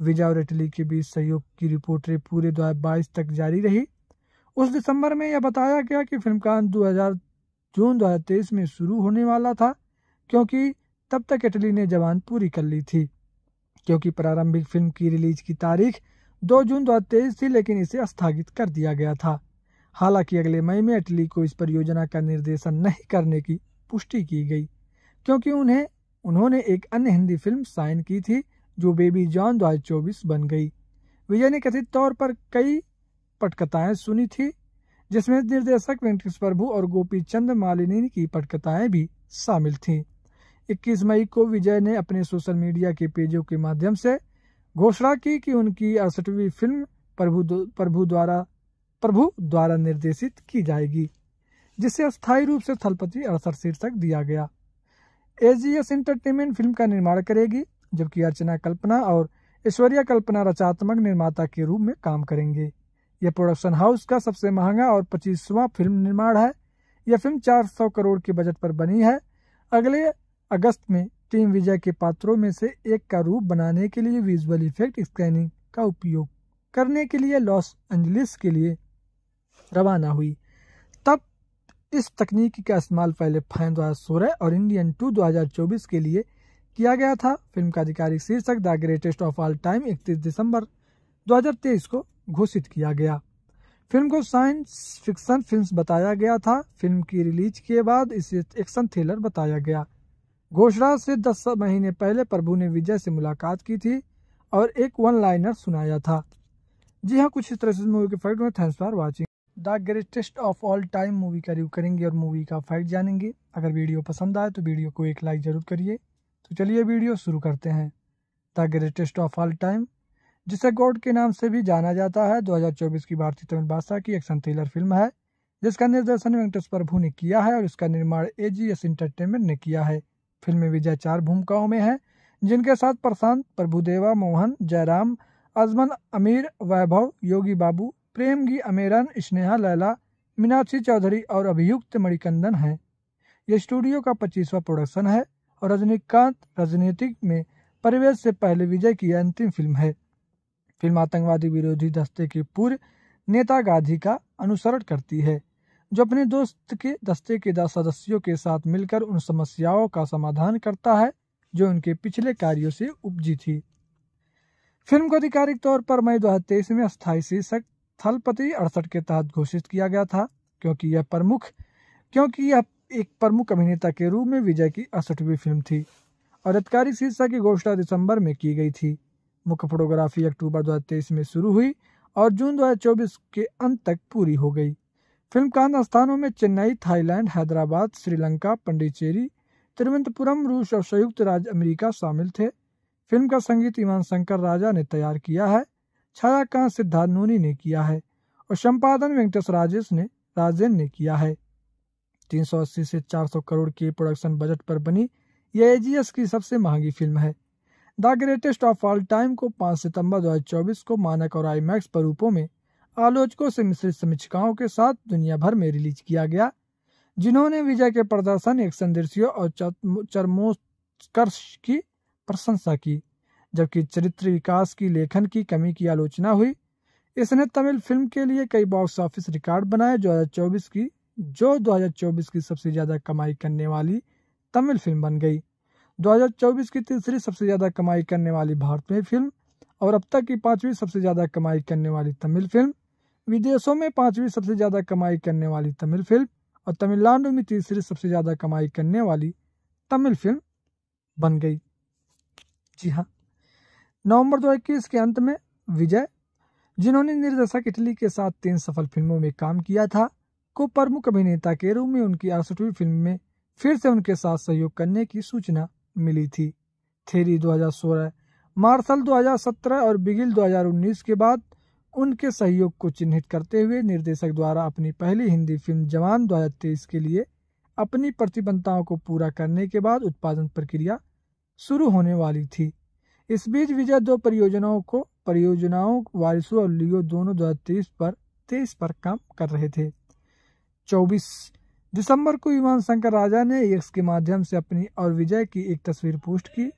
विजय और इटली के बीच सहयोग की रिपोर्टें पूरे 2022 तक जारी रही उस दिसंबर में यह बताया गया कि फिल्मकान जून 2023 में शुरू होने वाला था क्योंकि तब तक इटली ने जवान पूरी कर ली थी क्योंकि प्रारंभिक फिल्म की रिलीज की तारीख 2 जून 2023 थी लेकिन इसे स्थगित कर दिया गया था हालांकि अगले मई में इटली को इस परियोजना का निर्देशन नहीं करने की पुष्टि की गई क्योंकि उन्हें उन्होंने एक अन्य हिंदी फिल्म साइन की थी जो बेबी जॉन दो बन गई विजय ने कथित तौर पर कई पटकथाएं सुनी थी जिसमें निर्देशक वेंकटेश प्रभु और गोपी चंद मालिनी की पटकथाएं भी शामिल थीं 21 मई को विजय ने अपने सोशल मीडिया के पेजों के माध्यम से घोषणा की कि उनकी अड़सठवीं फिल्म प्रभु प्रभु द्वारा प्रभु द्वारा निर्देशित की जाएगी जिसे अस्थायी रूप से थलपति अड़सठ शीर्षक दिया गया एजीएस एंटरटेनमेंट फिल्म का निर्माण करेगी जबकि अर्चना कल्पना और ऐश्वर्या कल्पना रचनात्मक निर्माता के रूप में काम करेंगे यह प्रोडक्शन हाउस का सबसे महंगा और पच्चीसवां फिल्म निर्माण है यह फिल्म 400 करोड़ के बजट पर बनी है अगले अगस्त में टीम विजय के पात्रों में से एक का रूप बनाने के लिए विजुअल इफेक्ट स्कैनिंग का उपयोग करने के लिए लॉस एंजलिस के लिए रवाना हुई तब इस तकनीक का इस्तेमाल पहले फैन दो हजार और इंडियन टू दो के लिए किया गया था फिल्म का आधिकारिक शीर्षक the greatest of all time इकतीस दिसंबर 2023 को घोषित किया गया फिल्म को साइंस फिक्शन फिल्म्स बताया गया था फिल्म की रिलीज के बाद इसे एक्शन थ्रिलर बताया गया घोषणा से दस महीने पहले प्रभु ने विजय से मुलाकात की थी और एक वन लाइनर सुनाया था जी हाँ कुछ इस तरह से मूवी के फैक्ट में thanks for watching the greatest of all time movie का रिव्यू करेंगे और मूवी का फैक्ट जानेंगे अगर वीडियो पसंद आए तो वीडियो को एक लाइक ज़रूर करिए तो चलिए वीडियो शुरू करते हैं the greatest of all time जिसे गोड के नाम से भी जाना जाता है 2024 की भारतीय तमिल भाषा की एक्शन थ्रिलर फिल्म है जिसका निर्देशन वेंकटेश प्रभु ने किया है और इसका निर्माण ए जी एस इंटरटेनमेंट ने किया है फिल्म में विजय चार भूमिकाओं में है जिनके साथ प्रशांत प्रभुदेवा मोहन जयराम अजमन अमीर वैभव योगी बाबू प्रेम गी अमेरन स्नेहा लैला मीनाक्षी चौधरी और अभियुक्त मणिकंदन हैं यह स्टूडियो का पच्चीसवा प्रोडक्शन है और रजनीकांत राजनीतिक में परिवेश से पहले विजय की अंतिम फिल्म है फिल्म आतंकवादी विरोधी दस्ते के पूर्व नेता गांधी का अनुसरण करती है जो अपने दोस्त के दस्ते के दस सदस्यों के साथ मिलकर उन समस्याओं का समाधान करता है जो उनके पिछले कार्यों से उपजी थी फिल्म को आधिकारिक तौर पर मई दो में स्थायी शीर्षक थलपति अड़सठ के तहत घोषित किया गया था क्योंकि यह प्रमुख क्योंकि यह एक प्रमुख अभिनेता के रूप में विजय की अड़सठवीं फिल्म थी और आधिकारिक शीर्षक की घोषणा दिसंबर में की गई थी मुख्य फोटोग्राफी अक्टूबर 2023 में शुरू हुई और जून 2024 के अंत तक पूरी हो गई फिल्म कांड स्थानों में चेन्नई थाईलैंड हैदराबाद श्रीलंका पंडिचेरी तिरुवनंतपुरम रूस और संयुक्त राज्य अमेरिका शामिल थे फिल्म का संगीत ईमान शंकर राजा ने तैयार किया है छायाकांत सिद्धार्थ नोनी ने किया है और संपादन वेंकटेश राजेश ने राजेन ने किया है 380 से 400 करोड़ के प्रोडक्शन बजट पर बनी यह एजीएस की सबसे महंगी फिल्म है the greatest of all time को 5 सितंबर 2024 को मानक और आईमैक्स स्वरूपों में आलोचकों से मिश्रित समीक्षिकाओं के साथ दुनिया भर में रिलीज किया गया जिन्होंने विजय के प्रदर्शन एक्शन दृश्यों और चरमोत्कर्ष की प्रशंसा की जबकि चरित्र विकास की लेखन की कमी की आलोचना हुई इसने तमिल फिल्म के लिए कई बॉक्स ऑफिस रिकॉर्ड बनाए चौबीस की जो 2024 की सबसे ज्यादा कमाई करने वाली तमिल फिल्म बन गई 2024 की तीसरी सबसे ज़्यादा कमाई करने वाली भारतीय फिल्म और अब तक की पांचवी सबसे ज़्यादा कमाई करने वाली तमिल फिल्म विदेशों में पांचवी सबसे ज़्यादा कमाई करने वाली तमिल फिल्म और तमिलनाडु में तीसरी सबसे ज़्यादा कमाई करने वाली तमिल फिल्म बन गई जी हाँ नवंबर 2021 के अंत में विजय जिन्होंने निर्देशक इटली के साथ तीन सफल फिल्मों में काम किया था को प्रमुख अभिनेता के रूप में उनकी अड़सठवीं फिल्म में फिर से उनके साथ सहयोग करने की सूचना मिली थी थेरी 2016 मार्शल 2017 और बिगिल 2019 के बाद उनके सहयोग को चिन्हित करते हुए निर्देशक द्वारा अपनी पहली हिंदी फिल्म जवान दो के लिए अपनी प्रतिबद्धताओं को पूरा करने के बाद उत्पादन प्रक्रिया शुरू होने वाली थी इस बीच विजय दो परियोजनाओं को परियोजनाओं वारिसू और लियो दोनों दो पर तेईस पर काम कर रहे थे चौबीस दिसंबर को विमान शंकर राजा ने एक्स के माध्यम से अपनी और विजय की एक तस्वीर पोस्ट की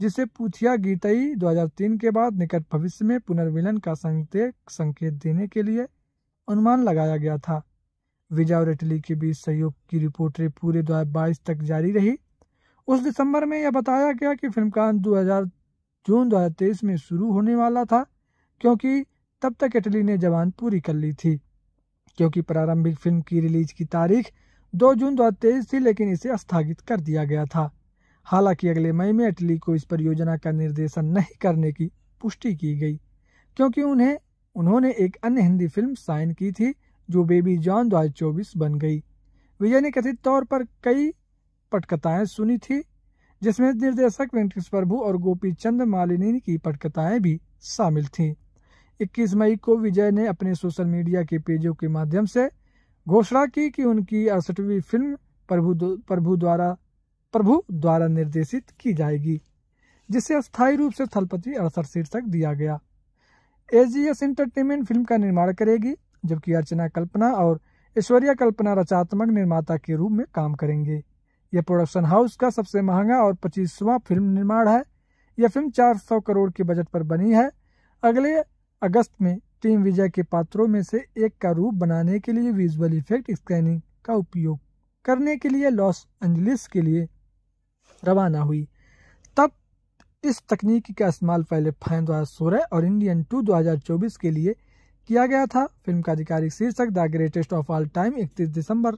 जिसे पूछिया गीतई 2003 के बाद निकट भविष्य में पुनर्मिलन का संकेत संकेत देने के लिए अनुमान लगाया गया था विजय और इटली के बीच सहयोग की रिपोर्टें पूरे दो तक जारी रही उस दिसंबर में यह बताया गया कि फिल्म का दो जून दो में शुरू होने वाला था क्योंकि तब तक इटली ने जवान पूरी कर ली थी क्योंकि प्रारंभिक फिल्म की रिलीज की तारीख दो जून दो थी लेकिन इसे स्थगित कर दिया गया था हालांकि अगले मई में इटली को इस परियोजना का निर्देशन नहीं करने की पुष्टि की गई क्योंकि उन्हें उन्होंने एक अन्य हिंदी फिल्म साइन की थी जो बेबी जॉन चौबीस बन गई विजय ने कथित तौर पर कई पटकथाएं सुनी थी जिसमें निर्देशक वेंकटेश प्रभु और गोपी चंद मालिनी की पटकथाएं भी शामिल थीं 21 मई को विजय ने अपने सोशल मीडिया के पेजों के माध्यम से घोषणा की कि उनकी अड़सठवीं फिल्म प्रभु प्रभु द्वारा प्रभु द्वारा निर्देशित की जाएगी जिसे अस्थायी रूप से थलपति अड़सठ शीर्षक दिया गया एजीएस एंटरटेनमेंट फिल्म का निर्माण करेगी जबकि अर्चना कल्पना और ऐश्वर्या कल्पना रचनात्मक निर्माता के रूप में काम करेंगे यह प्रोडक्शन हाउस का सबसे महंगा और पच्चीसवां फिल्म निर्माण है यह फिल्म 400 करोड़ के बजट पर बनी है अगले अगस्त में टीम विजय के पात्रों में से एक का रूप बनाने के लिए विजुअल इफेक्ट स्कैनिंग का उपयोग करने के लिए लॉस एंजलिस के लिए रवाना हुई तब इस तकनीक का इस्तेमाल पहले फैन 2016 और इंडियन टू 2024 के लिए किया गया था फिल्म का आधिकारिक शीर्षक the greatest of all time 31 दिसंबर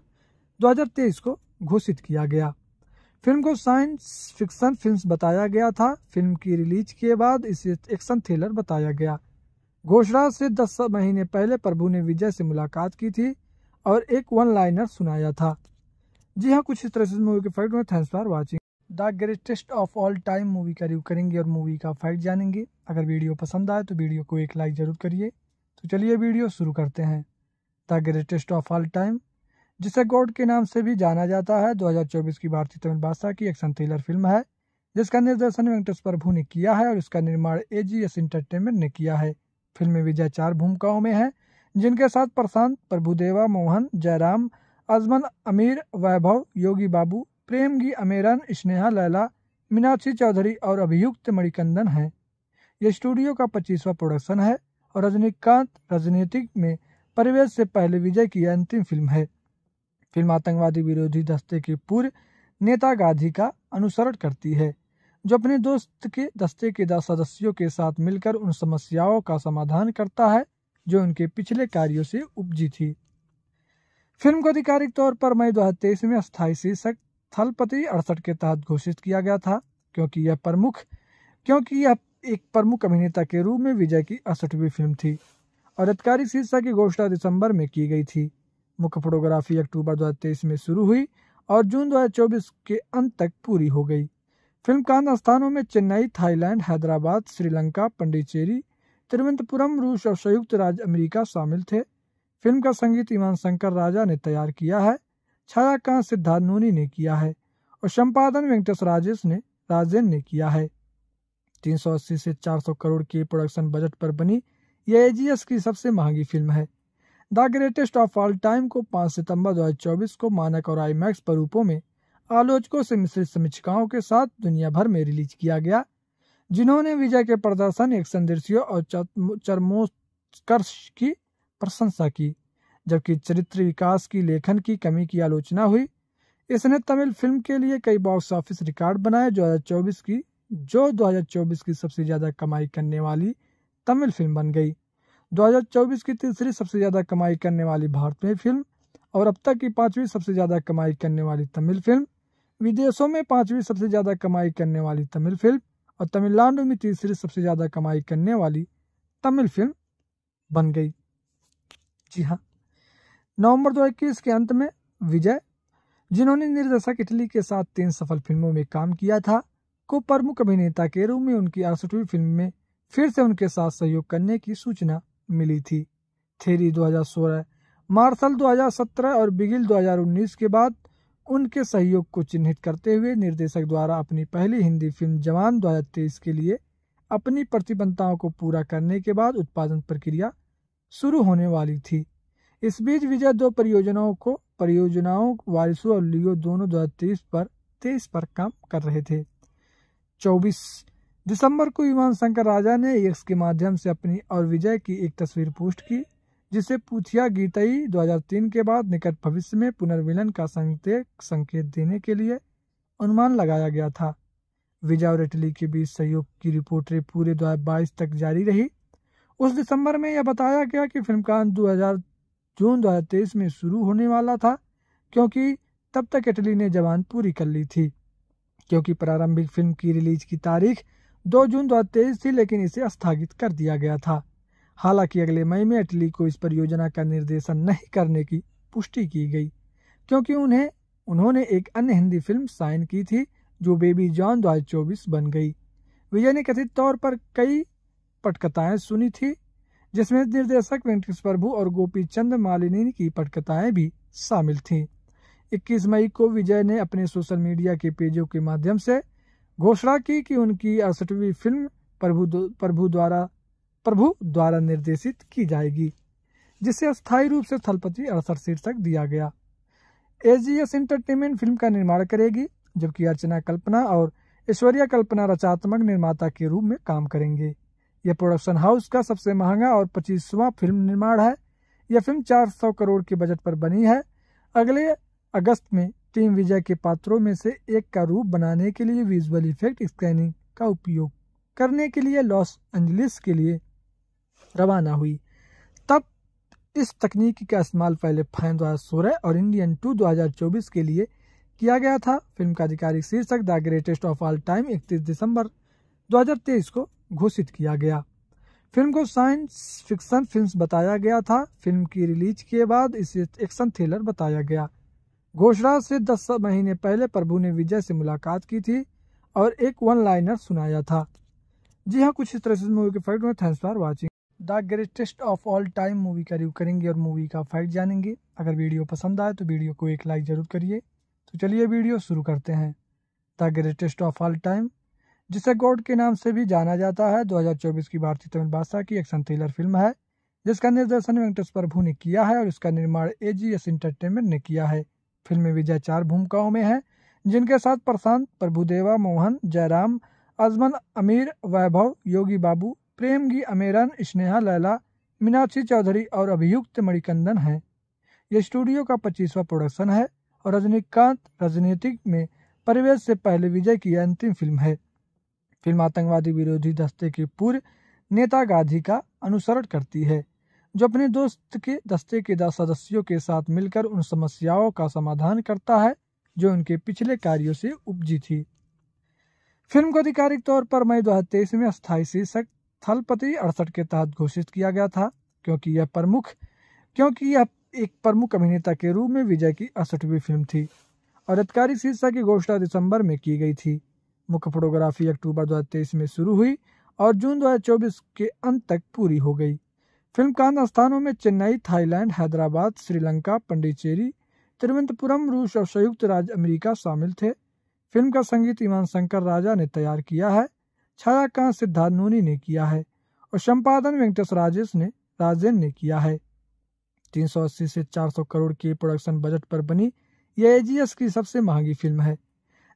2023 को घोषित किया गया फिल्म को साइंस फिक्सन फिल्म बताया गया था फिल्म की रिलीज के बाद इसे एक्शन थ्रिलर बताया गया घोषणा से दस महीने पहले प्रभु ने विजय से मुलाकात की थी और एक वन लाइनर सुनाया था जी हाँ कुछ इस तरह से मूवी के फैक्ट में thanks for watching the greatest of all time movie का रिव्यू करेंगे और मूवी का फैक्ट जानेंगे अगर वीडियो पसंद आए तो वीडियो को एक लाइक जरूर करिए तो चलिए वीडियो शुरू करते हैं the greatest of all time जिसे गॉड के नाम से भी जाना जाता है 2024 की भारतीय तमिल भाषा की एक्शन थ्रिलर फिल्म है जिसका निर्देशन वेंकटेश प्रभु ने किया है और इसका निर्माण ए जी एस इंटरटेनमेंट ने किया है फिल्म में विजय चार भूमिकाओं में हैं जिनके साथ प्रशांत प्रभुदेवा मोहन जयराम अजमन अमीर वैभव योगी बाबू प्रेम अमेरन स्नेहा लैला मीनाक्षी चौधरी और अभियुक्त मणिकंदन हैं यह स्टूडियो का पच्चीसवा प्रोडक्शन है और रजनीकांत राजनीतिक में परिवेश से पहले विजय की अंतिम फिल्म है फिल्म आतंकवादी विरोधी दस्ते के पूर्व नेता गांधी का अनुसरण करती है जो अपने दोस्त के दस्ते के दस सदस्यों के साथ मिलकर उन समस्याओं का समाधान करता है जो उनके पिछले कार्यों से उपजी थी फिल्म को आधिकारिक तौर पर मई दो में अस्थायी शीर्षक थलपति अड़सठ के तहत घोषित किया गया था क्योंकि यह प्रमुख क्योंकि यह एक प्रमुख अभिनेता के रूप में विजय की अड़सठवीं फिल्म थी और आधिकारिक शीर्षक की घोषणा दिसंबर में की गई थी मुख्य फोटोग्राफी अक्टूबर दो में शुरू हुई और जून दो के अंत तक पूरी हो गई फिल्म कांड स्थानों में चेन्नई थाईलैंड हैदराबाद श्रीलंका पंडिचेरी तिरुवनंतपुरम रूस और संयुक्त राज्य अमेरिका शामिल थे फिल्म का संगीत ईमान शंकर राजा ने तैयार किया है छायाकांत सिद्धार्थ नोनी ने किया है और संपादन वेंकटेश राजेश ने राजेन ने किया है 380 से 400 करोड़ के प्रोडक्शन बजट पर बनी यह एजीएस की सबसे महंगी फिल्म है the greatest of all time को 5 सितंबर 2024 को मानक और आईमैक्स पर रूपों में आलोचकों से मिश्रित समीक्षाओं के साथ दुनिया भर में रिलीज किया गया जिन्होंने विजय के प्रदर्शन एक संदेशियों और चरमोत्कर्ष की प्रशंसा की जबकि चरित्र विकास की लेखन की कमी की आलोचना हुई इसने तमिल फिल्म के लिए कई बॉक्स ऑफिस रिकॉर्ड बनाए दो की जो 2024 की सबसे ज़्यादा कमाई करने वाली तमिल फिल्म बन गई 2024 की तीसरी सबसे ज़्यादा कमाई करने वाली भारतीय फिल्म और अब तक की पांचवी सबसे ज़्यादा कमाई करने वाली तमिल फिल्म विदेशों में पांचवी सबसे ज़्यादा कमाई करने वाली तमिल फिल्म और तमिलनाडु में तीसरी सबसे ज़्यादा कमाई करने वाली तमिल फिल्म बन गई जी हाँ नवंबर दो के अंत में विजय जिन्होंने निर्देशक इटली के साथ तीन सफल फिल्मों में काम किया था को प्रमुख अभिनेता के रूप में उनकी अड़सठवीं फिल्म में फिर से उनके साथ सहयोग करने की सूचना मिली थी थेरी 2016 मार्शल 2017 और बिगिल 2019 के बाद उनके सहयोग को चिन्हित करते हुए निर्देशक द्वारा अपनी पहली हिंदी फिल्म जवान दो के लिए अपनी प्रतिबद्धताओं को पूरा करने के बाद उत्पादन प्रक्रिया शुरू होने वाली थी इस बीच विजय दो परियोजनाओं को परियोजनाओं वारिसो और लियो दोनों दो पर तेईस पर काम कर रहे थे चौबीस दिसंबर को विमान शंकर राजा ने एक्स के माध्यम से अपनी और विजय की एक तस्वीर पोस्ट की जिसे पूछिया गीतई 2003 के बाद निकट भविष्य में पुनर्मिलन का संकेत संकेत देने के लिए अनुमान लगाया गया था विजय और इटली के बीच सहयोग की रिपोर्टें पूरे दो तक जारी रही उस दिसंबर में यह बताया गया कि फिल्म का दो जून 2023 में शुरू होने वाला था क्योंकि तब तक इटली ने जवान पूरी कर ली थी क्योंकि प्रारंभिक फिल्म की रिलीज की तारीख 2 जून 2023 थी लेकिन इसे स्थगित कर दिया गया था हालांकि अगले मई में अटली को इस परियोजना का निर्देशन नहीं करने की पुष्टि की गई क्योंकि उन्हें उन्होंने एक अन्य हिंदी फिल्म साइन की थी जो बेबी जॉन दो चौबीस बन गई विजय ने कथित तौर पर कई पटकथाएं सुनी थी जिसमें निर्देशक वेंकटेश प्रभु और गोपी चंद मालिनी की पटकथाएं भी शामिल थीं 21 मई को विजय ने अपने सोशल मीडिया के पेजों के माध्यम से घोषणा की कि उनकी अड़सठवीं फिल्म प्रभु प्रभु द्वारा प्रभु द्वारा निर्देशित की जाएगी जिसे अस्थायी रूप से थलपति अड़सठ शीर्षक दिया गया एजीएस एंटरटेनमेंट फिल्म का निर्माण करेगी जबकि अर्चना कल्पना और ऐश्वर्या कल्पना रचनात्मक निर्माता के रूप में काम करेंगे यह प्रोडक्शन हाउस का सबसे महंगा और पच्चीसवां फिल्म निर्माण है यह फिल्म 400 करोड़ के बजट पर बनी है अगले अगस्त में टीम विजय के पात्रों में से एक का रूप बनाने के लिए विजुअल इफेक्ट स्कैनिंग का उपयोग करने के लिए लॉस एंजलिस के लिए रवाना हुई तब इस तकनीक का इस्तेमाल पहले फैन सोलह और इंडियन टू चौबीस के लिए किया गया था फिल्म का आधिकारिक शीर्षक the greatest of all time इकतीस दिसंबर 2023 को घोषित किया गया फिल्म को साइंस फिक्सन फिल्म बताया गया था फिल्म की रिलीज के बाद इसे एक्शन थ्रिलर बताया गया घोषणा से दस महीने पहले प्रभु ने विजय से मुलाकात की थी और एक वन लाइनर सुनाया था जी हाँ कुछ इस तरह से मूवी के फैक्ट में thanks for watching the greatest of all time movie का रिव्यू करेंगे और मूवी का फैक्ट जानेंगे अगर वीडियो पसंद आए तो वीडियो को एक लाइक ज़रूर करिए तो चलिए वीडियो शुरू करते हैं the greatest of all time जिसे गॉड के नाम से भी जाना जाता है 2024 की भारतीय तमिल भाषा की एक्शन थ्रिलर फिल्म है जिसका निर्देशन वेंकटेश प्रभु ने किया है और इसका निर्माण ए जी एस इंटरटेनमेंट ने किया है फिल्म में विजय चार भूमिकाओं में है जिनके साथ प्रशांत प्रभुदेवा मोहन जयराम अजमन अमीर वैभव योगी बाबू प्रेम की अमेरन स्नेहा लैला मीनाक्षी चौधरी और अभियुक्त मणिकंदन हैं यह स्टूडियो का पच्चीसवा प्रोडक्शन है और रजनीकांत राजनीतिक में परिवेश से पहले विजय की अंतिम फिल्म है फिल्म आतंकवादी विरोधी दस्ते के पूर्व नेता गांधी का अनुसरण करती है जो अपने दोस्त के दस्ते के दस सदस्यों के साथ मिलकर उन समस्याओं का समाधान करता है जो उनके पिछले कार्यों से उपजी थी फिल्म को आधिकारिक तौर पर मई दो में स्थायी शीर्षक स्थलपति अड़सठ के तहत घोषित किया गया था क्योंकि यह प्रमुख क्योंकि यह एक प्रमुख अभिनेता के रूप में विजय की अड़सठवीं फिल्म थी और अधिकारी शीर्षा की घोषणा दिसंबर में की गई थी मुख्य फोटोग्राफी अक्टूबर दो में शुरू हुई और जून दो के अंत तक पूरी हो गई फिल्म का स्थानों में चेन्नई थाईलैंड हैदराबाद श्रीलंका पंडिचेरी तिरुवनंतपुरम रूस और संयुक्त राज्य अमेरिका शामिल थे फिल्म का संगीत ईमान शंकर राजा ने तैयार किया है छायाकांत सिद्धार्थ नूनी ने किया है और संपादन वेंकटेश राजेश ने राजेन ने किया है 380 से 400 करोड़ के प्रोडक्शन बजट पर बनी यह एजीएस की सबसे महंगी फिल्म है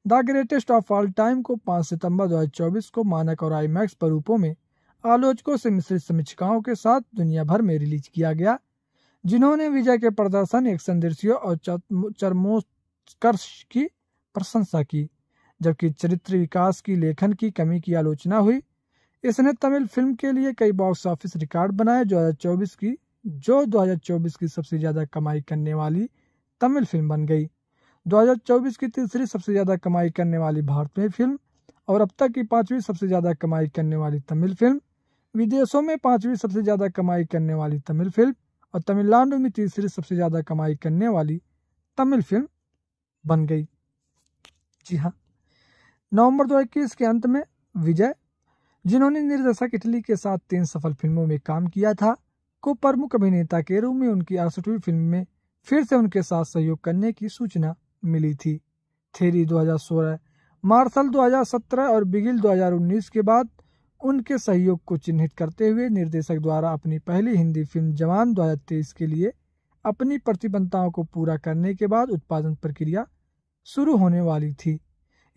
the greatest of all time को 5 सितंबर 2024 को मानक और आईमैक्स स्वरूपों में आलोचकों से मिश्रित समीक्षाओं के साथ दुनिया भर में रिलीज किया गया जिन्होंने विजय के प्रदर्शन एक्शन दृश्यों और चरमोत्कर्ष की प्रशंसा की जबकि चरित्र विकास की लेखन की कमी की आलोचना हुई इसने तमिल फिल्म के लिए कई बॉक्स ऑफिस रिकॉर्ड बनाए दो की जो 2024 की सबसे ज़्यादा कमाई करने वाली तमिल फिल्म बन गई 2024 की तीसरी सबसे ज़्यादा कमाई करने वाली भारतीय फिल्म और अब तक की पांचवी सबसे ज़्यादा कमाई करने वाली तमिल फिल्म विदेशों में पांचवी सबसे ज़्यादा कमाई करने वाली तमिल फिल्म और तमिलनाडु में तीसरी सबसे ज़्यादा कमाई करने वाली तमिल फिल्म बन गई जी हाँ नवंबर 2021 के अंत में विजय जिन्होंने निर्देशक इटली के साथ तीन सफल फिल्मों में काम किया था को प्रमुख अभिनेता के रूप में उनकी अड़सठवीं फिल्म में फिर से उनके साथ सहयोग करने की सूचना मिली थी थेरी 2016, मार्शल 2017 और बिगिल 2019 के बाद उनके सहयोग को चिन्हित करते हुए निर्देशक द्वारा अपनी पहली हिंदी फिल्म जवान दो के लिए अपनी प्रतिबद्धताओं को पूरा करने के बाद उत्पादन प्रक्रिया शुरू होने वाली थी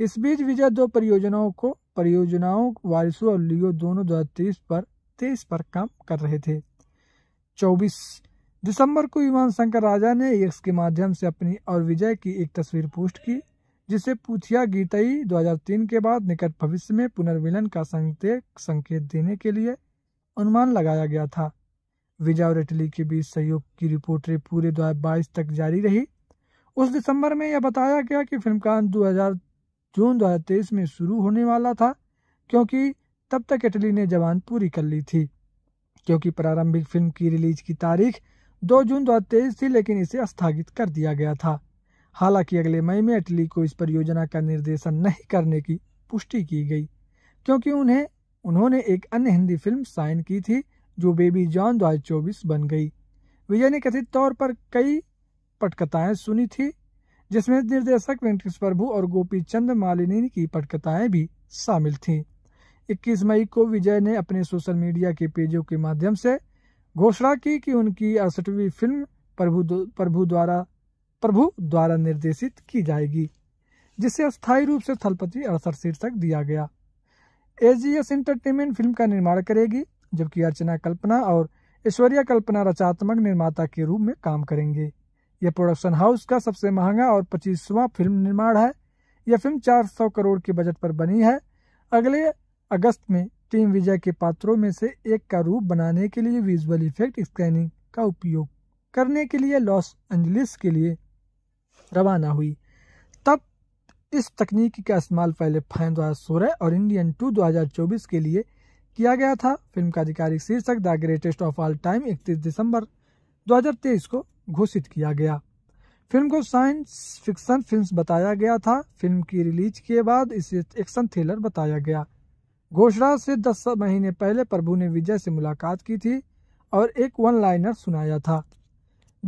इस बीच विजय दो परियोजनाओं को परियोजनाओं वारिसो और लियो दोनों दो पर तेईस पर काम कर रहे थे चौबीस दिसंबर को विमान शंकर राजा ने एक्स के माध्यम से अपनी और विजय की एक तस्वीर पोस्ट की जिसे पूथिया गीताई 2003 के बाद निकट भविष्य में पुनर्मिलन का संकेत संकेत देने के लिए अनुमान लगाया गया था विजय और इटली के बीच सहयोग की रिपोर्टें पूरे दो तक जारी रही उस दिसंबर में यह बताया गया कि फिल्मकान जून 2023 में शुरू होने वाला था क्योंकि तब तक इटली ने जवान पूरी कर ली थी क्योंकि प्रारंभिक फिल्म की रिलीज की तारीख 2 जून 2023 थी लेकिन इसे स्थगित कर दिया गया था हालांकि अगले मई में इटली को इस परियोजना का निर्देशन नहीं करने की पुष्टि की गई क्योंकि उन्हें उन्होंने एक अन्य हिंदी फिल्म साइन की थी जो बेबी जॉन दो बन गई विजय ने कथित तौर पर कई पटकथाएं सुनी थी जिसमें निर्देशक वेंकटेश प्रभु और गोपी चंद मालिनी की पटकथाएं भी शामिल थीं 21 मई को विजय ने अपने सोशल मीडिया के पेजों के माध्यम से घोषणा की कि उनकी अड़सठवीं फिल्म प्रभु प्रभु द्वारा प्रभु द्वारा निर्देशित की जाएगी जिसे अस्थायी रूप से थलपति अड़सठ शीर्षक दिया गया एजीएस एंटरटेनमेंट फिल्म का निर्माण करेगी जबकि अर्चना कल्पना और ऐश्वर्या कल्पना रचनात्मक निर्माता के रूप में काम करेंगे यह प्रोडक्शन हाउस का सबसे महंगा और पच्चीसवां फिल्म निर्माण है यह फिल्म 400 करोड़ के बजट पर बनी है अगले अगस्त में टीम विजय के पात्रों में से एक का रूप बनाने के लिए विजुअल इफेक्ट स्कैनिंग का उपयोग करने के लिए लॉस एंजलिस के लिए रवाना हुई तब इस तकनीक का इस्तेमाल पहले फैन दो हज़ार सोलह और इंडियन टू दो हज़ार चौबीस के लिए किया गया था फिल्म का आधिकारिक शीर्षक the greatest of all time इकतीस दिसंबर 2023 को घोषित किया गया फिल्म को साइंस फिक्शन फिल्म बताया गया था फिल्म की रिलीज के बाद इसे एक्शन थ्रिलर बताया गया घोषणा से दस महीने पहले प्रभु ने विजय से मुलाकात की थी और एक वन लाइनर सुनाया था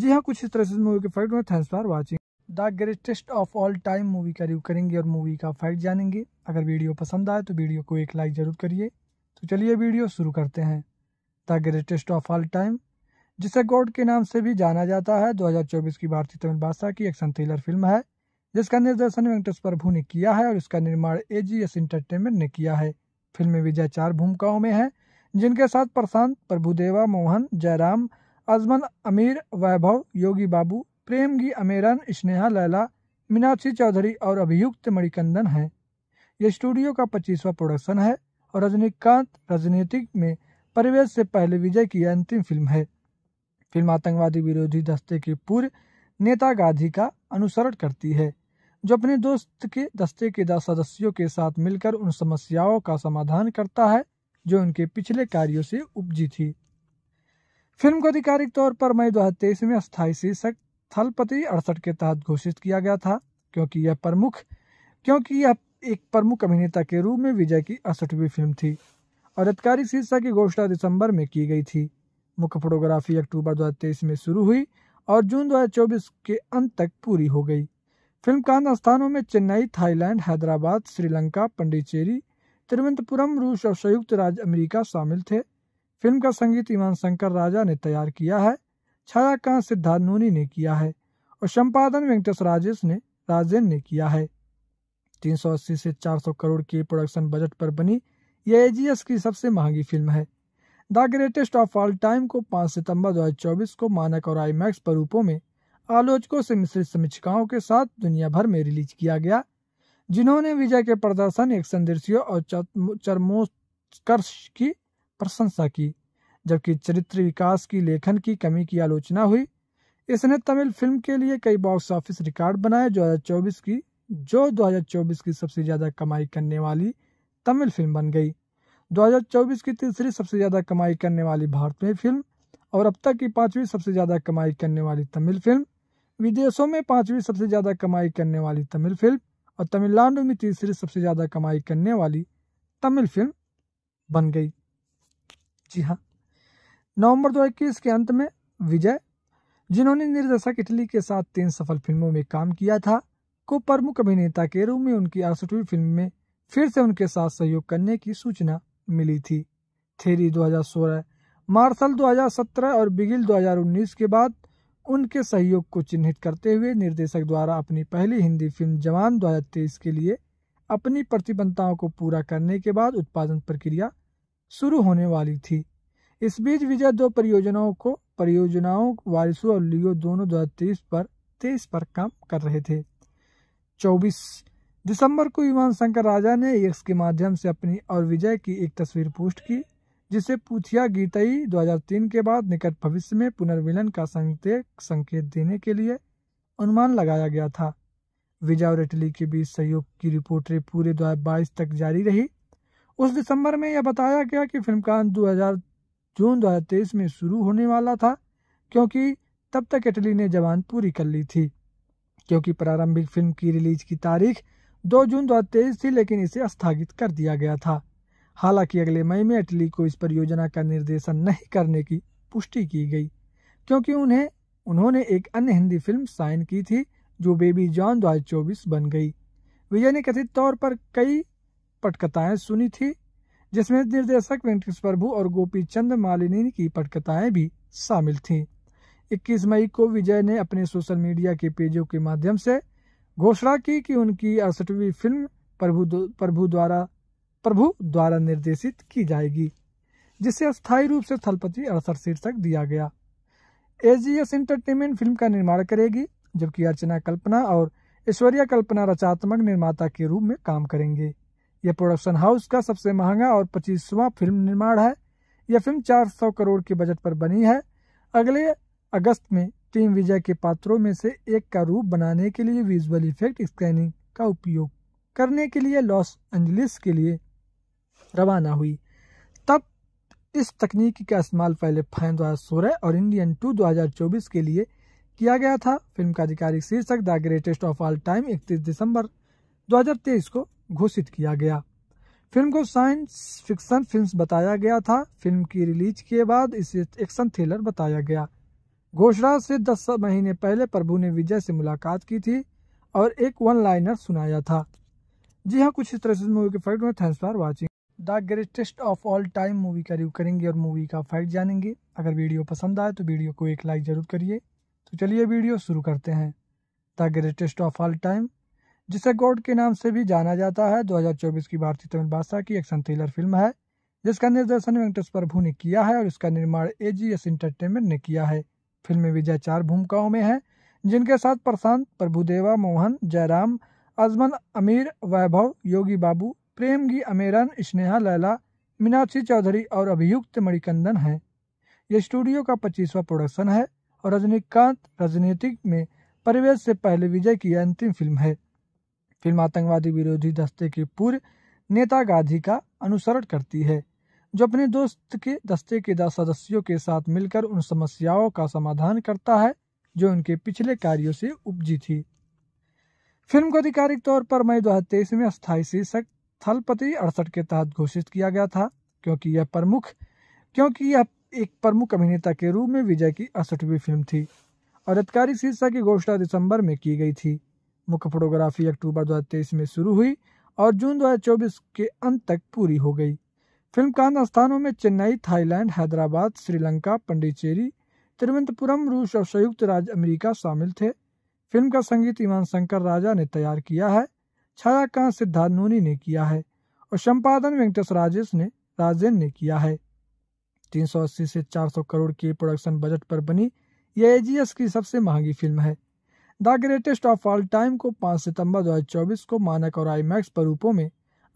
जी हाँ कुछ इस तरह से मूवी के फैक्ट में thanks for watching the greatest of all time movie का रिव्यू करेंगे और मूवी का फैक्ट जानेंगे अगर वीडियो पसंद आए तो वीडियो को एक लाइक ज़रूर करिए तो चलिए वीडियो शुरू करते हैं the greatest of all time जिसे गोड के नाम से भी जाना जाता है 2024 की भारतीय तमिल भाषा की एक्शन थ्रिलर फिल्म है जिसका निर्देशन वेंकटेश प्रभु ने किया है और इसका निर्माण ए जी एस इंटरटेनमेंट ने किया है फिल्म में विजय चार भूमिकाओं में है जिनके साथ प्रशांत प्रभुदेवा मोहन जयराम अजमन अमीर वैभव योगी बाबू प्रेम गी अमेरन स्नेहा लैला मीनाक्षी चौधरी और अभियुक्त मणिकंदन हैं यह स्टूडियो का पच्चीसवा प्रोडक्शन है और रजनीकांत राजनीतिक में परिवेश से पहले विजय की अंतिम फिल्म है फिल्म आतंकवादी विरोधी दस्ते के पूर्व नेता गांधी का अनुसरण करती है जो अपने दोस्त के दस्ते के दस सदस्यों के साथ मिलकर उन समस्याओं का समाधान करता है जो उनके पिछले कार्यों से उपजी थी फिल्म को आधिकारिक तौर पर मई दो में स्थायी शीर्षक थलपति अड़सठ के तहत घोषित किया गया था क्योंकि यह प्रमुख क्योंकि यह एक प्रमुख अभिनेता के रूप में विजय की अड़सठवीं फिल्म थी और आधिकारिक शीर्षक की घोषणा दिसंबर में की गई थी मुख्य फोटोग्राफी अक्टूबर 2023 में शुरू हुई और जून 2024 के अंत तक पूरी हो गई फिल्म का स्थानों में चेन्नई थाईलैंड हैदराबाद श्रीलंका पंडिचेरी तिरुवनंतपुरम रूस और संयुक्त राज्य अमेरिका शामिल थे फिल्म का संगीत ईमान शंकर राजा ने तैयार किया है छायाकांत सिद्धार्थ नूनी ने किया है और संपादन वेंकटेश राजेश ने राजेन ने किया है 380 से 400 करोड़ के प्रोडक्शन बजट पर बनी यह एजीएस की सबसे महंगी फिल्म है the greatest of all time को 5 सितंबर 2024 को मानक और आईमैक्स स्वरूपों में आलोचकों से मिश्रित समीक्षाओं के साथ दुनिया भर में रिलीज किया गया जिन्होंने विजय के प्रदर्शन एक संदेशियों और चरमोत्कर्ष की प्रशंसा की जबकि चरित्र विकास की लेखन की कमी की आलोचना हुई इसने तमिल फिल्म के लिए कई बॉक्स ऑफिस रिकॉर्ड बनाए चौबीस की जो 2024 की सबसे ज्यादा कमाई करने वाली तमिल फिल्म बन गई 2024 की तीसरी सबसे ज़्यादा कमाई करने वाली भारतीय फिल्म और अब तक की पांचवी सबसे ज़्यादा कमाई करने वाली तमिल फिल्म विदेशों में पांचवी सबसे ज़्यादा कमाई करने वाली तमिल फिल्म और तमिलनाडु में तीसरी सबसे ज़्यादा कमाई करने वाली तमिल फिल्म बन गई जी हाँ नवंबर 2021 के अंत में विजय जिन्होंने निर्देशक इटली के साथ तीन सफल फिल्मों में काम किया था को प्रमुख अभिनेता के रूप में उनकी अड़सठवीं फिल्म में फिर से उनके साथ सहयोग करने की सूचना मिली थी थेरी 2016 मार्शल 2017 और बिगिल 2019 के बाद उनके सहयोग को चिन्हित करते हुए निर्देशक द्वारा अपनी पहली हिंदी फिल्म जवान दो के लिए अपनी प्रतिबद्धताओं को पूरा करने के बाद उत्पादन प्रक्रिया शुरू होने वाली थी इस बीच विजय दो परियोजनाओं को परियोजनाओं वारिसू और लियो दोनों दो पर तेईस पर काम कर रहे थे चौबीस दिसंबर को विमान शंकर राजा ने एक्स के माध्यम से अपनी और विजय की एक तस्वीर पोस्ट की जिसे पूछिया गीतई 2003 के बाद निकट भविष्य में पुनर्मिलन का संकेत संकेत देने के लिए अनुमान लगाया गया था विजय और इटली के बीच सहयोग की रिपोर्टें पूरे दो तक जारी रही उस दिसंबर में यह बताया गया कि फिल्म कान 2000 जून 2023 में शुरू होने वाला था क्योंकि तब तक इटली ने जवान पूरी कर ली थी क्योंकि प्रारंभिक फिल्म की रिलीज की तारीख दो जून दो थी लेकिन इसे स्थगित कर दिया गया था हालांकि अगले मई में इटली को इस परियोजना का निर्देशन नहीं करने की पुष्टि की गई क्योंकि उन्हें उन्होंने एक अन्य हिंदी फिल्म साइन की थी जो बेबी जॉन चौबीस बन गई विजय ने कथित तौर पर कई पटकथाएं सुनी थी जिसमें निर्देशक वेंकटेश प्रभु और गोपी चंद मालिनी की पटकथाएं भी शामिल थीं 21 मई को विजय ने अपने सोशल मीडिया के पेजों के माध्यम से घोषणा की कि उनकी अड़सठवीं फिल्म प्रभु प्रभु द्वारा प्रभु द्वारा निर्देशित की जाएगी जिसे अस्थायी रूप से थलपति अड़सठ शीर्षक दिया गया एजीएस एंटरटेनमेंट फिल्म का निर्माण करेगी जबकि अर्चना कल्पना और ऐश्वर्या कल्पना रचनात्मक निर्माता के रूप में काम करेंगे यह प्रोडक्शन हाउस का सबसे महंगा और पच्चीसवां फिल्म निर्माण है यह फिल्म 400 करोड़ के बजट पर बनी है अगले अगस्त में टीम वीजा के पात्रों में से एक का रूप बनाने के लिए विजुअल इफेक्ट स्कैनिंग का उपयोग करने के लिए लॉस एंजलिस के लिए रवाना हुई तब इस तकनीक का इस्तेमाल पहले फैन दो हज़ार सोलह और इंडियन टू दो हज़ार चौबीस के लिए किया गया था फिल्म का आधिकारिक शीर्षक the greatest of all time इकतीस दिसंबर 2023 को घोषित किया गया फिल्म को साइंस फिक्शन फिल्म बताया गया था फिल्म की रिलीज के बाद इसे एक्शन थ्रिलर बताया गया घोषणा से दस महीने पहले प्रभु ने विजय से मुलाकात की थी और एक वन लाइनर सुनाया था जी हाँ कुछ इस तरह से मूवी के फैक्ट में thanks for watching the greatest of all time movie का रिव्यू करेंगे और मूवी का फैक्ट जानेंगे अगर वीडियो पसंद आए तो वीडियो को एक लाइक जरूर करिए तो चलिए वीडियो शुरू करते हैं the greatest of all time जिसे गॉड के नाम से भी जाना जाता है 2024 की भारतीय तमिल भाषा की एक्शन थ्रिलर फिल्म है जिसका निर्देशन वेंकटेश प्रभु ने किया है और इसका निर्माण ए जी एस इंटरटेनमेंट ने किया है फिल्म में विजय चार भूमिकाओं में हैं जिनके साथ प्रशांत प्रभुदेवा मोहन जयराम अजमन अमीर वैभव योगी बाबू प्रेम गी अमेरन स्नेहा लैला मीनाक्षी चौधरी और अभियुक्त मणिकंदन हैं यह स्टूडियो का पच्चीसवा प्रोडक्शन है और रजनीकांत राजनीतिक में परिवेश से पहले विजय की अंतिम फिल्म है फिल्म आतंकवादी विरोधी दस्ते के पूर्व नेता गांधी का अनुसरण करती है जो अपने दोस्त के दस्ते के दस सदस्यों के साथ मिलकर उन समस्याओं का समाधान करता है जो उनके पिछले कार्यों से उपजी थी फिल्म को आधिकारिक तौर पर मई दो में स्थायी शीर्षक थलपति अड़सठ के तहत घोषित किया गया था क्योंकि यह प्रमुख क्योंकि यह एक प्रमुख अभिनेता के रूप में विजय की अड़सठवीं फिल्म थी और आधिकारिक शीर्षक की घोषणा दिसंबर में की गई थी मुख्य फोटोग्राफी अक्टूबर दो में शुरू हुई और जून दो के अंत तक पूरी हो गई फिल्म कांड स्थानों में चेन्नई थाईलैंड हैदराबाद श्रीलंका पंडिचेरी तिरुवनंतपुरम रूस और संयुक्त राज्य अमेरिका शामिल थे फिल्म का संगीत ईमान शंकर राजा ने तैयार किया है छायाकांत सिद्धार्थ नोनी ने किया है और संपादन वेंकटेश राजेश ने राजेन ने किया है 380 से 400 करोड़ के प्रोडक्शन बजट पर बनी यह एजीएस की सबसे महंगी फिल्म है the greatest of all time को 5 सितंबर 2024 को मानक और आईमैक्स पर रूपों में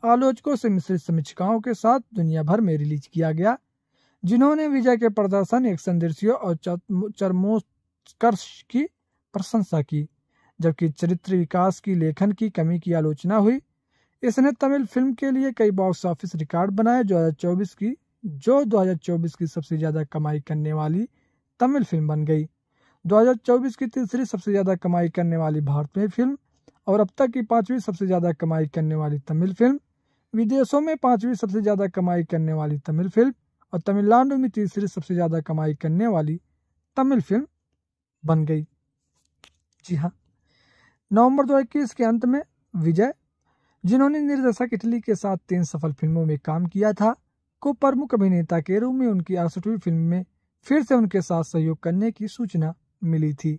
आलोचकों से मिश्रित समीक्षाओं के साथ दुनिया भर में रिलीज किया गया जिन्होंने विजय के प्रदर्शन एक संदर्शियों और चरमोत्कर्ष की प्रशंसा की जबकि चरित्र विकास की लेखन की कमी की आलोचना हुई इसने तमिल फिल्म के लिए कई बॉक्स ऑफिस रिकॉर्ड बनाए दो की जो 2024 की सबसे ज्यादा कमाई करने वाली तमिल फिल्म बन गई 2024 की तीसरी सबसे ज्यादा कमाई करने वाली भारतीय फिल्म और अब तक की पांचवी सबसे ज्यादा कमाई करने वाली तमिल फिल्म विदेशों में पांचवी सबसे ज्यादा कमाई करने वाली तमिल फिल्म और तमिलनाडु में तीसरी सबसे ज्यादा कमाई करने वाली तमिल फिल्म बन गई जी हाँ नवंबर दो के अंत में विजय जिन्होंने निर्देशक इटली के साथ तीन सफल फिल्मों में काम किया था को प्रमुख अभिनेता के रूप में उनकी अड़सठवीं फिल्म में फिर से उनके साथ सहयोग करने की सूचना मिली थी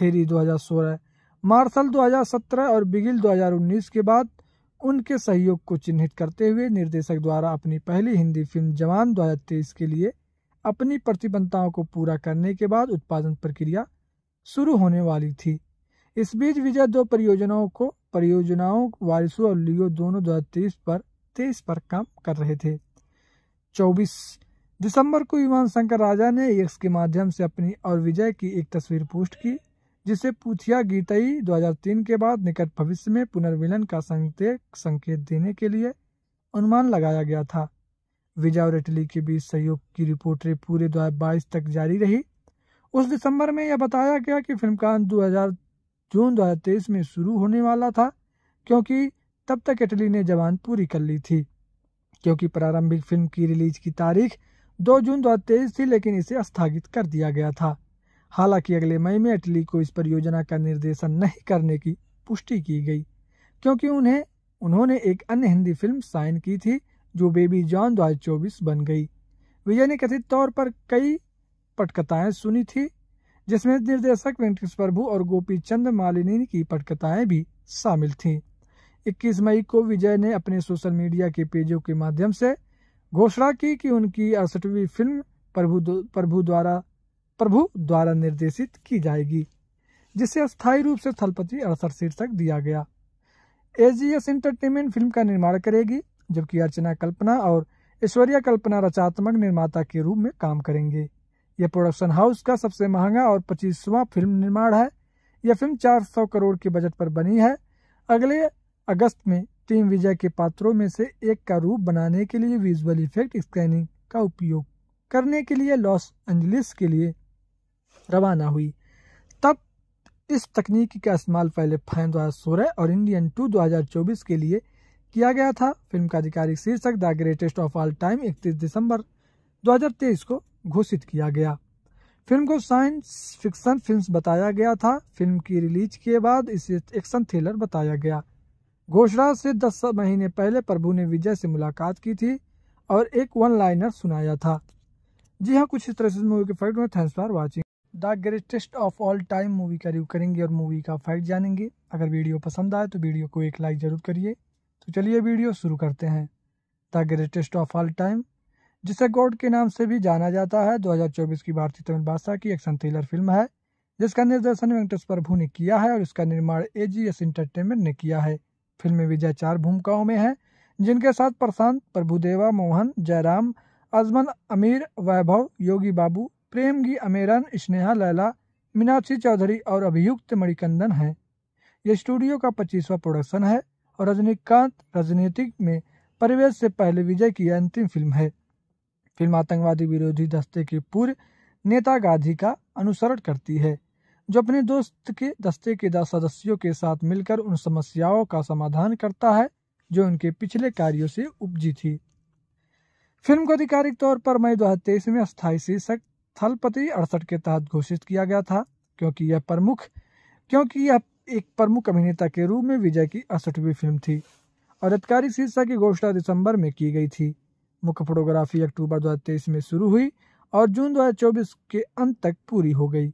थेरी 2016, मार्शल 2017 और बिगिल 2019 के बाद उनके सहयोग को चिन्हित करते हुए निर्देशक द्वारा अपनी पहली हिंदी फिल्म जवान दो के लिए अपनी प्रतिबद्धताओं को पूरा करने के बाद उत्पादन प्रक्रिया शुरू होने वाली थी इस बीच विजय दो परियोजनाओं को परियोजनाओं वारिसो और लियो दोनों दो पर तेईस पर काम कर रहे थे चौबीस दिसंबर को युवान शंकर राजा ने एक्स के माध्यम से अपनी और विजय की एक तस्वीर पोस्ट की जिसे पूछिया गीतई 2003 के बाद निकट भविष्य में पुनर्मिलन का संकेत संकेत देने के लिए अनुमान लगाया गया था विजय और इटली के बीच सहयोग की रिपोर्टें पूरे दो तक जारी रही उस दिसंबर में यह बताया गया कि फिल्म का दो जून 2023 में शुरू होने वाला था क्योंकि तब तक इटली ने जवान पूरी कर ली थी क्योंकि प्रारंभिक फिल्म की रिलीज की तारीख 2 जून 2023 थी लेकिन इसे स्थगित कर दिया गया था हालांकि अगले मई में अटली को इस परियोजना का निर्देशन नहीं करने की पुष्टि की गई क्योंकि उन्हें उन्होंने एक अन्य हिंदी फिल्म साइन की थी जो बेबी जॉन दो चौबीस बन गई विजय ने कथित तौर पर कई पटकथाएं सुनी थी जिसमें निर्देशक वेंकटेश प्रभु और गोपी चंद मालिनी की पटकथाएं भी शामिल थीं 21 मई को विजय ने अपने सोशल मीडिया के पेजों के माध्यम से घोषणा की कि उनकी अड़सठवीं फिल्म प्रभु प्रभु द्वारा प्रभु द्वारा निर्देशित की जाएगी जिसे अस्थायी रूप से थलपति अड़सठ शीर्षक दिया गया एजीएस एंटरटेनमेंट फिल्म का निर्माण करेगी जबकि अर्चना कल्पना और ऐश्वर्या कल्पना रचनात्मक निर्माता के रूप में काम करेंगे यह प्रोडक्शन हाउस का सबसे महंगा और पच्चीसवा फिल्म निर्माण है यह फिल्म 400 करोड़ के बजट पर बनी है अगले अगस्त में टीम विजय के पात्रों में से एक का रूप बनाने के लिए विजुअल इफेक्ट स्कैनिंग का उपयोग करने के लिए लॉस एंजलिस के लिए रवाना हुई तब इस तकनीक का इस्तेमाल पहले फैन सोलह और इंडियन टू चौबीस के लिए किया गया था फिल्म का आधिकारिक शीर्षक the greatest of all time इकतीस दिसंबर 2023 को घोषित किया गया फिल्म को साइंस फिक्सन फिल्म बताया गया था फिल्म की रिलीज के बाद इसे एक्शन थ्रिलर बताया गया घोषणा से दस महीने पहले प्रभु ने विजय से मुलाकात की थी और एक वन लाइनर सुनाया था जी हाँ कुछ इस तरह से मूवी के फैक्ट में thanks for watching the greatest of all time movie का रिव्यू करेंगे और मूवी का फैक्ट जानेंगे अगर वीडियो पसंद आए तो वीडियो को एक लाइक ज़रूर करिए तो चलिए वीडियो शुरू करते हैं the greatest of all time जिसे गॉड के नाम से भी जाना जाता है 2024 की भारतीय तमिल भाषा की एक्शन थ्रिलर फिल्म है जिसका निर्देशन वेंकटेश प्रभु ने किया है और इसका निर्माण ए जी एस इंटरटेनमेंट ने किया है फिल्म में विजय चार भूमिकाओं में है जिनके साथ प्रशांत प्रभुदेवा मोहन जयराम अजमन अमीर वैभव योगी बाबू प्रेम की अमेरन स्नेहा लैला मीनाक्षी चौधरी और अभियुक्त मणिकंदन हैं यह स्टूडियो का पच्चीसवा प्रोडक्शन है और रजनीकांत राजनीतिक में परिवेश से पहले विजय की अंतिम फिल्म है फिल्म आतंकवादी विरोधी दस्ते के पूर्व नेता गांधी का अनुसरण करती है जो अपने दोस्त के दस्ते के दस सदस्यों के साथ मिलकर उन समस्याओं का समाधान करता है जो उनके पिछले कार्यों से उपजी थी फिल्म को आधिकारिक तौर पर मई दो में स्थायी शीर्षक स्थलपति अड़सठ के तहत घोषित किया गया था क्योंकि यह प्रमुख क्योंकि यह एक प्रमुख अभिनेता के रूप में विजय की अड़सठवीं फिल्म थी और अधिकारी शीर्षा की घोषणा दिसंबर में की गई थी मुख्य फोटोग्राफी अक्टूबर दो में शुरू हुई और जून दो के अंत तक पूरी हो गई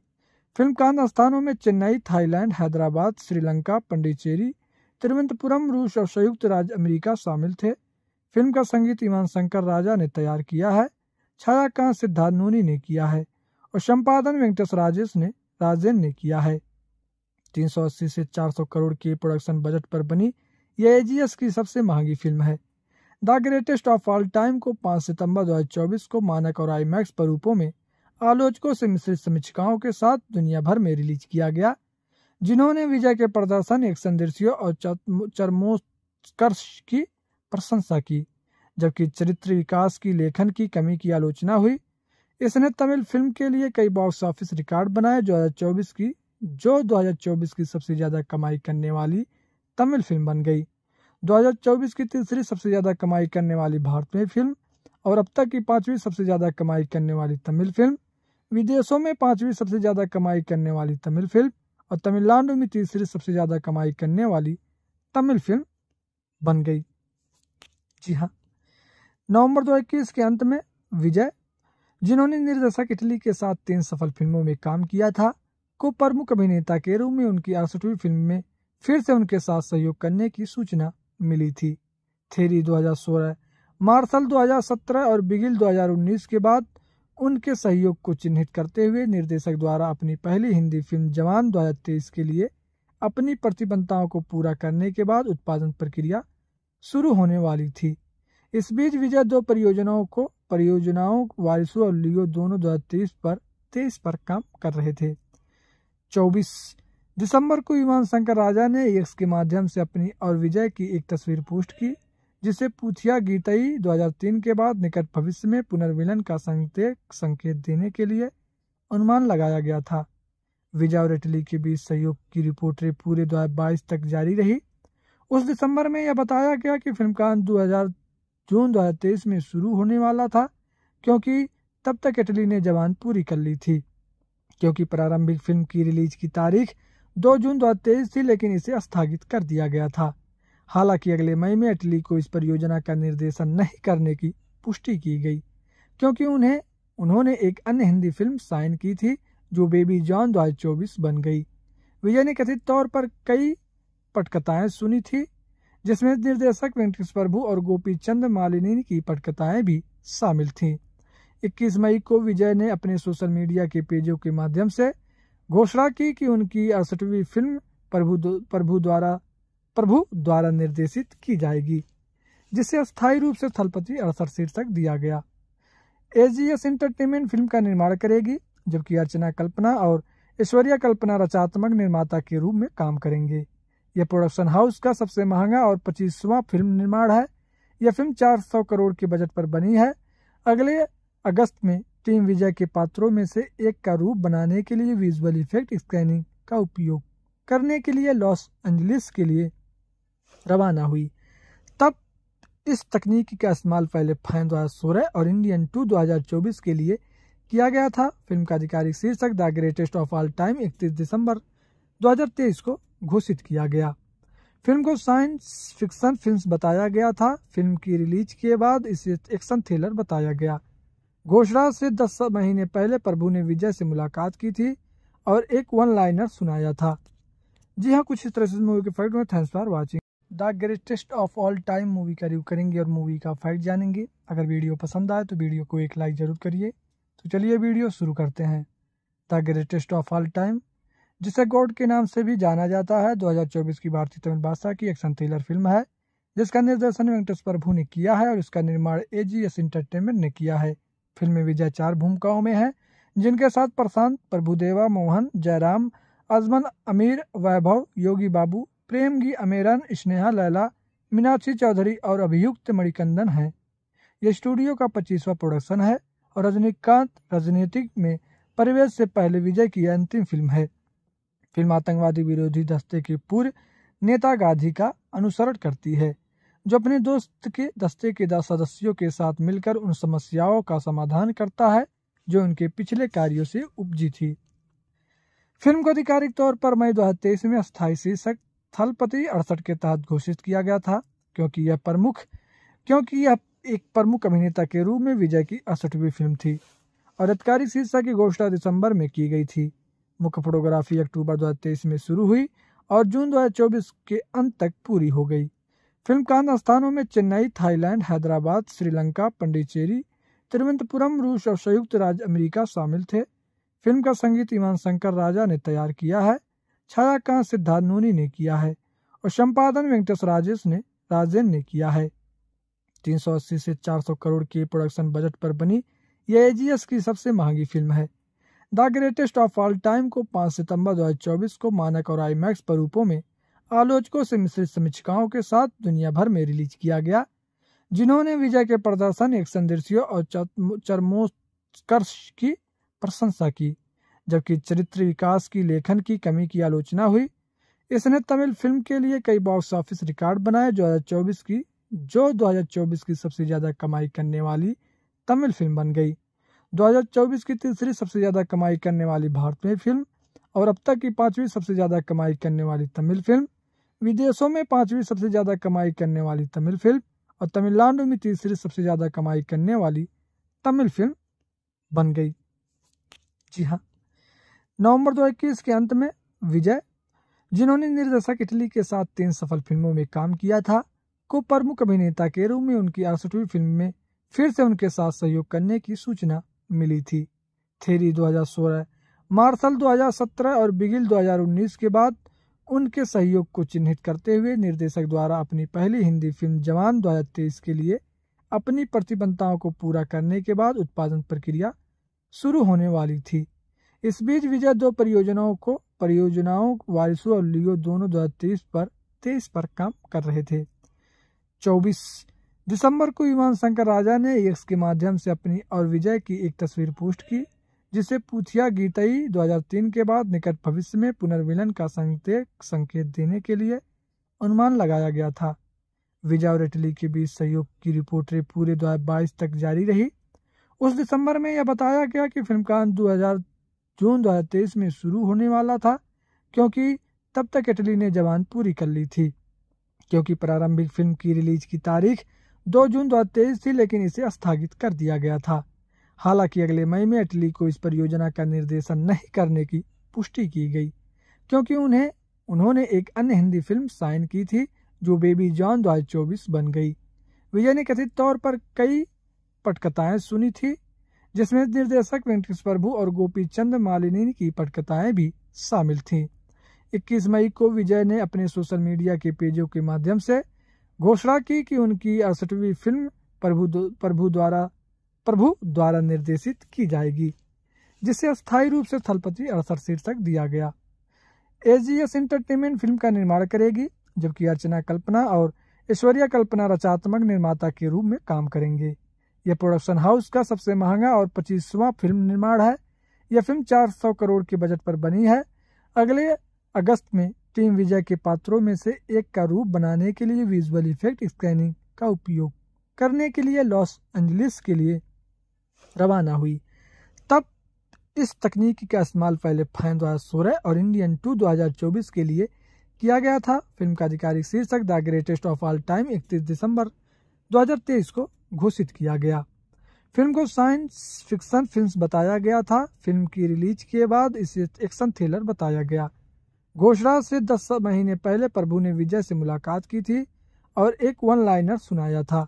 फिल्म का स्थानों में चेन्नई थाईलैंड हैदराबाद श्रीलंका पंडिचेरी तिरुवनंतपुरम रूस और संयुक्त राज्य अमेरिका शामिल थे फिल्म का संगीत ईमान शंकर राजा ने तैयार किया है छायाकांत सिद्धार्थ नूनी ने किया है और संपादन वेंकटेश राजेश ने राजेन ने किया है 380 से 400 करोड़ के प्रोडक्शन बजट पर बनी यह एजीएस की सबसे महंगी फिल्म है the greatest of all time को 5 सितंबर 2024 को मानक और आईमैक्स स्वरूपों में आलोचकों से मिश्रित समीक्षिकाओं के साथ दुनिया भर में रिलीज किया गया जिन्होंने विजय के प्रदर्शन एक्शन दृश्यों और चरमोत्कर्ष की प्रशंसा की जबकि चरित्र विकास की लेखन की कमी की आलोचना हुई इसने तमिल फिल्म के लिए कई बॉक्स ऑफिस रिकॉर्ड बनाए दो की जो 2024 की सबसे ज़्यादा कमाई करने वाली तमिल फिल्म बन गई 2024 की तीसरी सबसे ज़्यादा कमाई करने वाली भारतीय फिल्म और अब तक की पांचवी सबसे ज़्यादा कमाई करने वाली तमिल फिल्म विदेशों में पांचवी सबसे ज़्यादा कमाई करने वाली तमिल फिल्म और तमिलनाडु में तीसरी सबसे ज़्यादा कमाई करने वाली तमिल फिल्म बन गई जी हाँ नवंबर 2021 के अंत में विजय जिन्होंने निर्देशक इटली के साथ तीन सफल फिल्मों में काम किया था को प्रमुख अभिनेता के रूप में उनकी अड़सठवीं फिल्म में फिर से उनके साथ सहयोग करने की सूचना मिली थी थेरी 2016, मार्शल 2017 और बिगिल 2019 के बाद उनके सहयोग को चिन्हित करते हुए निर्देशक द्वारा अपनी पहली हिंदी फिल्म जवान दो के लिए अपनी प्रतिबद्धताओं को पूरा करने के बाद उत्पादन प्रक्रिया शुरू होने वाली थी इस बीच विजय दो परियोजनाओं को परियोजनाओं वारिसू और लियो दोनों दो पर तेईस पर काम कर रहे थे चौबीस दिसंबर को विमान शंकर राजा ने एक्स के माध्यम से अपनी और विजय की एक तस्वीर पोस्ट की जिसे पूथिया गीताई 2003 के बाद निकट भविष्य में पुनर्मिलन का संकेत संकेत देने के लिए अनुमान लगाया गया था विजय और इटली के बीच सहयोग की रिपोर्टें पूरे दो तक जारी रही उस दिसंबर में यह बताया गया कि फिल्मकान जून 2023 में शुरू होने वाला था क्योंकि तब तक इटली ने जवान पूरी कर ली थी क्योंकि प्रारंभिक फिल्म की रिलीज की तारीख 2 जून 2023 थी लेकिन इसे स्थगित कर दिया गया था हालांकि अगले मई में इटली को इस परियोजना का निर्देशन नहीं करने की पुष्टि की गई क्योंकि उन्हें उन्होंने एक अन्य हिंदी फिल्म साइन की थी जो बेबी जॉन दो बन गई विजय ने कथित तौर पर कई पटकथाएं सुनी थी जिसमें निर्देशक वेंकटेश प्रभु और गोपी चंद मालिनी की पटकथाएं भी शामिल थीं 21 मई को विजय ने अपने सोशल मीडिया के पेजों के माध्यम से घोषणा की कि उनकी अड़सठवीं फिल्म प्रभु प्रभु द्वारा प्रभु द्वारा निर्देशित की जाएगी जिसे अस्थायी रूप से थलपति अड़सठ शीर्षक दिया गया एजीएस एंटरटेनमेंट फिल्म का निर्माण करेगी जबकि अर्चना कल्पना और ऐश्वर्या कल्पना रचनात्मक निर्माता के रूप में काम करेंगे यह प्रोडक्शन हाउस का सबसे महंगा और पच्चीसवां फिल्म निर्माण है यह फिल्म 400 करोड़ के बजट पर बनी है अगले अगस्त में टीम विजय के पात्रों में से एक का रूप बनाने के लिए विजुअल इफेक्ट स्कैनिंग का उपयोग करने के लिए लॉस एंजलिस के लिए रवाना हुई तब इस तकनीक का इस्तेमाल पहले फैन दो हज़ार और इंडियन टू दो के लिए किया गया था फिल्म का आधिकारिक शीर्षक the greatest of all time इकतीस दिसंबर 2023 को घोषित किया गया फिल्म को साइंस फिक्शन फिल्म बताया गया था फिल्म की रिलीज के बाद इसे एक्शन थ्रिलर बताया गया घोषणा से दस महीने पहले प्रभु ने विजय से मुलाकात की थी और एक वन लाइनर सुनाया था जी हाँ कुछ इस तरह से मूवी के फैक्ट में thanks for watching the greatest of all time movie का रिव्यू करेंगे और मूवी का फैक्ट जानेंगे अगर वीडियो पसंद आए तो वीडियो को एक लाइक ज़रूर करिए तो चलिए वीडियो शुरू करते हैं the greatest of all time जिसे गोड के नाम से भी जाना जाता है 2024 की भारतीय तमिल भाषा की एक्शन थ्रिलर फिल्म है जिसका निर्देशन वेंकटेश प्रभु ने किया है और इसका निर्माण ए जी एस इंटरटेनमेंट ने किया है फिल्म में विजय चार भूमिकाओं में है जिनके साथ प्रशांत प्रभुदेवा मोहन जयराम अजमन अमीर वैभव योगी बाबू प्रेम गी अमेरन स्नेहा लैला मीनाक्षी चौधरी और अभियुक्त मणिकंदन हैं यह स्टूडियो का पच्चीसवा प्रोडक्शन है और रजनीकांत राजनीतिक में परिवेश से पहले विजय की अंतिम फिल्म है फिल्म आतंकवादी विरोधी दस्ते के पूर्व नेता गांधी का अनुसरण करती है जो अपने दोस्त के दस्ते के दस सदस्यों के साथ मिलकर उन समस्याओं का समाधान करता है जो उनके पिछले कार्यों से उपजी थी फिल्म को आधिकारिक तौर पर मई दो में स्थायी शीर्षक थलपति अड़सठ के तहत घोषित किया गया था क्योंकि यह प्रमुख क्योंकि यह एक प्रमुख अभिनेता के रूप में विजय की अड़सठवीं फिल्म थी और आधिकारिक शीर्षक की घोषणा दिसंबर में की गई थी मुख्य फोटोग्राफी अक्टूबर 2023 में शुरू हुई और जून 2024 के अंत तक पूरी हो गई फिल्म कांड स्थानों में चेन्नई थाईलैंड हैदराबाद श्रीलंका पंडिचेरी तिरुवनंतपुरम रूस और संयुक्त राज्य अमेरिका शामिल थे फिल्म का संगीत ईमान शंकर राजा ने तैयार किया है छायाकांत सिद्धार्थ नूनी ने किया है और संपादन वेंकटेश राजेश ने राजेन ने किया है 380 से 400 करोड़ के प्रोडक्शन बजट पर बनी यह एजीएस की सबसे महंगी फिल्म है the greatest of all time को 5 सितंबर 2024 को मानक और आईमैक्स स्वरूपों में आलोचकों से मिश्रित समीक्षिकाओं के साथ दुनिया भर में रिलीज किया गया जिन्होंने विजय के प्रदर्शन एक्शन दृश्यों और चरमोत्कर्ष की प्रशंसा की जबकि चरित्र विकास की लेखन की कमी की आलोचना हुई इसने तमिल फिल्म के लिए कई बॉक्स ऑफिस रिकॉर्ड बनाए चौबीस की जो 2024 की सबसे ज्यादा कमाई करने वाली तमिल फिल्म बन गई 2024 की तीसरी सबसे ज़्यादा कमाई करने वाली भारतीय फिल्म और अब तक की पांचवी सबसे ज़्यादा कमाई करने वाली तमिल फिल्म विदेशों में पांचवी सबसे ज़्यादा कमाई करने वाली तमिल फिल्म और तमिलनाडु में तीसरी सबसे ज़्यादा कमाई करने वाली तमिल फिल्म बन गई जी हाँ नवंबर दो के अंत में विजय जिन्होंने निर्देशक इटली के साथ तीन सफल फिल्मों में काम किया था को प्रमुख अभिनेता के रूप में उनकी अड़सठवीं फिल्म में फिर से उनके साथ सहयोग करने की सूचना मिली थी थेरी 2016 मार्शल 2017 और बिगिल 2019 के बाद उनके सहयोग को चिन्हित करते हुए निर्देशक द्वारा अपनी पहली हिंदी फिल्म जवान दो के लिए अपनी प्रतिबद्धताओं को पूरा करने के बाद उत्पादन प्रक्रिया शुरू होने वाली थी इस बीच विजय दो परियोजनाओं को परियोजनाओं वारिसू और लियो दोनों दो पर तेईस पर काम कर रहे थे चौबीस दिसंबर को विमान शंकर राजा ने एक्स के माध्यम से अपनी और विजय की एक तस्वीर पोस्ट की जिसे पूछिया गीतई 2003 के बाद निकट भविष्य में पुनर्मिलन का संकेत संकेत देने के लिए अनुमान लगाया गया था विजय और इटली के बीच सहयोग की रिपोर्टें पूरे दो तक जारी रही उस दिसंबर में यह बताया गया कि फिल्म का दो जून दो में शुरू होने वाला था क्योंकि तब तक इटली ने जवान पूरी कर ली थी क्योंकि प्रारंभिक फिल्म की रिलीज की तारीख दो जून दो थी लेकिन इसे स्थगित कर दिया गया था हालांकि अगले मई में इटली को इस परियोजना का निर्देशन नहीं करने की पुष्टि की गई क्योंकि उन्हें उन्होंने एक अन्य हिंदी फिल्म साइन की थी जो बेबी जॉन चौबीस बन गई विजय ने कथित तौर पर कई पटकथाएं सुनी थी जिसमें निर्देशक वेंकटेश प्रभु और गोपी चंद मालिनी की पटकथाएं भी शामिल थीं 21 मई को विजय ने अपने सोशल मीडिया के पेजों के माध्यम से घोषणा की कि उनकी अड़सठवीं फिल्म प्रभु प्रभु द्वारा प्रभु द्वारा निर्देशित की जाएगी जिसे अस्थायी रूप से थलपति अड़सठ शीर्षक दिया गया एजीएस एंटरटेनमेंट फिल्म का निर्माण करेगी जबकि अर्चना कल्पना और ऐश्वर्या कल्पना रचनात्मक निर्माता के रूप में काम करेंगे यह प्रोडक्शन हाउस का सबसे महंगा और पच्चीसवां फिल्म निर्माण है यह फिल्म 400 करोड़ के बजट पर बनी है अगले अगस्त में टीम विजय के पात्रों में से एक का रूप बनाने के लिए विजुअल इफेक्ट स्कैनिंग का उपयोग करने के लिए लॉस एंजलिस के लिए रवाना हुई तब इस तकनीक का इस्तेमाल पहले फैन दो हज़ार सोलह और इंडियन टू दो हज़ार चौबीस के लिए किया गया था फिल्म का आधिकारिक शीर्षक the greatest of all time इकतीस दिसंबर 2023 को घोषित किया गया फिल्म को साइंस फिक्सन फिल्म बताया गया था फिल्म की रिलीज के बाद इसे एक्शन थ्रिलर बताया गया घोषणा से दस महीने पहले प्रभु ने विजय से मुलाकात की थी और एक वन लाइनर सुनाया था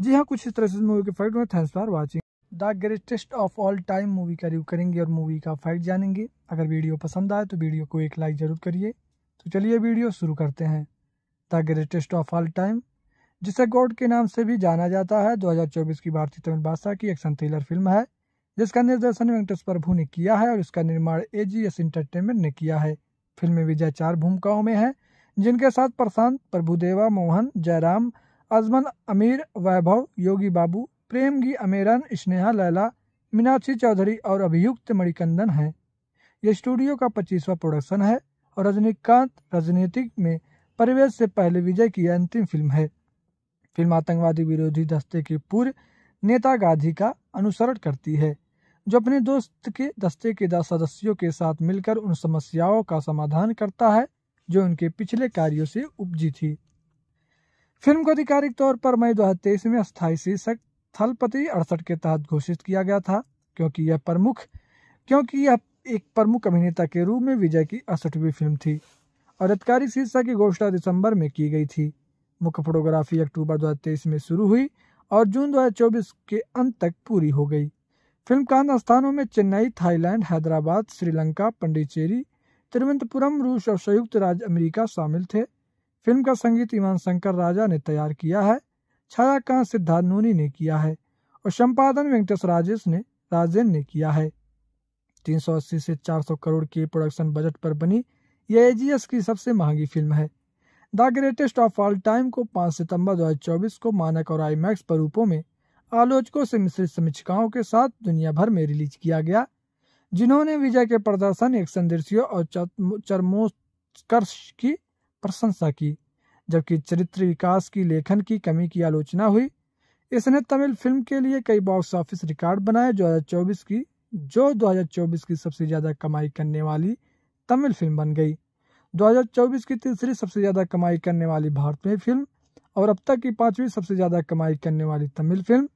जी हाँ कुछ इस तरह से मूवी के फैक्ट में thanks for watching the greatest of all time movie का रिव्यू करेंगे और मूवी का फैक्ट जानेंगे अगर वीडियो पसंद आए तो वीडियो को एक लाइक जरूर करिए तो चलिए वीडियो शुरू करते हैं the greatest of all time जिसे गॉड के नाम से भी जाना जाता है 2024 की भारतीय तमिल भाषा की एक्शन थ्रिलर फिल्म है जिसका निर्देशन वेंकटेश प्रभु ने किया है और इसका निर्माण ए जी एस इंटरटेनमेंट ने किया है फिल्म में विजय चार भूमिकाओं में हैं जिनके साथ प्रशांत प्रभुदेवा मोहन जयराम अजमन अमीर वैभव योगी बाबू प्रेम गी अमेरन स्नेहा लैला मीनाक्षी चौधरी और अभियुक्त मणिकंदन हैं यह स्टूडियो का पच्चीसवा प्रोडक्शन है और रजनीकांत राजनीतिक में परिवेश से पहले विजय की अंतिम फिल्म है फिल्म आतंकवादी विरोधी दस्ते के पूर्व नेता गांधी का अनुसरण करती है जो अपने दोस्त के दस्ते के दस सदस्यों के साथ मिलकर उन समस्याओं का समाधान करता है जो उनके पिछले कार्यों से उपजी थी फिल्म को आधिकारिक तौर पर मई दो में स्थायी शीर्षक थलपति अड़सठ के तहत घोषित किया गया था क्योंकि यह प्रमुख क्योंकि यह एक प्रमुख अभिनेता के रूप में विजय की अड़सठवीं फिल्म थी और आधिकारिक शीर्षक की घोषणा दिसंबर में की गई थी मुख्य फोटोग्राफी अक्टूबर दो में शुरू हुई और जून दो के अंत तक पूरी हो गई फिल्म कांड स्थानों में चेन्नई थाईलैंड हैदराबाद श्रीलंका पंडिचेरी तिरुवनंतपुरम रूस और संयुक्त राज्य अमेरिका शामिल थे फिल्म का संगीत ईमान शंकर राजा ने तैयार किया है छायाकांत सिद्धार्थ नूनी ने किया है और संपादन वेंकटेश राजेश ने राजेन ने किया है 380 से 400 करोड़ के प्रोडक्शन बजट पर बनी यह एजीएस की सबसे महंगी फिल्म है the greatest of all time को 5 सितंबर 2024 को मानक और आईमैक्स पर रूपों में आलोचकों से मिश्रित समीक्षाओं के साथ दुनिया भर में रिलीज किया गया जिन्होंने विजय के प्रदर्शन एक संदेशियों और चरमोत्कर्ष की प्रशंसा की जबकि चरित्र विकास की लेखन की कमी की आलोचना हुई इसने तमिल फिल्म के लिए कई बॉक्स ऑफिस रिकॉर्ड बनाए दो की जो 2024 की सबसे ज़्यादा कमाई करने वाली तमिल फिल्म बन गई 2024 की तीसरी सबसे ज़्यादा कमाई करने वाली भारतीय फिल्म और अब तक की पांचवी सबसे ज़्यादा कमाई करने वाली तमिल फिल्म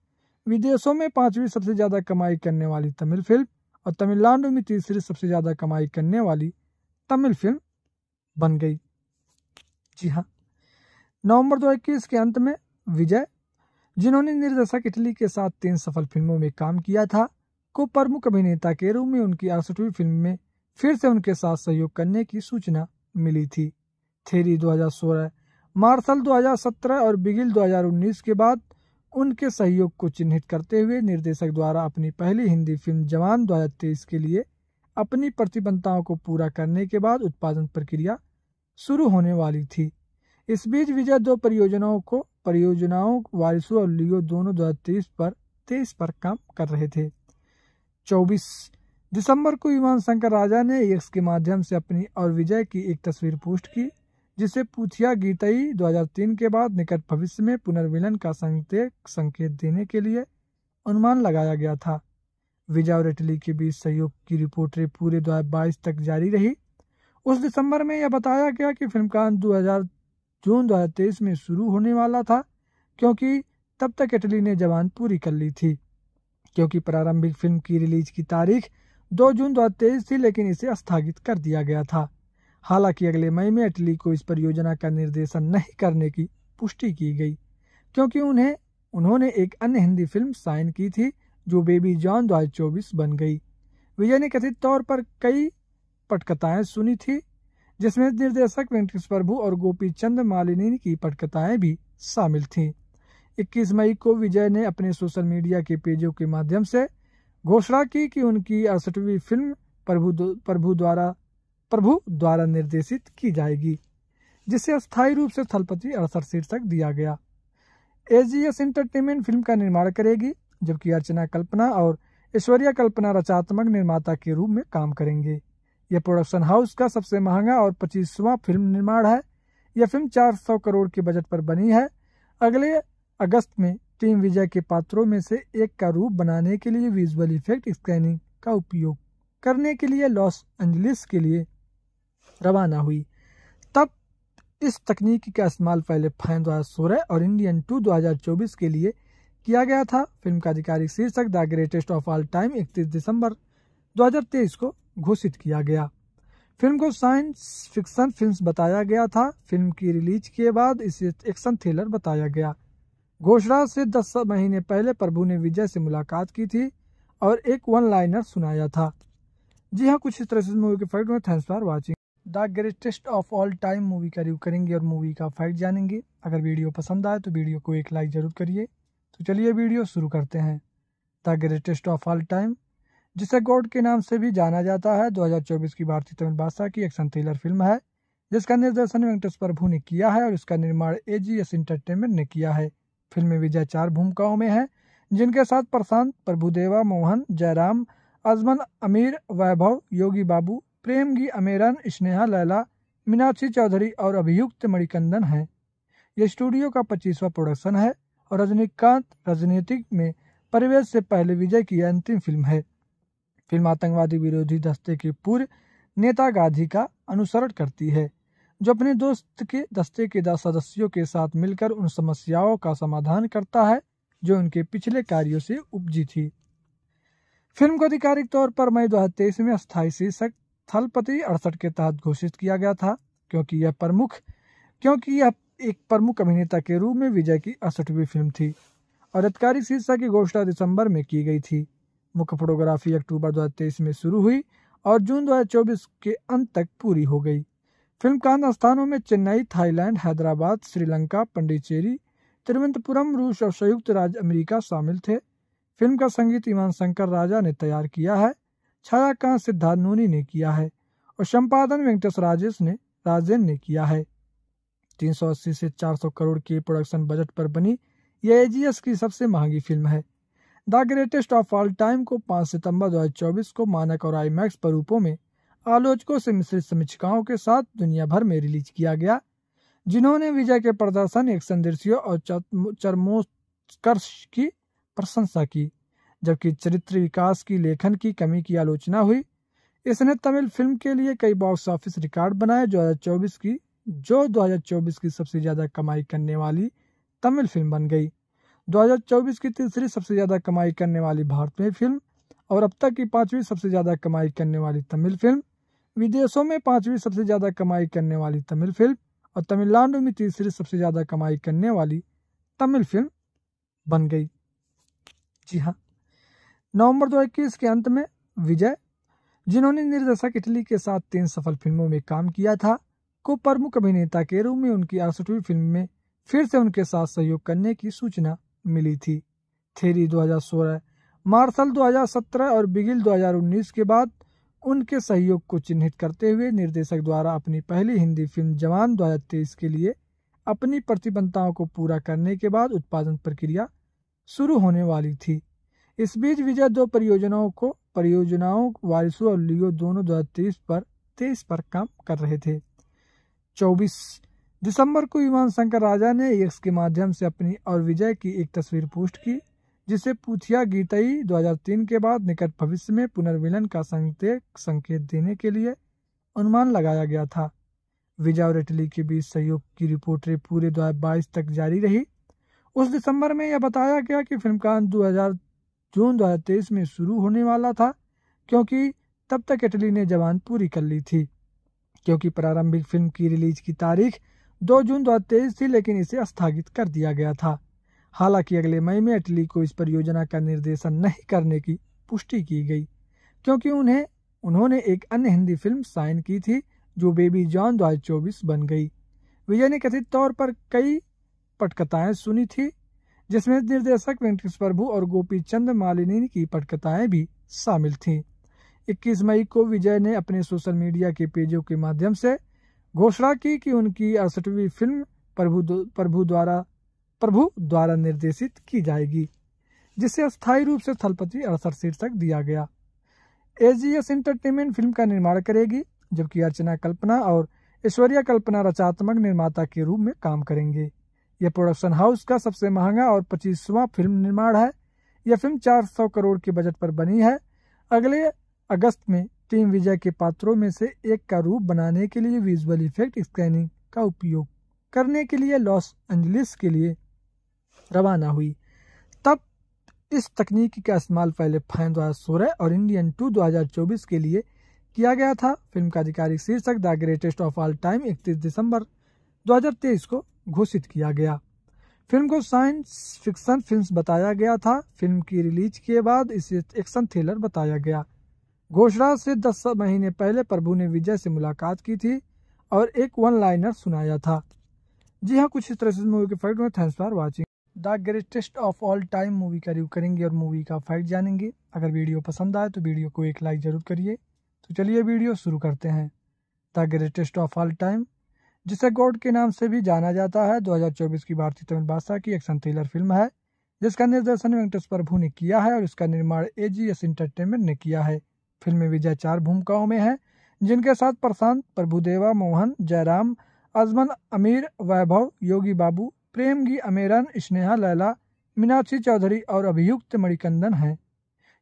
विदेशों में पांचवी सबसे ज़्यादा कमाई करने वाली तमिल फिल्म और तमिलनाडु में तीसरी सबसे ज़्यादा कमाई करने वाली तमिल फिल्म बन गई जी हाँ नवंबर दो के अंत में विजय जिन्होंने निर्देशक इटली के साथ तीन सफल फिल्मों में काम किया था को प्रमुख अभिनेता के रूप में उनकी अड़सठवीं फिल्म में फिर से उनके साथ सहयोग करने की सूचना मिली थी थेरी 2016, मार्शल 2017 और बिगिल 2019 के बाद उनके सहयोग को चिन्हित करते हुए निर्देशक द्वारा अपनी पहली हिंदी फिल्म जवान दो के लिए अपनी प्रतिबद्धताओं को पूरा करने के बाद उत्पादन प्रक्रिया शुरू होने वाली थी इस बीच विजय दो परियोजनाओं को परियोजनाओं वारिसो और लियो दोनों दो पर तेईस पर काम कर रहे थे चौबीस दिसंबर को विमान शंकर राजा ने एक्स के माध्यम से अपनी और विजय की एक तस्वीर पोस्ट की जिसे पूछिया गीतई 2003 के बाद निकट भविष्य में पुनर्मिलन का संकेत संकेत देने के लिए अनुमान लगाया गया था विजय और इटली के बीच सहयोग की रिपोर्टें पूरे दो तक जारी रही उस दिसंबर में यह बताया गया कि फिल्म का दो जून 2023 में शुरू होने वाला था क्योंकि तब तक इटली ने जवान पूरी कर ली थी क्योंकि प्रारंभिक फिल्म की रिलीज की तारीख 2 जून 2023 थी लेकिन इसे स्थगित कर दिया गया था हालांकि अगले मई में अटली को इस परियोजना का निर्देशन नहीं करने की पुष्टि की गई क्योंकि उन्हें उन्होंने एक अन्य हिंदी फिल्म साइन की थी जो बेबी जॉन दो चौबीस बन गई विजय ने कथित तौर पर कई पटकथाएं सुनी थी जिसमें निर्देशक वेंकटेश प्रभु और गोपी चंद मालिनी की पटकथाएं भी शामिल थीं 21 मई को विजय ने अपने सोशल मीडिया के पेजों के माध्यम से घोषणा की कि उनकी अड़सठवीं फिल्म प्रभु प्रभु द्वारा प्रभु द्वारा निर्देशित की जाएगी जिसे अस्थायी रूप से स्थलपति अड़सठ शीर्षक दिया गया एजीएस एंटरटेनमेंट फिल्म का निर्माण करेगी जबकि अर्चना कल्पना और ऐश्वर्या कल्पना रचनात्मक निर्माता के रूप में काम करेंगे यह प्रोडक्शन हाउस का सबसे महंगा और पच्चीसवा फिल्म निर्माण है यह फिल्म 400 करोड़ के बजट पर बनी है अगले अगस्त में टीम विजय के पात्रों में से एक का रूप बनाने के लिए विजुअल इफेक्ट स्कैनिंग का उपयोग करने के लिए लॉस एंजलिस के लिए रवाना हुई तब इस तकनीक का इस्तेमाल पहले फैन 2016 और इंडियन टू 2024 के लिए किया गया था फिल्म का आधिकारिक शीर्षक the greatest of all time 31 दिसंबर 2023 को घोषित किया गया फिल्म को साइंस फिक्सन फिल्म बताया गया था फिल्म की रिलीज के बाद इसे एक्शन थ्रिलर बताया गया घोषणा से दस महीने पहले प्रभु ने विजय से मुलाकात की थी और एक वन लाइनर सुनाया था जी हाँ कुछ इस तरह से मूवी के फैक्ट में thanks for watching the greatest of all time movie का रिव्यू करेंगे और मूवी का फैक्ट जानेंगे अगर वीडियो पसंद आए तो वीडियो को एक लाइक ज़रूर करिए तो चलिए वीडियो शुरू करते हैं the greatest of all time जिसे गॉड के नाम से भी जाना जाता है 2024 की भारतीय तमिल भाषा की एक्शन थ्रिलर फिल्म है जिसका निर्देशन वेंकटेश प्रभु ने किया है और इसका निर्माण ए जी एस इंटरटेनमेंट ने किया है फिल्म में विजय चार भूमिकाओं में है जिनके साथ प्रशांत प्रभुदेवा मोहन जयराम अजमन अमीर वैभव योगी बाबू प्रेमगी अमेरन स्नेहा लैला मीनाक्षी चौधरी और अभियुक्त मणिकंदन हैं यह स्टूडियो का पच्चीसवा प्रोडक्शन है और रजनीकांत राजनीतिक में परिवेश से पहले विजय की अंतिम फिल्म है फिल्म आतंकवादी विरोधी दस्ते के पूर्व नेता गांधी का अनुसरण करती है जो अपने दोस्त के दस्ते के दस सदस्यों के साथ मिलकर उन समस्याओं का समाधान करता है जो उनके पिछले कार्यों से उपजी थी फिल्म को आधिकारिक तौर पर मई दो में स्थायी शीर्षक स्थलपति अड़सठ के तहत घोषित किया गया था क्योंकि यह प्रमुख क्योंकि यह एक प्रमुख अभिनेता के रूप में विजय की अड़सठवीं फिल्म थी और अधिकारिक शीर्षा की घोषणा दिसंबर में की गई थी मुख्य फोटोग्राफी अक्टूबर दो में शुरू हुई और जून दो के अंत तक पूरी हो गई फिल्म का स्थानों में चेन्नई थाईलैंड हैदराबाद श्रीलंका पंडिचेरी तिरुवनंतपुरम रूस और संयुक्त राज्य अमेरिका शामिल थे फिल्म का संगीत ईमान शंकर राजा ने तैयार किया है छायाकांत सिद्धार्थ नूनी ने किया है और संपादन वेंकटेश राजेश ने राजेन ने किया है 380 से 400 करोड़ के प्रोडक्शन बजट पर बनी यह एजीएस की सबसे महंगी फिल्म है the greatest of all time को 5 सितंबर 2024 को मानक और आईमैक्स स्वरूपों में आलोचकों से मिश्रित समीक्षिकाओं के साथ दुनिया भर में रिलीज किया गया जिन्होंने विजय के प्रदर्शन एक्शन दृश्यों और चरमोत्कर्ष की प्रशंसा की जबकि चरित्र विकास की लेखन की कमी की आलोचना हुई इसने तमिल फिल्म के लिए कई बॉक्स ऑफिस रिकॉर्ड बनाए दो की जो 2024 की सबसे ज़्यादा कमाई करने वाली तमिल फिल्म बन गई 2024 की तीसरी सबसे ज़्यादा कमाई करने वाली भारतीय फिल्म और अब तक की पांचवी सबसे ज़्यादा कमाई करने वाली तमिल फिल्म विदेशों में पांचवी सबसे ज़्यादा कमाई करने वाली तमिल फिल्म और तमिलनाडु में तीसरी सबसे ज़्यादा कमाई करने वाली तमिल फिल्म बन गई जी हाँ नवंबर 2021 के अंत में विजय जिन्होंने निर्देशक इटली के साथ तीन सफल फिल्मों में काम किया था को प्रमुख अभिनेता के रूप में उनकी अड़सठवीं फिल्म में फिर से उनके साथ सहयोग करने की सूचना मिली थी थेरी 2016 मार्शल 2017 और बिगिल 2019 के बाद उनके सहयोग को चिन्हित करते हुए निर्देशक द्वारा अपनी पहली हिंदी फिल्म जवान दो के लिए अपनी प्रतिबद्धताओं को पूरा करने के बाद उत्पादन प्रक्रिया शुरू होने वाली थी इस बीच विजय दो परियोजनाओं को परियोजनाओं वारिसो और लियो दोनों दो पर तेईस पर काम कर रहे थे चौबीस दिसंबर को विमान शंकर राजा ने एक्स के माध्यम से अपनी और विजय की एक तस्वीर पोस्ट की जिसे पुथिया गीताई 2003 के बाद निकट भविष्य में पुनर्मिलन का संकेत संकेत देने के लिए अनुमान लगाया गया था विजय और इटली के बीच सहयोग की रिपोर्टें पूरे दो तक जारी रही उस दिसंबर में यह बताया गया कि फिल्मकान जून 2023 में शुरू होने वाला था क्योंकि तब तक इटली ने जवान पूरी कर ली थी क्योंकि प्रारंभिक फिल्म की रिलीज की तारीख 2 जून 2023 थी लेकिन इसे स्थगित कर दिया गया था हालांकि अगले मई में इटली को इस परियोजना का निर्देशन नहीं करने की पुष्टि की गई क्योंकि उन्हें उन्होंने एक अन्य हिंदी फिल्म साइन की थी जो बेबी जॉन दो बन गई विजय ने कथित तौर पर कई पटकथाएं सुनी थी जिसमें निर्देशक वेंकटेश प्रभु और गोपी चंद मालिनी की पटकथाएं भी शामिल थीं 21 मई को विजय ने अपने सोशल मीडिया के पेजों के माध्यम से घोषणा की कि उनकी अड़सठवीं फिल्म प्रभु प्रभु द्वारा प्रभु द्वारा निर्देशित की जाएगी जिसे अस्थायी रूप से थलपति अड़सठ शीर्षक दिया गया एजीएस एंटरटेनमेंट फिल्म का निर्माण करेगी जबकि अर्चना कल्पना और ऐश्वर्या कल्पना रचनात्मक निर्माता के रूप में काम करेंगे यह प्रोडक्शन हाउस का सबसे महंगा और पच्चीसवां फिल्म निर्माण है यह फिल्म 400 करोड़ के बजट पर बनी है अगले अगस्त में टीम विजय के पात्रों में से एक का रूप बनाने के लिए विजुअल इफेक्ट स्कैनिंग का उपयोग करने के लिए लॉस एंजलिस के लिए रवाना हुई तब इस तकनीक का इस्तेमाल पहले फैन दो हज़ार सोलह और इंडियन टू दो हज़ार चौबीस के लिए किया गया था फिल्म का आधिकारिक शीर्षक the greatest of all time इकतीस दिसंबर 2023 को घोषित किया गया फिल्म को साइंस फिक्शन फिल्म बताया गया था फिल्म की रिलीज के बाद इसे एक्शन थ्रिलर बताया गया घोषणा से दस महीने पहले प्रभु ने विजय से मुलाकात की थी और एक वन लाइनर सुनाया था जी हाँ कुछ इस तरह से मूवी के फैक्ट में thanks for watching the greatest of all time movie का रिव्यू करेंगे और मूवी का फैक्ट जानेंगे अगर वीडियो पसंद आए तो वीडियो को एक लाइक ज़रूर करिए तो चलिए वीडियो शुरू करते हैं the greatest of all time जिसे गोड के नाम से भी जाना जाता है 2024 की भारतीय तमिल भाषा की एक्शन थ्रिलर फिल्म है जिसका निर्देशन वेंकटेश प्रभु ने किया है और इसका निर्माण ए जी एस इंटरटेनमेंट ने किया है फिल्म में विजय चार भूमिकाओं में है जिनके साथ प्रशांत प्रभुदेवा मोहन जयराम अजमन अमीर वैभव योगी बाबू प्रेम गी अमेरन स्नेहा लैला मीनाक्षी चौधरी और अभियुक्त मणिकंदन हैं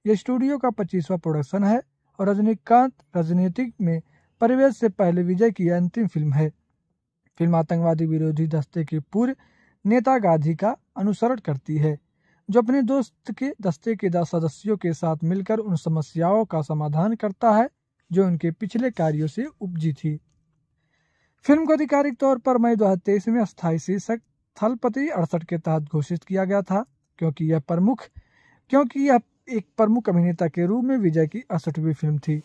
यह स्टूडियो का पच्चीसवा प्रोडक्शन है और रजनीकांत राजनीतिक में परिवेश से पहले विजय की अंतिम फिल्म है फिल्म आतंकवादी विरोधी दस्ते के पूर्व नेता गांधी का अनुसरण करती है जो अपने दोस्त के दस्ते के दस सदस्यों के साथ मिलकर उन समस्याओं का समाधान करता है जो उनके पिछले कार्यों से उपजी थी फिल्म को आधिकारिक तौर पर मई दो में स्थायी शीर्षक थलपति अड़सठ के तहत घोषित किया गया था क्योंकि यह प्रमुख क्योंकि यह एक प्रमुख अभिनेता के रूप में विजय की अड़सठवीं फिल्म थी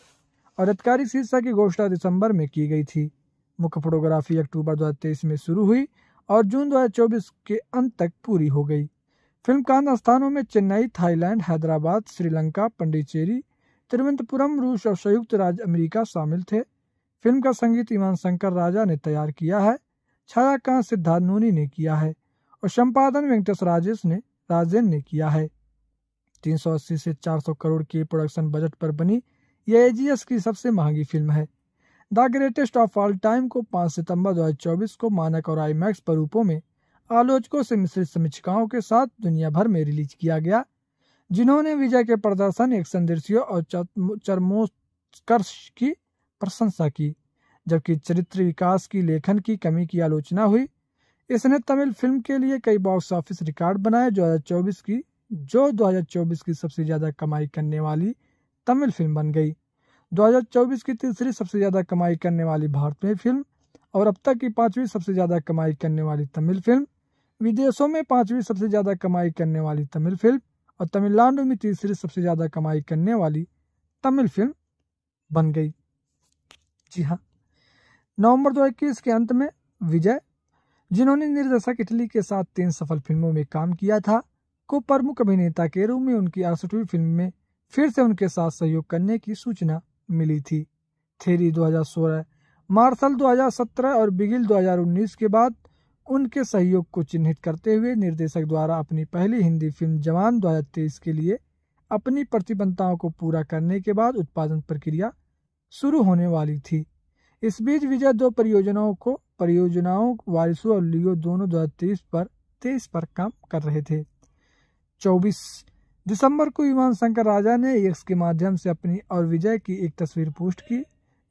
और आधिकारिक शीर्षक की घोषणा दिसंबर में की गई थी मुख्य फोटोग्राफी अक्टूबर 2023 में शुरू हुई और जून 2024 के अंत तक पूरी हो गई फिल्म कांड स्थानों में चेन्नई थाईलैंड हैदराबाद श्रीलंका पंडिचेरी तिरुवनंतपुरम रूस और संयुक्त राज्य अमेरिका शामिल थे फिल्म का संगीत ईमान शंकर राजा ने तैयार किया है छायाकांत सिद्धार्थ नोनी ने किया है और संपादन वेंकटेश राजेश ने राजेन ने किया है 380 से 400 करोड़ के प्रोडक्शन बजट पर बनी यह एजीएस की सबसे महंगी फिल्म है the greatest of all time को 5 सितंबर 2024 को मानक और आईमैक्स स्वरूपों में आलोचकों से मिश्रित समीक्षाओं के साथ दुनिया भर में रिलीज किया गया जिन्होंने विजय के प्रदर्शन एक्शन दृश्यों और चरमोत्कर्ष की प्रशंसा की जबकि चरित्र विकास की लेखन की कमी की आलोचना हुई इसने तमिल फिल्म के लिए कई बॉक्स ऑफिस रिकॉर्ड बनाए चौबीस की जो 2024 की सबसे ज्यादा कमाई करने वाली तमिल फिल्म बन गई 2024 की तीसरी सबसे ज़्यादा कमाई करने वाली भारतीय फिल्म और अब तक की पांचवी सबसे ज़्यादा कमाई करने वाली तमिल फिल्म विदेशों में पांचवी सबसे ज़्यादा कमाई करने वाली तमिल फिल्म और तमिलनाडु में तीसरी सबसे ज़्यादा कमाई करने वाली तमिल फिल्म बन गई जी हाँ नवंबर 2021 के अंत में विजय जिन्होंने निर्देशक इटली के साथ तीन सफल फिल्मों में काम किया था को प्रमुख अभिनेता के रूप में उनकी अड़सठवीं फिल्म में फिर से उनके साथ सहयोग करने की सूचना मिली थी थेरी 2016 मार्शल 2017 और बिगिल 2019 के बाद उनके सहयोग को चिन्हित करते हुए निर्देशक द्वारा अपनी पहली हिंदी फिल्म जवान दो के लिए अपनी प्रतिबद्धताओं को पूरा करने के बाद उत्पादन प्रक्रिया शुरू होने वाली थी इस बीच विजय दो परियोजनाओं को परियोजनाओं वारिसू और लियो दोनों दो पर तेईस पर काम कर रहे थे चौबीस दिसंबर को विमान शंकर राजा ने एक्स के माध्यम से अपनी और विजय की एक तस्वीर पोस्ट की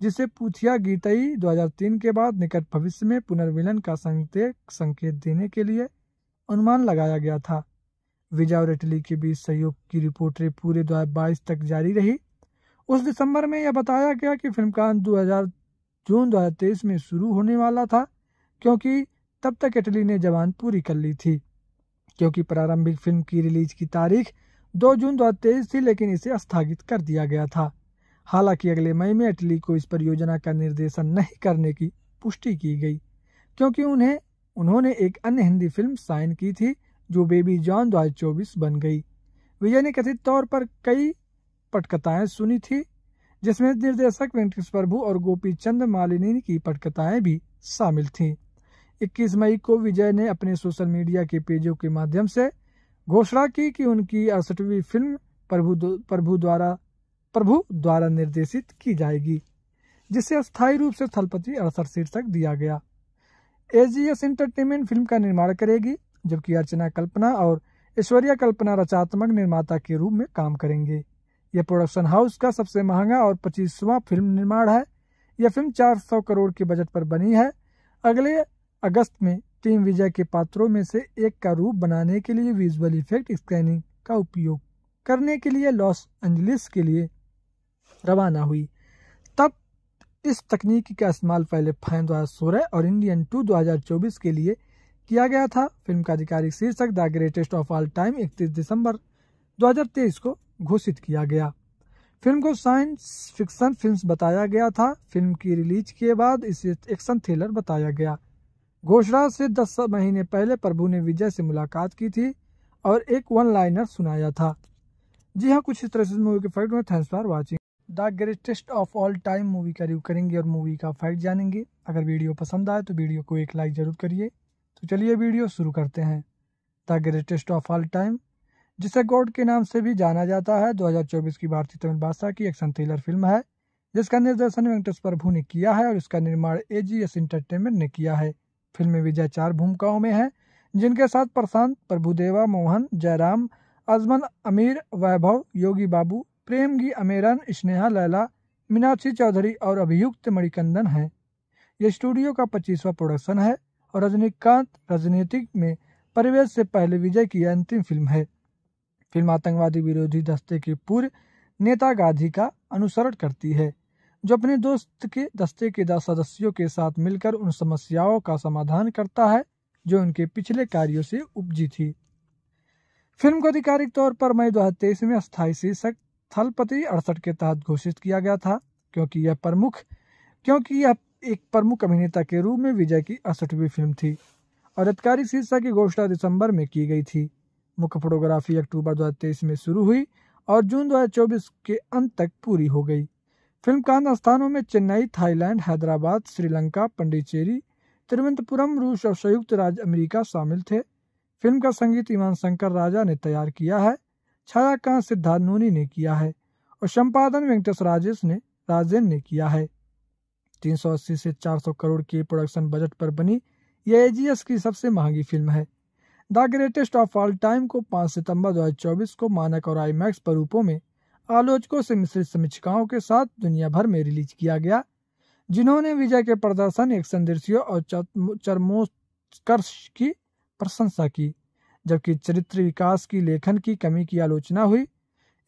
जिसे पूछिया गीतई 2003 के बाद निकट भविष्य में पुनर्मिलन का संकेत संकेत देने के लिए अनुमान लगाया गया था विजय और इटली के बीच सहयोग की रिपोर्टें पूरे दो तक जारी रही उस दिसंबर में यह बताया गया कि फिल्म का दो जून दो में शुरू होने वाला था क्योंकि तब तक इटली ने जवान पूरी कर ली थी क्योंकि प्रारंभिक फिल्म की रिलीज की तारीख दो जून दो थी लेकिन इसे स्थगित कर दिया गया था हालांकि अगले मई में इटली को इस परियोजना का निर्देशन नहीं करने की पुष्टि की गई क्योंकि उन्हें उन्होंने एक अन्य हिंदी फिल्म साइन की थी जो बेबी जॉन चौबीस बन गई विजय ने कथित तौर पर कई पटकथाएं सुनी थी जिसमें निर्देशक वेंकटेश प्रभु और गोपी चंद मालिनी की पटकथाएं भी शामिल थीं 21 मई को विजय ने अपने सोशल मीडिया के पेजों के माध्यम से घोषणा की कि उनकी अड़सठवीं फिल्म प्रभु प्रभु द्वारा प्रभु द्वारा निर्देशित की जाएगी जिसे अस्थायी रूप से थलपति अड़सठ शीर्षक दिया गया एजीएस एंटरटेनमेंट फिल्म का निर्माण करेगी जबकि अर्चना कल्पना और ऐश्वर्या कल्पना रचनात्मक निर्माता के रूप में काम करेंगे यह प्रोडक्शन हाउस का सबसे महंगा और पच्चीसवां फिल्म निर्माण है यह फिल्म 400 करोड़ के बजट पर बनी है अगले अगस्त में टीम विजय के पात्रों में से एक का रूप बनाने के लिए विजुअल इफेक्ट स्कैनिंग का उपयोग करने के लिए लॉस एंजलिस के लिए रवाना हुई तब इस तकनीक का इस्तेमाल पहले फैन दो और इंडियन टू 2024 के लिए किया गया था फिल्म का आधिकारिक शीर्षक the greatest of all time 31 दिसंबर 2023 को घोषित किया गया फिल्म को साइंस फिक्शन फिल्म बताया गया था फिल्म की रिलीज के बाद इसे एक्शन थ्रिलर बताया गया घोषणा से दस महीने पहले प्रभु ने विजय से मुलाकात की थी और एक वन लाइनर सुनाया था जी हाँ कुछ इस तरह से मूवी के फैक्ट में thanks for watching the greatest of all time movie का रिव्यू करेंगे और मूवी का फैक्ट जानेंगे अगर वीडियो पसंद आए तो वीडियो को एक लाइक जरूर करिए तो चलिए वीडियो शुरू करते हैं the greatest of all time जिसे गॉड के नाम से भी जाना जाता है 2024 की भारतीय तमिल भाषा की एक्शन थ्रिलर फिल्म है जिसका निर्देशन वेंकटेश प्रभु ने किया है और इसका निर्माण ए जी एस इंटरटेनमेंट ने किया है फिल्म में विजय चार भूमिकाओं में हैं जिनके साथ प्रशांत प्रभुदेवा मोहन जयराम अजमन अमीर वैभव योगी बाबू प्रेम गी अमेरन स्नेहा लैला मीनाक्षी चौधरी और अभियुक्त मणिकंदन हैं यह स्टूडियो का पच्चीसवा प्रोडक्शन है और रजनीकांत राजनीतिक में परिवेश से पहले विजय की अंतिम फिल्म है फिल्म आतंकवादी विरोधी दस्ते के पूर्व नेता गांधी का अनुसरण करती है जो अपने दोस्त के दस्ते के दस सदस्यों के साथ मिलकर उन समस्याओं का समाधान करता है जो उनके पिछले कार्यों से उपजी थी फिल्म को आधिकारिक तौर पर मई दो में स्थायी शीर्षक थलपति अड़सठ के तहत घोषित किया गया था क्योंकि यह प्रमुख क्योंकि यह एक प्रमुख अभिनेता के रूप में विजय की अड़सठवीं फिल्म थी और आधिकारिक शीर्षक की घोषणा दिसंबर में की गई थी मुख्य फोटोग्राफी अक्टूबर दो में शुरू हुई और जून दो के अंत तक पूरी हो गई फिल्म कांड स्थानों में चेन्नई थाईलैंड हैदराबाद श्रीलंका पंडिचेरी तिरुवनंतपुरम रूस और संयुक्त राज्य अमेरिका शामिल थे फिल्म का संगीत ईमान शंकर राजा ने तैयार किया है छायाकांत सिद्धार्थ नोनी ने किया है और संपादन वेंकटेश राजेश ने राजेन ने किया है 380 से 400 करोड़ के प्रोडक्शन बजट पर बनी यह एजीएस की सबसे महंगी फिल्म है the greatest of all time को 5 सितंबर 2024 को मानक और आईमैक्स पर रूपों में आलोचकों से मिश्रित समीक्षाओं के साथ दुनिया भर में रिलीज किया गया जिन्होंने विजय के प्रदर्शन एक संदेशियों और चरमोत्कर्ष की प्रशंसा की जबकि चरित्र विकास की लेखन की कमी की आलोचना हुई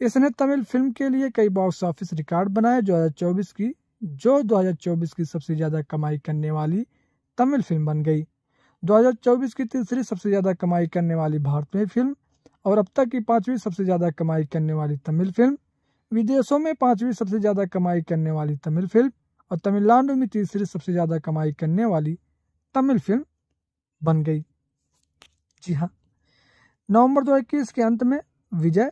इसने तमिल फिल्म के लिए कई बॉक्स ऑफिस रिकॉर्ड बनाए दो की जो 2024 की सबसे ज़्यादा कमाई करने वाली तमिल फिल्म बन गई 2024 की तीसरी सबसे ज़्यादा कमाई करने वाली भारतीय फिल्म और अब तक की पांचवी सबसे ज़्यादा कमाई करने वाली तमिल फिल्म विदेशों में पांचवी सबसे ज्यादा कमाई करने वाली तमिल फिल्म और तमिलनाडु में तीसरी सबसे ज्यादा कमाई करने वाली तमिल फिल्म बन गई जी हाँ नवंबर दो के अंत में विजय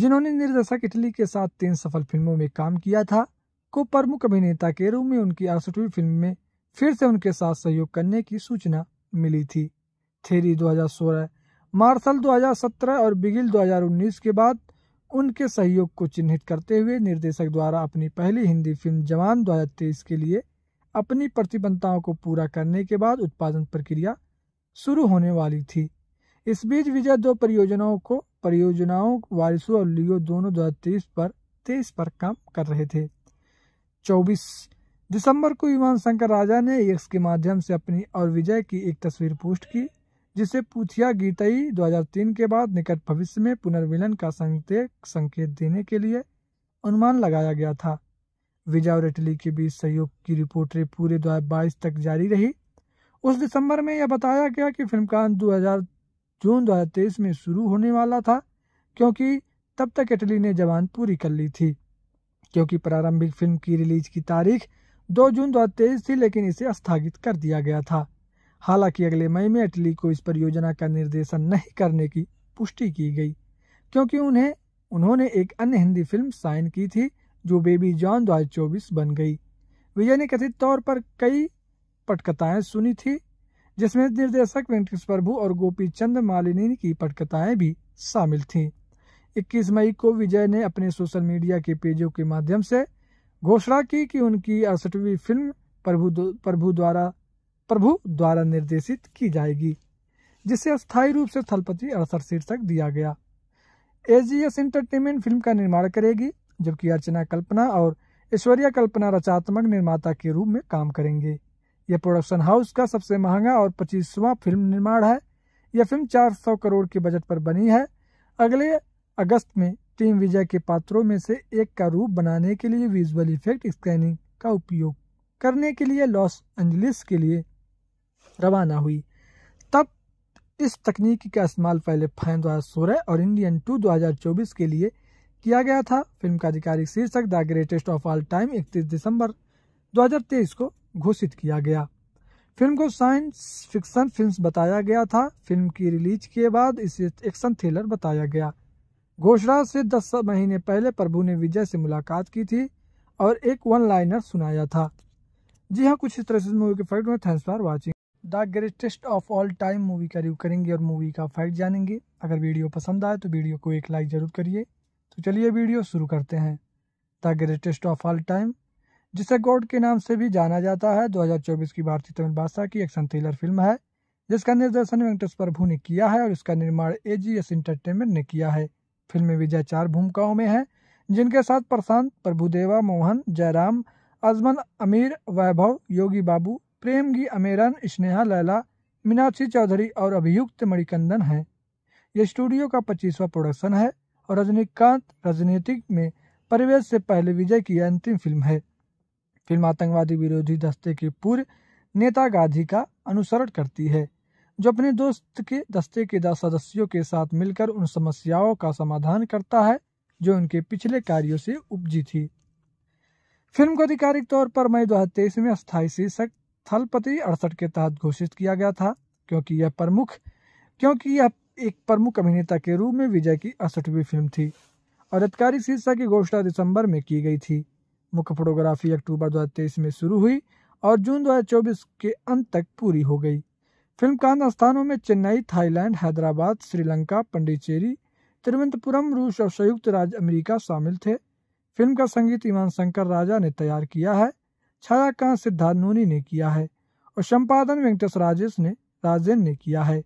जिन्होंने निर्देशक इटली के साथ तीन सफल फिल्मों में काम किया था को प्रमुख अभिनेता के रूप में उनकी अड़सठवीं फिल्म में फिर से उनके साथ सहयोग करने की सूचना मिली थी थेरी 2016, मार्शल 2017 और बिगिल 2019 के बाद उनके सहयोग को चिन्हित करते हुए निर्देशक द्वारा अपनी पहली हिंदी फिल्म जवान दो के लिए अपनी प्रतिबद्धताओं को पूरा करने के बाद उत्पादन प्रक्रिया शुरू होने वाली थी इस बीच विजय दो परियोजनाओं को परियोजनाओं वारिसो और लियो दोनों दो पर तेईस पर काम कर रहे थे चौबीस दिसंबर को विमान शंकर राजा ने एक्स के माध्यम से अपनी और विजय की एक तस्वीर पोस्ट की जिसे पूछिया गीतई 2003 के बाद निकट भविष्य में पुनर्मिलन का संकेत संकेत देने के लिए अनुमान लगाया गया था विजय और इटली के बीच सहयोग की रिपोर्टें पूरे दो तक जारी रही उस दिसंबर में यह बताया गया कि फिल्म का दो जून 2023 में शुरू होने वाला था क्योंकि तब तक इटली ने जवान पूरी कर ली थी क्योंकि प्रारंभिक फिल्म की रिलीज की तारीख 2 जून 2023 थी लेकिन इसे स्थगित कर दिया गया था हालांकि अगले मई में अटली को इस परियोजना का निर्देशन नहीं करने की पुष्टि की गई क्योंकि उन्हें उन्होंने एक अन्य हिंदी फिल्म साइन की थी जो बेबी जॉन दो चौबीस बन गई विजय ने कथित तौर पर कई पटकथाएं सुनी थी जिसमें निर्देशक वेंकटेश प्रभु और गोपी चंद मालिनी की पटकथाएं भी शामिल थीं 21 मई को विजय ने अपने सोशल मीडिया के पेजों के माध्यम से घोषणा की कि उनकी अड़सठवीं फिल्म प्रभु प्रभु द्वारा प्रभु द्वारा निर्देशित की जाएगी जिसे अस्थायी रूप से थलपति अड़सठ शीर्षक दिया गया एजीएस एंटरटेनमेंट फिल्म का निर्माण करेगी जबकि अर्चना कल्पना और ऐश्वर्या कल्पना रचनात्मक निर्माता के रूप में काम करेंगे यह प्रोडक्शन हाउस का सबसे महंगा और पच्चीसवां फिल्म निर्माण है यह फिल्म 400 करोड़ के बजट पर बनी है अगले अगस्त में टीम विजय के पात्रों में से एक का रूप बनाने के लिए विजुअल इफेक्ट स्कैनिंग का उपयोग करने के लिए लॉस एंजलिस के लिए रवाना हुई तब इस तकनीक का इस्तेमाल पहले फैन 2016 और इंडियन टू 2024 के लिए किया गया था फिल्म का आधिकारिक शीर्षक the greatest of all time 31 दिसंबर 2023 को घोषित किया गया फिल्म को साइंस फिक्सन फिल्म बताया गया था फिल्म की रिलीज के बाद इसे एक्शन थ्रिलर बताया गया घोषणा से दस महीने पहले प्रभु ने विजय से मुलाकात की थी और एक वन लाइनर सुनाया था जी हाँ कुछ इस तरह से मूवी के फैक्ट में thanks for watching the greatest of all time movie का रिव्यू करेंगे और मूवी का फैक्ट जानेंगे अगर वीडियो पसंद आए तो वीडियो को एक लाइक ज़रूर करिए तो चलिए वीडियो शुरू करते हैं the greatest of all time जिसे गॉड के नाम से भी जाना जाता है 2024 की भारतीय तमिल भाषा की एक्शन थ्रिलर फिल्म है जिसका निर्देशन वेंकटेश प्रभु ने किया है और इसका निर्माण ए जी एस इंटरटेनमेंट ने किया है फिल्म में विजय चार भूमिकाओं में है जिनके साथ प्रशांत प्रभुदेवा मोहन जयराम अजमन अमीर वैभव योगी बाबू प्रेम की अमेरन स्नेहा लैला मीनाक्षी चौधरी और अभियुक्त मणिकंदन हैं यह स्टूडियो का पच्चीसवा प्रोडक्शन है और रजनीकांत राजनीतिक में परिवेश से पहले विजय की अंतिम फिल्म है फिल्म आतंकवादी विरोधी दस्ते के पूर्व नेता गांधी का अनुसरण करती है जो अपने दोस्त के दस्ते के दस सदस्यों के साथ मिलकर उन समस्याओं का समाधान करता है जो उनके पिछले कार्यों से उपजी थी फिल्म को आधिकारिक तौर पर मई दो में स्थायी शीर्षक स्थलपति अड़सठ के तहत घोषित किया गया था क्योंकि यह प्रमुख क्योंकि यह एक प्रमुख अभिनेता के रूप में विजय की अड़सठवीं फिल्म थी और अधिकारी शीर्षा की घोषणा दिसंबर में की गई थी मुख्य फोटोग्राफी अक्टूबर दो में शुरू हुई और जून दो के अंत तक पूरी हो गई फिल्म का स्थानों में चेन्नई थाईलैंड हैदराबाद श्रीलंका पंडिचेरी तिरुवनंतपुरम रूस और संयुक्त राज्य अमेरिका शामिल थे फिल्म का संगीत ईमान शंकर राजा ने तैयार किया है छायाकांत सिद्धार्थ नूनी ने किया है और संपादन वेंकटेश राजेश ने राजेन ने किया है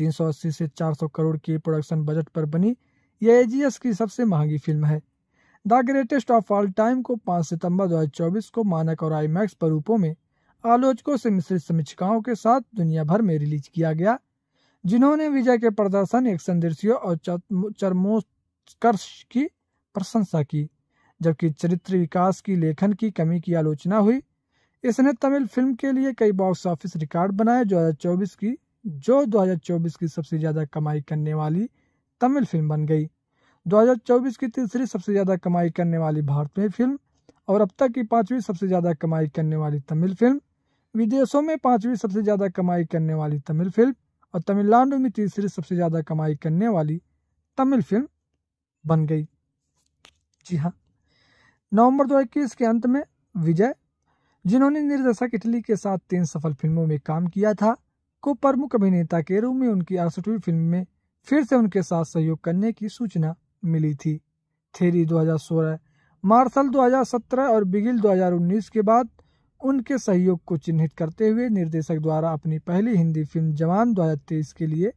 380 से 400 करोड़ के प्रोडक्शन बजट पर बनी यह एजीएस की सबसे महंगी फिल्म है the greatest of all time को 5 सितंबर 2024 को मानक और आईमैक्स स्वरूपों में आलोचकों से मिश्रित समीक्षाओं के साथ दुनिया भर में रिलीज किया गया जिन्होंने विजय के प्रदर्शन एक्शन दृश्यों और चरमोत्कर्ष की प्रशंसा की जबकि चरित्र विकास की लेखन की कमी की आलोचना हुई इसने तमिल फिल्म के लिए कई बॉक्स ऑफिस रिकॉर्ड बनाए दो की जो 2024 की सबसे ज़्यादा कमाई करने वाली तमिल फिल्म बन गई 2024 की तीसरी सबसे ज़्यादा कमाई करने वाली भारतीय फिल्म और अब तक की पांचवी सबसे ज़्यादा कमाई करने वाली तमिल फिल्म विदेशों में पांचवी सबसे ज़्यादा कमाई करने वाली तमिल फिल्म और तमिलनाडु में तीसरी सबसे ज़्यादा कमाई करने वाली तमिल फिल्म बन गई जी हाँ नवंबर 2021 के अंत में विजय जिन्होंने निर्देशक इटली के साथ तीन सफल फिल्मों में काम किया था को प्रमुख अभिनेता के रूप में उनकी अड़सठवीं फिल्म में फिर से उनके साथ सहयोग करने की सूचना मिली थी थेरी 2016, मार्शल 2017 और बिगिल 2019 के बाद उनके सहयोग को चिन्हित करते हुए निर्देशक द्वारा अपनी पहली हिंदी फिल्म जवान दो के लिए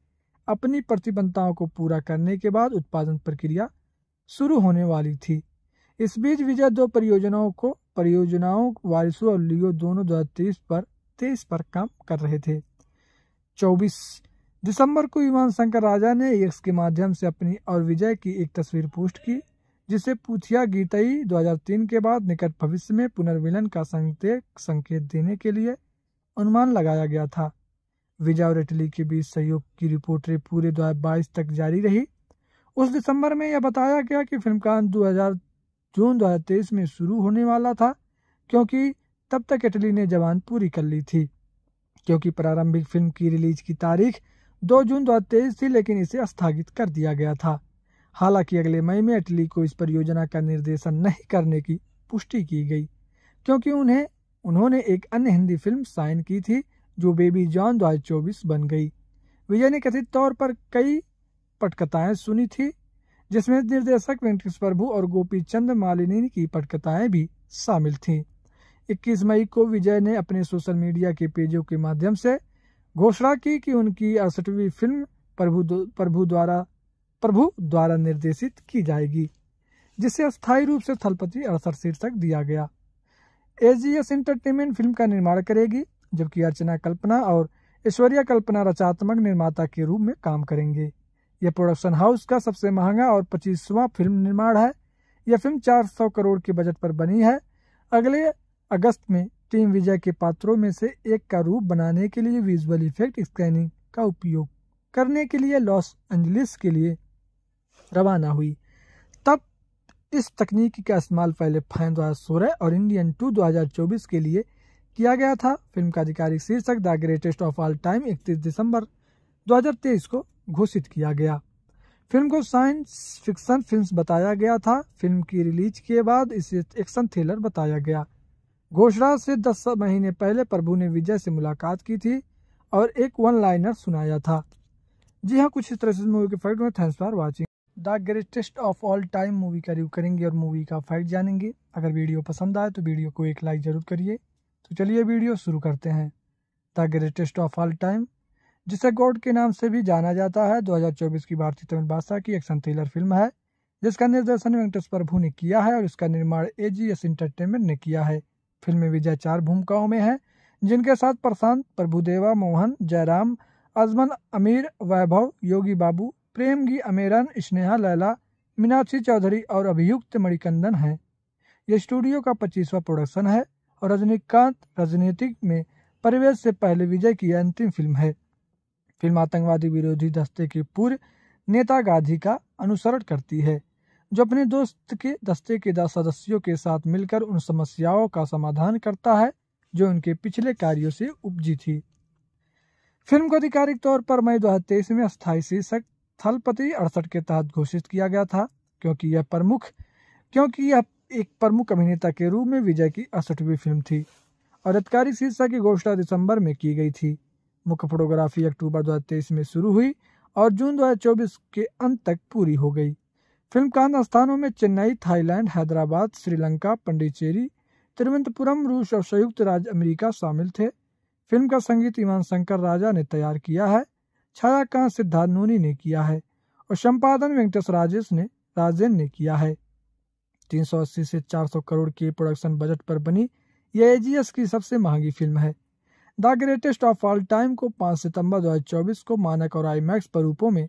अपनी प्रतिबद्धताओं को पूरा करने के बाद उत्पादन प्रक्रिया शुरू होने वाली थी इस बीच विजय दो परियोजनाओं को परियोजनाओं वारिसू और लियो दोनों दो पर तेईस पर काम कर रहे थे चौबीस दिसंबर को विमान शंकर राजा ने एक्स के माध्यम से अपनी और विजय की एक तस्वीर पोस्ट की जिसे पूथिया गीताई 2003 के बाद निकट भविष्य में पुनर्मिलन का संकेत संकेत देने के लिए अनुमान लगाया गया था विजय और इटली के बीच सहयोग की रिपोर्टें पूरे 2022 तक जारी रही उस दिसंबर में यह बताया गया कि फिल्मकान जून 2023 में शुरू होने वाला था क्योंकि तब तक इटली ने जवान पूरी कर ली थी क्योंकि प्रारंभिक फिल्म की रिलीज की तारीख 2 जून 2023 थी लेकिन इसे स्थगित कर दिया गया था हालांकि अगले मई में इटली को इस परियोजना का निर्देशन नहीं करने की पुष्टि की गई क्योंकि उन्हें उन्होंने एक अन्य हिंदी फिल्म साइन की थी जो बेबी जॉन दो बन गई विजय ने कथित तौर पर कई पटकथाएं सुनी थी जिसमें निर्देशक वेंकटेश प्रभु और गोपी चंद मालिनी की पटकथाएं भी शामिल थीं 21 मई को विजय ने अपने सोशल मीडिया के पेजों के माध्यम से घोषणा की कि उनकी अड़सठवीं फिल्म प्रभु प्रभु द्वारा प्रभु द्वारा निर्देशित की जाएगी जिसे अस्थायी रूप से थलपति अड़सठ शीर्षक दिया गया एजीएस एंटरटेनमेंट फिल्म का निर्माण करेगी जबकि अर्चना कल्पना और ऐश्वर्या कल्पना रचनात्मक निर्माता के रूप में काम करेंगे यह प्रोडक्शन हाउस का सबसे महंगा और पच्चीसवां फिल्म निर्माण है यह फिल्म 400 करोड़ के बजट पर बनी है अगले अगस्त में टीम विजय के पात्रों में से एक का रूप बनाने के लिए विजुअल इफेक्ट स्कैनिंग का उपयोग करने के लिए लॉस एंजलिस के लिए रवाना हुई तब इस तकनीक का इस्तेमाल पहले फैन दो हज़ार सोलह और इंडियन टू दो हज़ार चौबीस के लिए किया गया था फिल्म का आधिकारिक शीर्षक the greatest of all time इकतीस दिसंबर 2023 को घोषित किया गया फिल्म को साइंस फिक्शन फिल्म बताया गया था फिल्म की रिलीज के बाद इसे एक्शन थ्रिलर बताया गया घोषणा से दस महीने पहले प्रभु ने विजय से मुलाकात की थी और एक वन लाइनर सुनाया था जी हाँ कुछ इस तरह से मूवी के फैक्ट में thanks for watching the greatest of all time movie का रिव्यू करेंगे और मूवी का फैक्ट जानेंगे अगर वीडियो पसंद आए तो वीडियो को एक लाइक ज़रूर करिए तो चलिए वीडियो शुरू करते हैं the greatest of all time जिसे गोड के नाम से भी जाना जाता है 2024 की भारतीय तमिल भाषा की एक्शन थ्रिलर फिल्म है जिसका निर्देशन वेंकटेश प्रभु ने किया है और इसका निर्माण ए जी एस इंटरटेनमेंट ने किया है फिल्म में विजय चार भूमिकाओं में है जिनके साथ प्रशांत प्रभुदेवा मोहन जयराम अजमन अमीर वैभव योगी बाबू प्रेम गी अमेरन स्नेहा लैला मीनाक्षी चौधरी और अभियुक्त मणिकंदन हैं यह स्टूडियो का पच्चीसवा प्रोडक्शन है और रजनीकांत राजनीतिक में परिवेश से पहले विजय की अंतिम फिल्म है फिल्म आतंकवादी विरोधी दस्ते के पूर्व नेता गांधी का अनुसरण करती है जो अपने दोस्त के दस्ते के दस सदस्यों के साथ मिलकर उन समस्याओं का समाधान करता है जो उनके पिछले कार्यों से उपजी थी फिल्म को आधिकारिक तौर पर मई दो में स्थायी शीर्षक थलपति अड़सठ के तहत घोषित किया गया था क्योंकि यह प्रमुख क्योंकि यह एक प्रमुख अभिनेता के रूप में विजय की अड़सठवीं फिल्म थी और आधिकारिक शीर्षक की घोषणा दिसंबर में की गई थी मुख्य फोटोग्राफी अक्टूबर 2023 में शुरू हुई और जून 2024 के अंत तक पूरी हो गई फिल्म का स्थानों में चेन्नई थाईलैंड हैदराबाद श्रीलंका पंडिचेरी तिरुवनंतपुरम रूस और संयुक्त राज्य अमेरिका शामिल थे फिल्म का संगीत ईमान शंकर राजा ने तैयार किया है छायाकांत सिद्धार्थ नोनी ने किया है और संपादन वेंकटेश राजेश ने राजेन ने किया है 380 से 400 करोड़ के प्रोडक्शन बजट पर बनी यह एजीएस की सबसे महंगी फिल्म है the greatest of all time को 5 सितंबर 2024 को मानक और आईमैक्स स्वरूपों में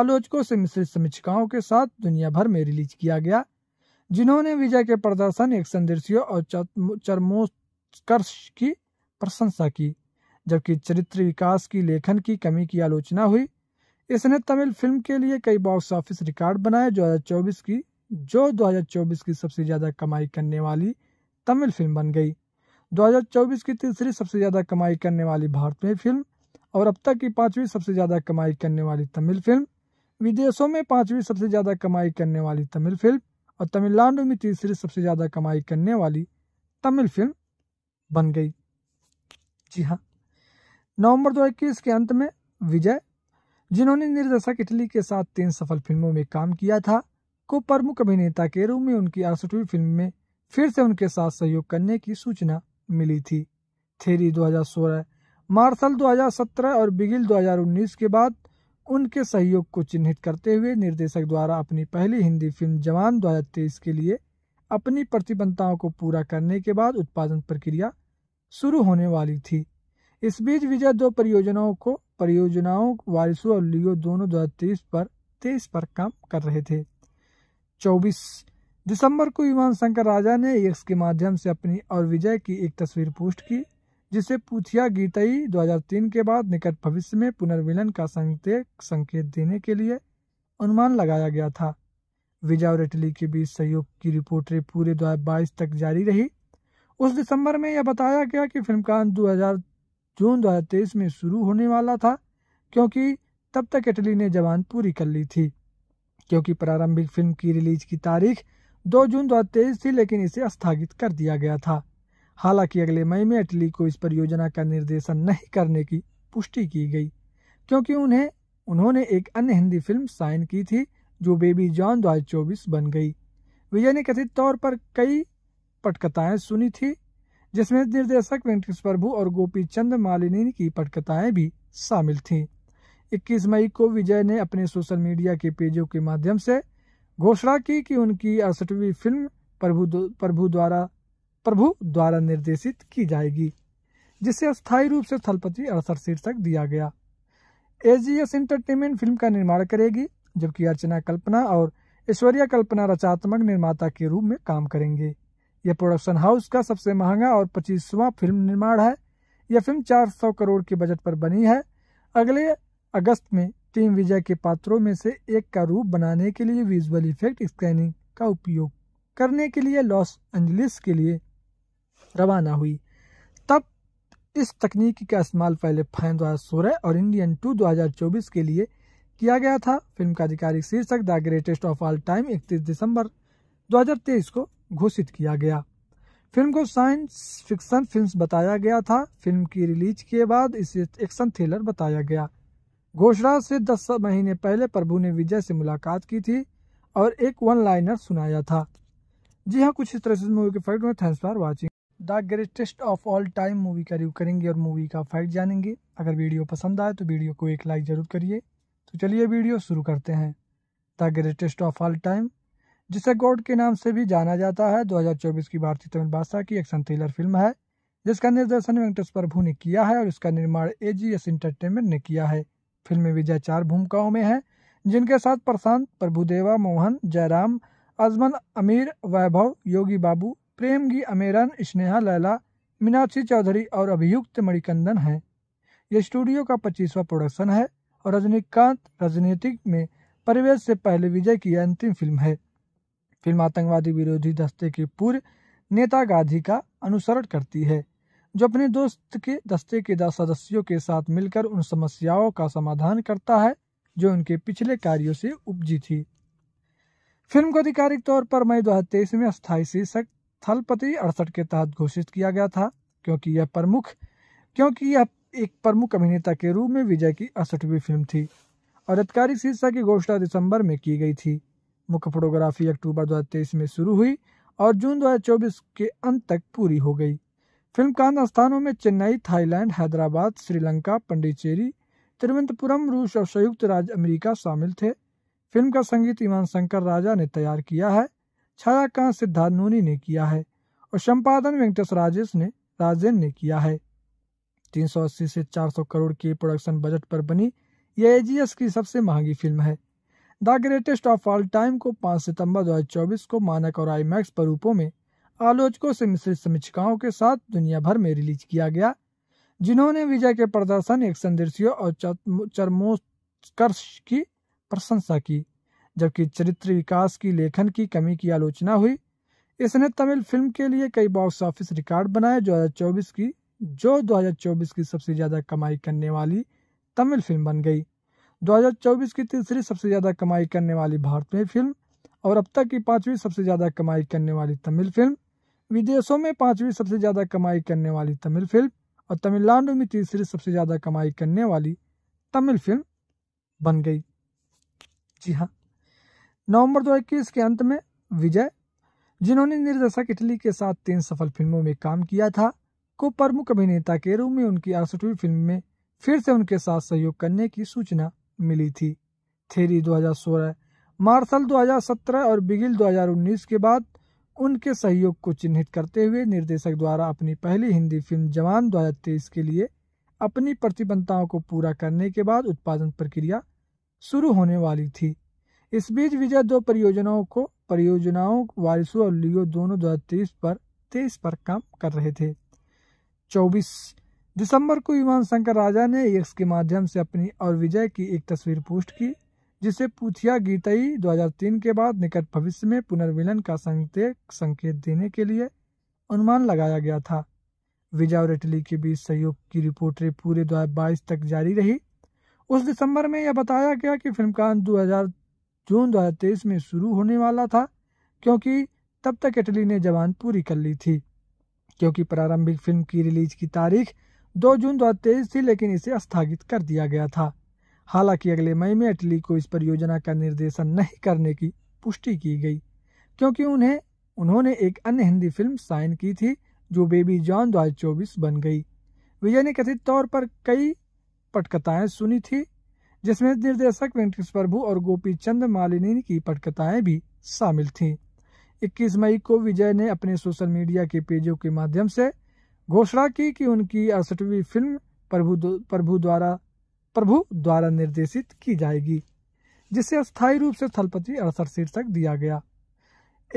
आलोचकों से मिश्रित समीक्षाओं के साथ दुनिया भर में रिलीज किया गया जिन्होंने विजय के प्रदर्शन एक्शन दृश्यों और चरमोत्कर्ष की प्रशंसा की जबकि चरित्र विकास की लेखन की कमी की आलोचना हुई इसने तमिल फिल्म के लिए कई बॉक्स ऑफिस रिकॉर्ड बनाए चौबीस की जो 2024 की सबसे ज्यादा कमाई करने वाली तमिल फिल्म बन गई 2024 की तीसरी सबसे ज़्यादा कमाई करने वाली भारतीय फिल्म और अब तक की पांचवी सबसे ज़्यादा कमाई करने वाली तमिल फिल्म विदेशों में पांचवी सबसे ज़्यादा कमाई करने वाली तमिल फिल्म और तमिलनाडु में तीसरी सबसे ज़्यादा कमाई करने वाली तमिल फिल्म बन गई जी हाँ नवंबर 2021 के अंत में विजय जिन्होंने निर्देशक इटली के साथ तीन सफल फिल्मों में काम किया था को प्रमुख अभिनेता के रूप में उनकी अड़सठवीं फिल्म में फिर से उनके साथ सहयोग करने की सूचना मिली थी थेरी 2016 मार्शल 2017 और बिगिल 2019 के बाद उनके सहयोग को चिन्हित करते हुए निर्देशक द्वारा अपनी पहली हिंदी फिल्म जवान दो के लिए अपनी प्रतिबद्धताओं को पूरा करने के बाद उत्पादन प्रक्रिया शुरू होने वाली थी इस बीच विजय दो परियोजनाओं को परियोजनाओं वारिसू और लियो दोनों दो पर तेईस पर काम कर रहे थे चौबीस दिसंबर को विमान शंकर राजा ने एक्स के माध्यम से अपनी और विजय की एक तस्वीर पोस्ट की जिसे पूछिया गीतई 2003 के बाद निकट भविष्य में पुनर्मिलन का संकेत संकेत देने के लिए अनुमान लगाया गया था विजय और इटली के बीच सहयोग की रिपोर्टें पूरे दो तक जारी रही उस दिसंबर में यह बताया गया कि फिल्म का दो जून दो में शुरू होने वाला था क्योंकि तब तक इटली ने जवान पूरी कर ली थी क्योंकि प्रारंभिक फिल्म की रिलीज की तारीख दो जून दो थी लेकिन इसे स्थगित कर दिया गया था हालांकि अगले मई में इटली को इस परियोजना का निर्देशन नहीं करने की पुष्टि की गई क्योंकि उन्हें उन्होंने एक अन्य हिंदी फिल्म साइन की थी जो बेबी जॉन चौबीस बन गई विजय ने कथित तौर पर कई पटकथाएं सुनी थी जिसमें निर्देशक वेंकटेश प्रभु और गोपी चंद मालिनी की पटकथाएं भी शामिल थीं 21 मई को विजय ने अपने सोशल मीडिया के पेजों के माध्यम से घोषणा की कि उनकी अड़सठवीं फिल्म प्रभु प्रभु द्वारा प्रभु द्वारा निर्देशित की जाएगी जिसे अस्थायी रूप से थलपति अड़सठ शीर्षक दिया गया एजीएस एंटरटेनमेंट फिल्म का निर्माण करेगी जबकि अर्चना कल्पना और ऐश्वर्या कल्पना रचनात्मक निर्माता के रूप में काम करेंगे यह प्रोडक्शन हाउस का सबसे महंगा और पच्चीसवां फिल्म निर्माण है यह फिल्म 400 करोड़ के बजट पर बनी है अगले अगस्त में टीम विजय के पात्रों में से एक का रूप बनाने के लिए विजुअल इफेक्ट स्कैनिंग का उपयोग करने के लिए लॉस एंजलिस के लिए रवाना हुई तब इस तकनीक का इस्तेमाल पहले फैन 2016 और इंडियन टू 2024 के लिए किया गया था फिल्म का आधिकारिक शीर्षक the greatest of all time 31 दिसंबर 2023 को घोषित किया गया फिल्म को साइंस फिक्सन फिल्म बताया गया था फिल्म की रिलीज के बाद इसे एक्शन थ्रिलर बताया गया घोषणा से दस महीने पहले प्रभु ने विजय से मुलाकात की थी और एक वन लाइनर सुनाया था जी हाँ कुछ इस तरह से मूवी के फैक्ट में thanks for watching the greatest of all time movie का रिव्यू करेंगे और मूवी का फैक्ट जानेंगे अगर वीडियो पसंद आए तो वीडियो को एक लाइक जरूर करिए तो चलिए वीडियो शुरू करते हैं the greatest of all time जिसे गॉड के नाम से भी जाना जाता है 2024 की भारतीय तमिल भाषा की एक्शन थ्रिलर फिल्म है जिसका निर्देशन वेंकटेश प्रभु ने किया है और इसका निर्माण ए जी एस इंटरटेनमेंट ने किया है फिल्म में विजय चार भूमिकाओं में हैं जिनके साथ प्रशांत प्रभुदेवा मोहन जयराम अजमन अमीर वैभव योगी बाबू प्रेम अमेरन स्नेहा लैला मीनाक्षी चौधरी और अभियुक्त मणिकंदन हैं यह स्टूडियो का पच्चीसवा प्रोडक्शन है और रजनीकांत राजनीतिक में परिवेश से पहले विजय की अंतिम फिल्म है फिल्म आतंकवादी विरोधी दस्ते के पूर्व नेता गांधी का अनुसरण करती है जो अपने दोस्त के दस्ते के दस सदस्यों के साथ मिलकर उन समस्याओं का समाधान करता है जो उनके पिछले कार्यों से उपजी थी फिल्म को आधिकारिक तौर पर मई दो में अस्थायी शीर्षक थलपति अड़सठ के तहत घोषित किया गया था क्योंकि यह प्रमुख क्योंकि यह एक प्रमुख अभिनेता के रूप में विजय की अड़सठवीं फिल्म थी और आधिकारिक शीर्षक की घोषणा दिसंबर में की गई थी मुख्य फोटोग्राफी अक्टूबर दो में शुरू हुई और जून दो के अंत तक पूरी हो गई फिल्म कांड स्थानों में चेन्नई थाईलैंड हैदराबाद श्रीलंका पंडिचेरी तिरुवनंतपुरम रूस और संयुक्त राज्य अमेरिका शामिल थे फिल्म का संगीत ईमान शंकर राजा ने तैयार किया है छायाकांत सिद्धार्थ नोनी ने किया है और संपादन वेंकटेश राजेश ने राजेन ने किया है 380 से 400 करोड़ के प्रोडक्शन बजट पर बनी यह एजीएस की सबसे महंगी फिल्म है the greatest of all time को 5 सितंबर 2024 को मानक और आईमैक्स पर रूपों में आलोचकों से मिश्रित समीक्षाओं के साथ दुनिया भर में रिलीज किया गया जिन्होंने विजय के प्रदर्शन एक संदेशियों और चरमोत्कर्ष की प्रशंसा की जबकि चरित्र विकास की लेखन की कमी की आलोचना हुई इसने तमिल फिल्म के लिए कई बॉक्स ऑफिस रिकॉर्ड बनाए दो की जो 2024 की सबसे ज़्यादा कमाई करने वाली तमिल फिल्म बन गई 2024 की तीसरी सबसे ज़्यादा कमाई करने वाली भारतीय फिल्म और अब तक की पांचवी सबसे ज़्यादा कमाई करने वाली तमिल फिल्म विदेशों में पांचवी सबसे ज़्यादा कमाई करने वाली तमिल फिल्म और तमिलनाडु में तीसरी सबसे ज़्यादा कमाई करने वाली तमिल फिल्म बन गई जी हाँ नवंबर दो के अंत में विजय जिन्होंने निर्देशक इटली के साथ तीन सफल फिल्मों में काम किया था को प्रमुख अभिनेता के रूप में उनकी अड़सठवीं फिल्म में फिर से उनके साथ सहयोग करने की सूचना मिली थी थेरी 2016 मार्शल 2017 और बिगिल 2019 के बाद उनके सहयोग को चिन्हित करते हुए निर्देशक द्वारा अपनी पहली हिंदी फिल्म जवान दो के लिए अपनी प्रतिबद्धताओं को पूरा करने के बाद उत्पादन प्रक्रिया शुरू होने वाली थी इस बीच विजय दो परियोजनाओं को परियोजनाओं वारिसो और लियो दोनों दो पर तेईस पर काम कर रहे थे चौबीस दिसंबर को विमान शंकर राजा ने एक्स के माध्यम से अपनी और विजय की एक तस्वीर पोस्ट की जिसे पूछिया गीतई 2003 के बाद निकट भविष्य में पुनर्मिलन का संकेत संकेत देने के लिए अनुमान लगाया गया था विजय और इटली के बीच सहयोग की रिपोर्टें पूरे दो तक जारी रही उस दिसंबर में यह बताया गया कि फिल्म का दो जून 2023 में शुरू होने वाला था क्योंकि तब तक इटली ने जवान पूरी कर ली थी क्योंकि प्रारंभिक फिल्म की रिलीज की तारीख 2 जून 2023 थी लेकिन इसे स्थगित कर दिया गया था हालांकि अगले मई में अटली को इस परियोजना का निर्देशन नहीं करने की पुष्टि की गई क्योंकि उन्हें उन्होंने एक अन्य हिंदी फिल्म साइन की थी जो बेबी जॉन दो चौबीस बन गई विजय ने कथित तौर पर कई पटकथाएं सुनी थी जिसमें निर्देशक वेंकटेश प्रभु और गोपी चंद मालिनी की पटकथाएं भी शामिल थीं 21 मई को विजय ने अपने सोशल मीडिया के पेजों के माध्यम से घोषणा की कि उनकी अड़सठवीं फिल्म प्रभु प्रभु द्वारा प्रभु द्वारा निर्देशित की जाएगी जिसे अस्थायी रूप से थलपति अड़सठ शीर्षक दिया गया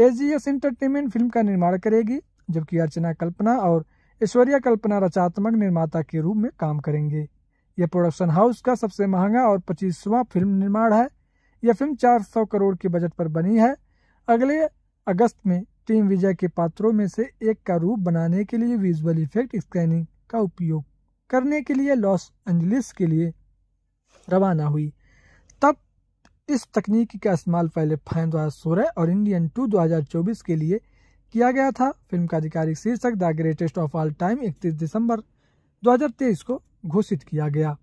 एजीएस एंटरटेनमेंट फिल्म का निर्माण करेगी जबकि अर्चना कल्पना और ऐश्वर्या कल्पना रचनात्मक निर्माता के रूप में काम करेंगे यह प्रोडक्शन हाउस का सबसे महंगा और पच्चीसवां फिल्म निर्माण है यह फिल्म 400 करोड़ के बजट पर बनी है अगले अगस्त में टीम विजय के पात्रों में से एक का रूप बनाने के लिए विजुअल इफेक्ट स्कैनिंग का उपयोग करने के लिए लॉस एंजलिस के लिए रवाना हुई तब इस तकनीक का इस्तेमाल पहले फैन 2016 और इंडियन टू 2024 के लिए किया गया था फिल्म का आधिकारिक शीर्षक the greatest of all time 31 दिसंबर 2023 को घोषित किया गया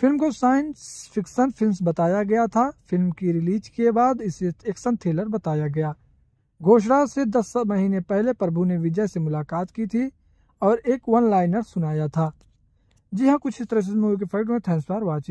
फिल्म को साइंस फिक्सन फिल्म बताया गया था फिल्म की रिलीज के बाद इसे एक्शन थ्रिलर बताया गया घोषणा से दस महीने पहले प्रभु ने विजय से मुलाकात की थी और एक वन लाइनर सुनाया था जी हाँ कुछ इस तरह से मूवी के फैक्ट में थैंक्स फॉर वॉचिंग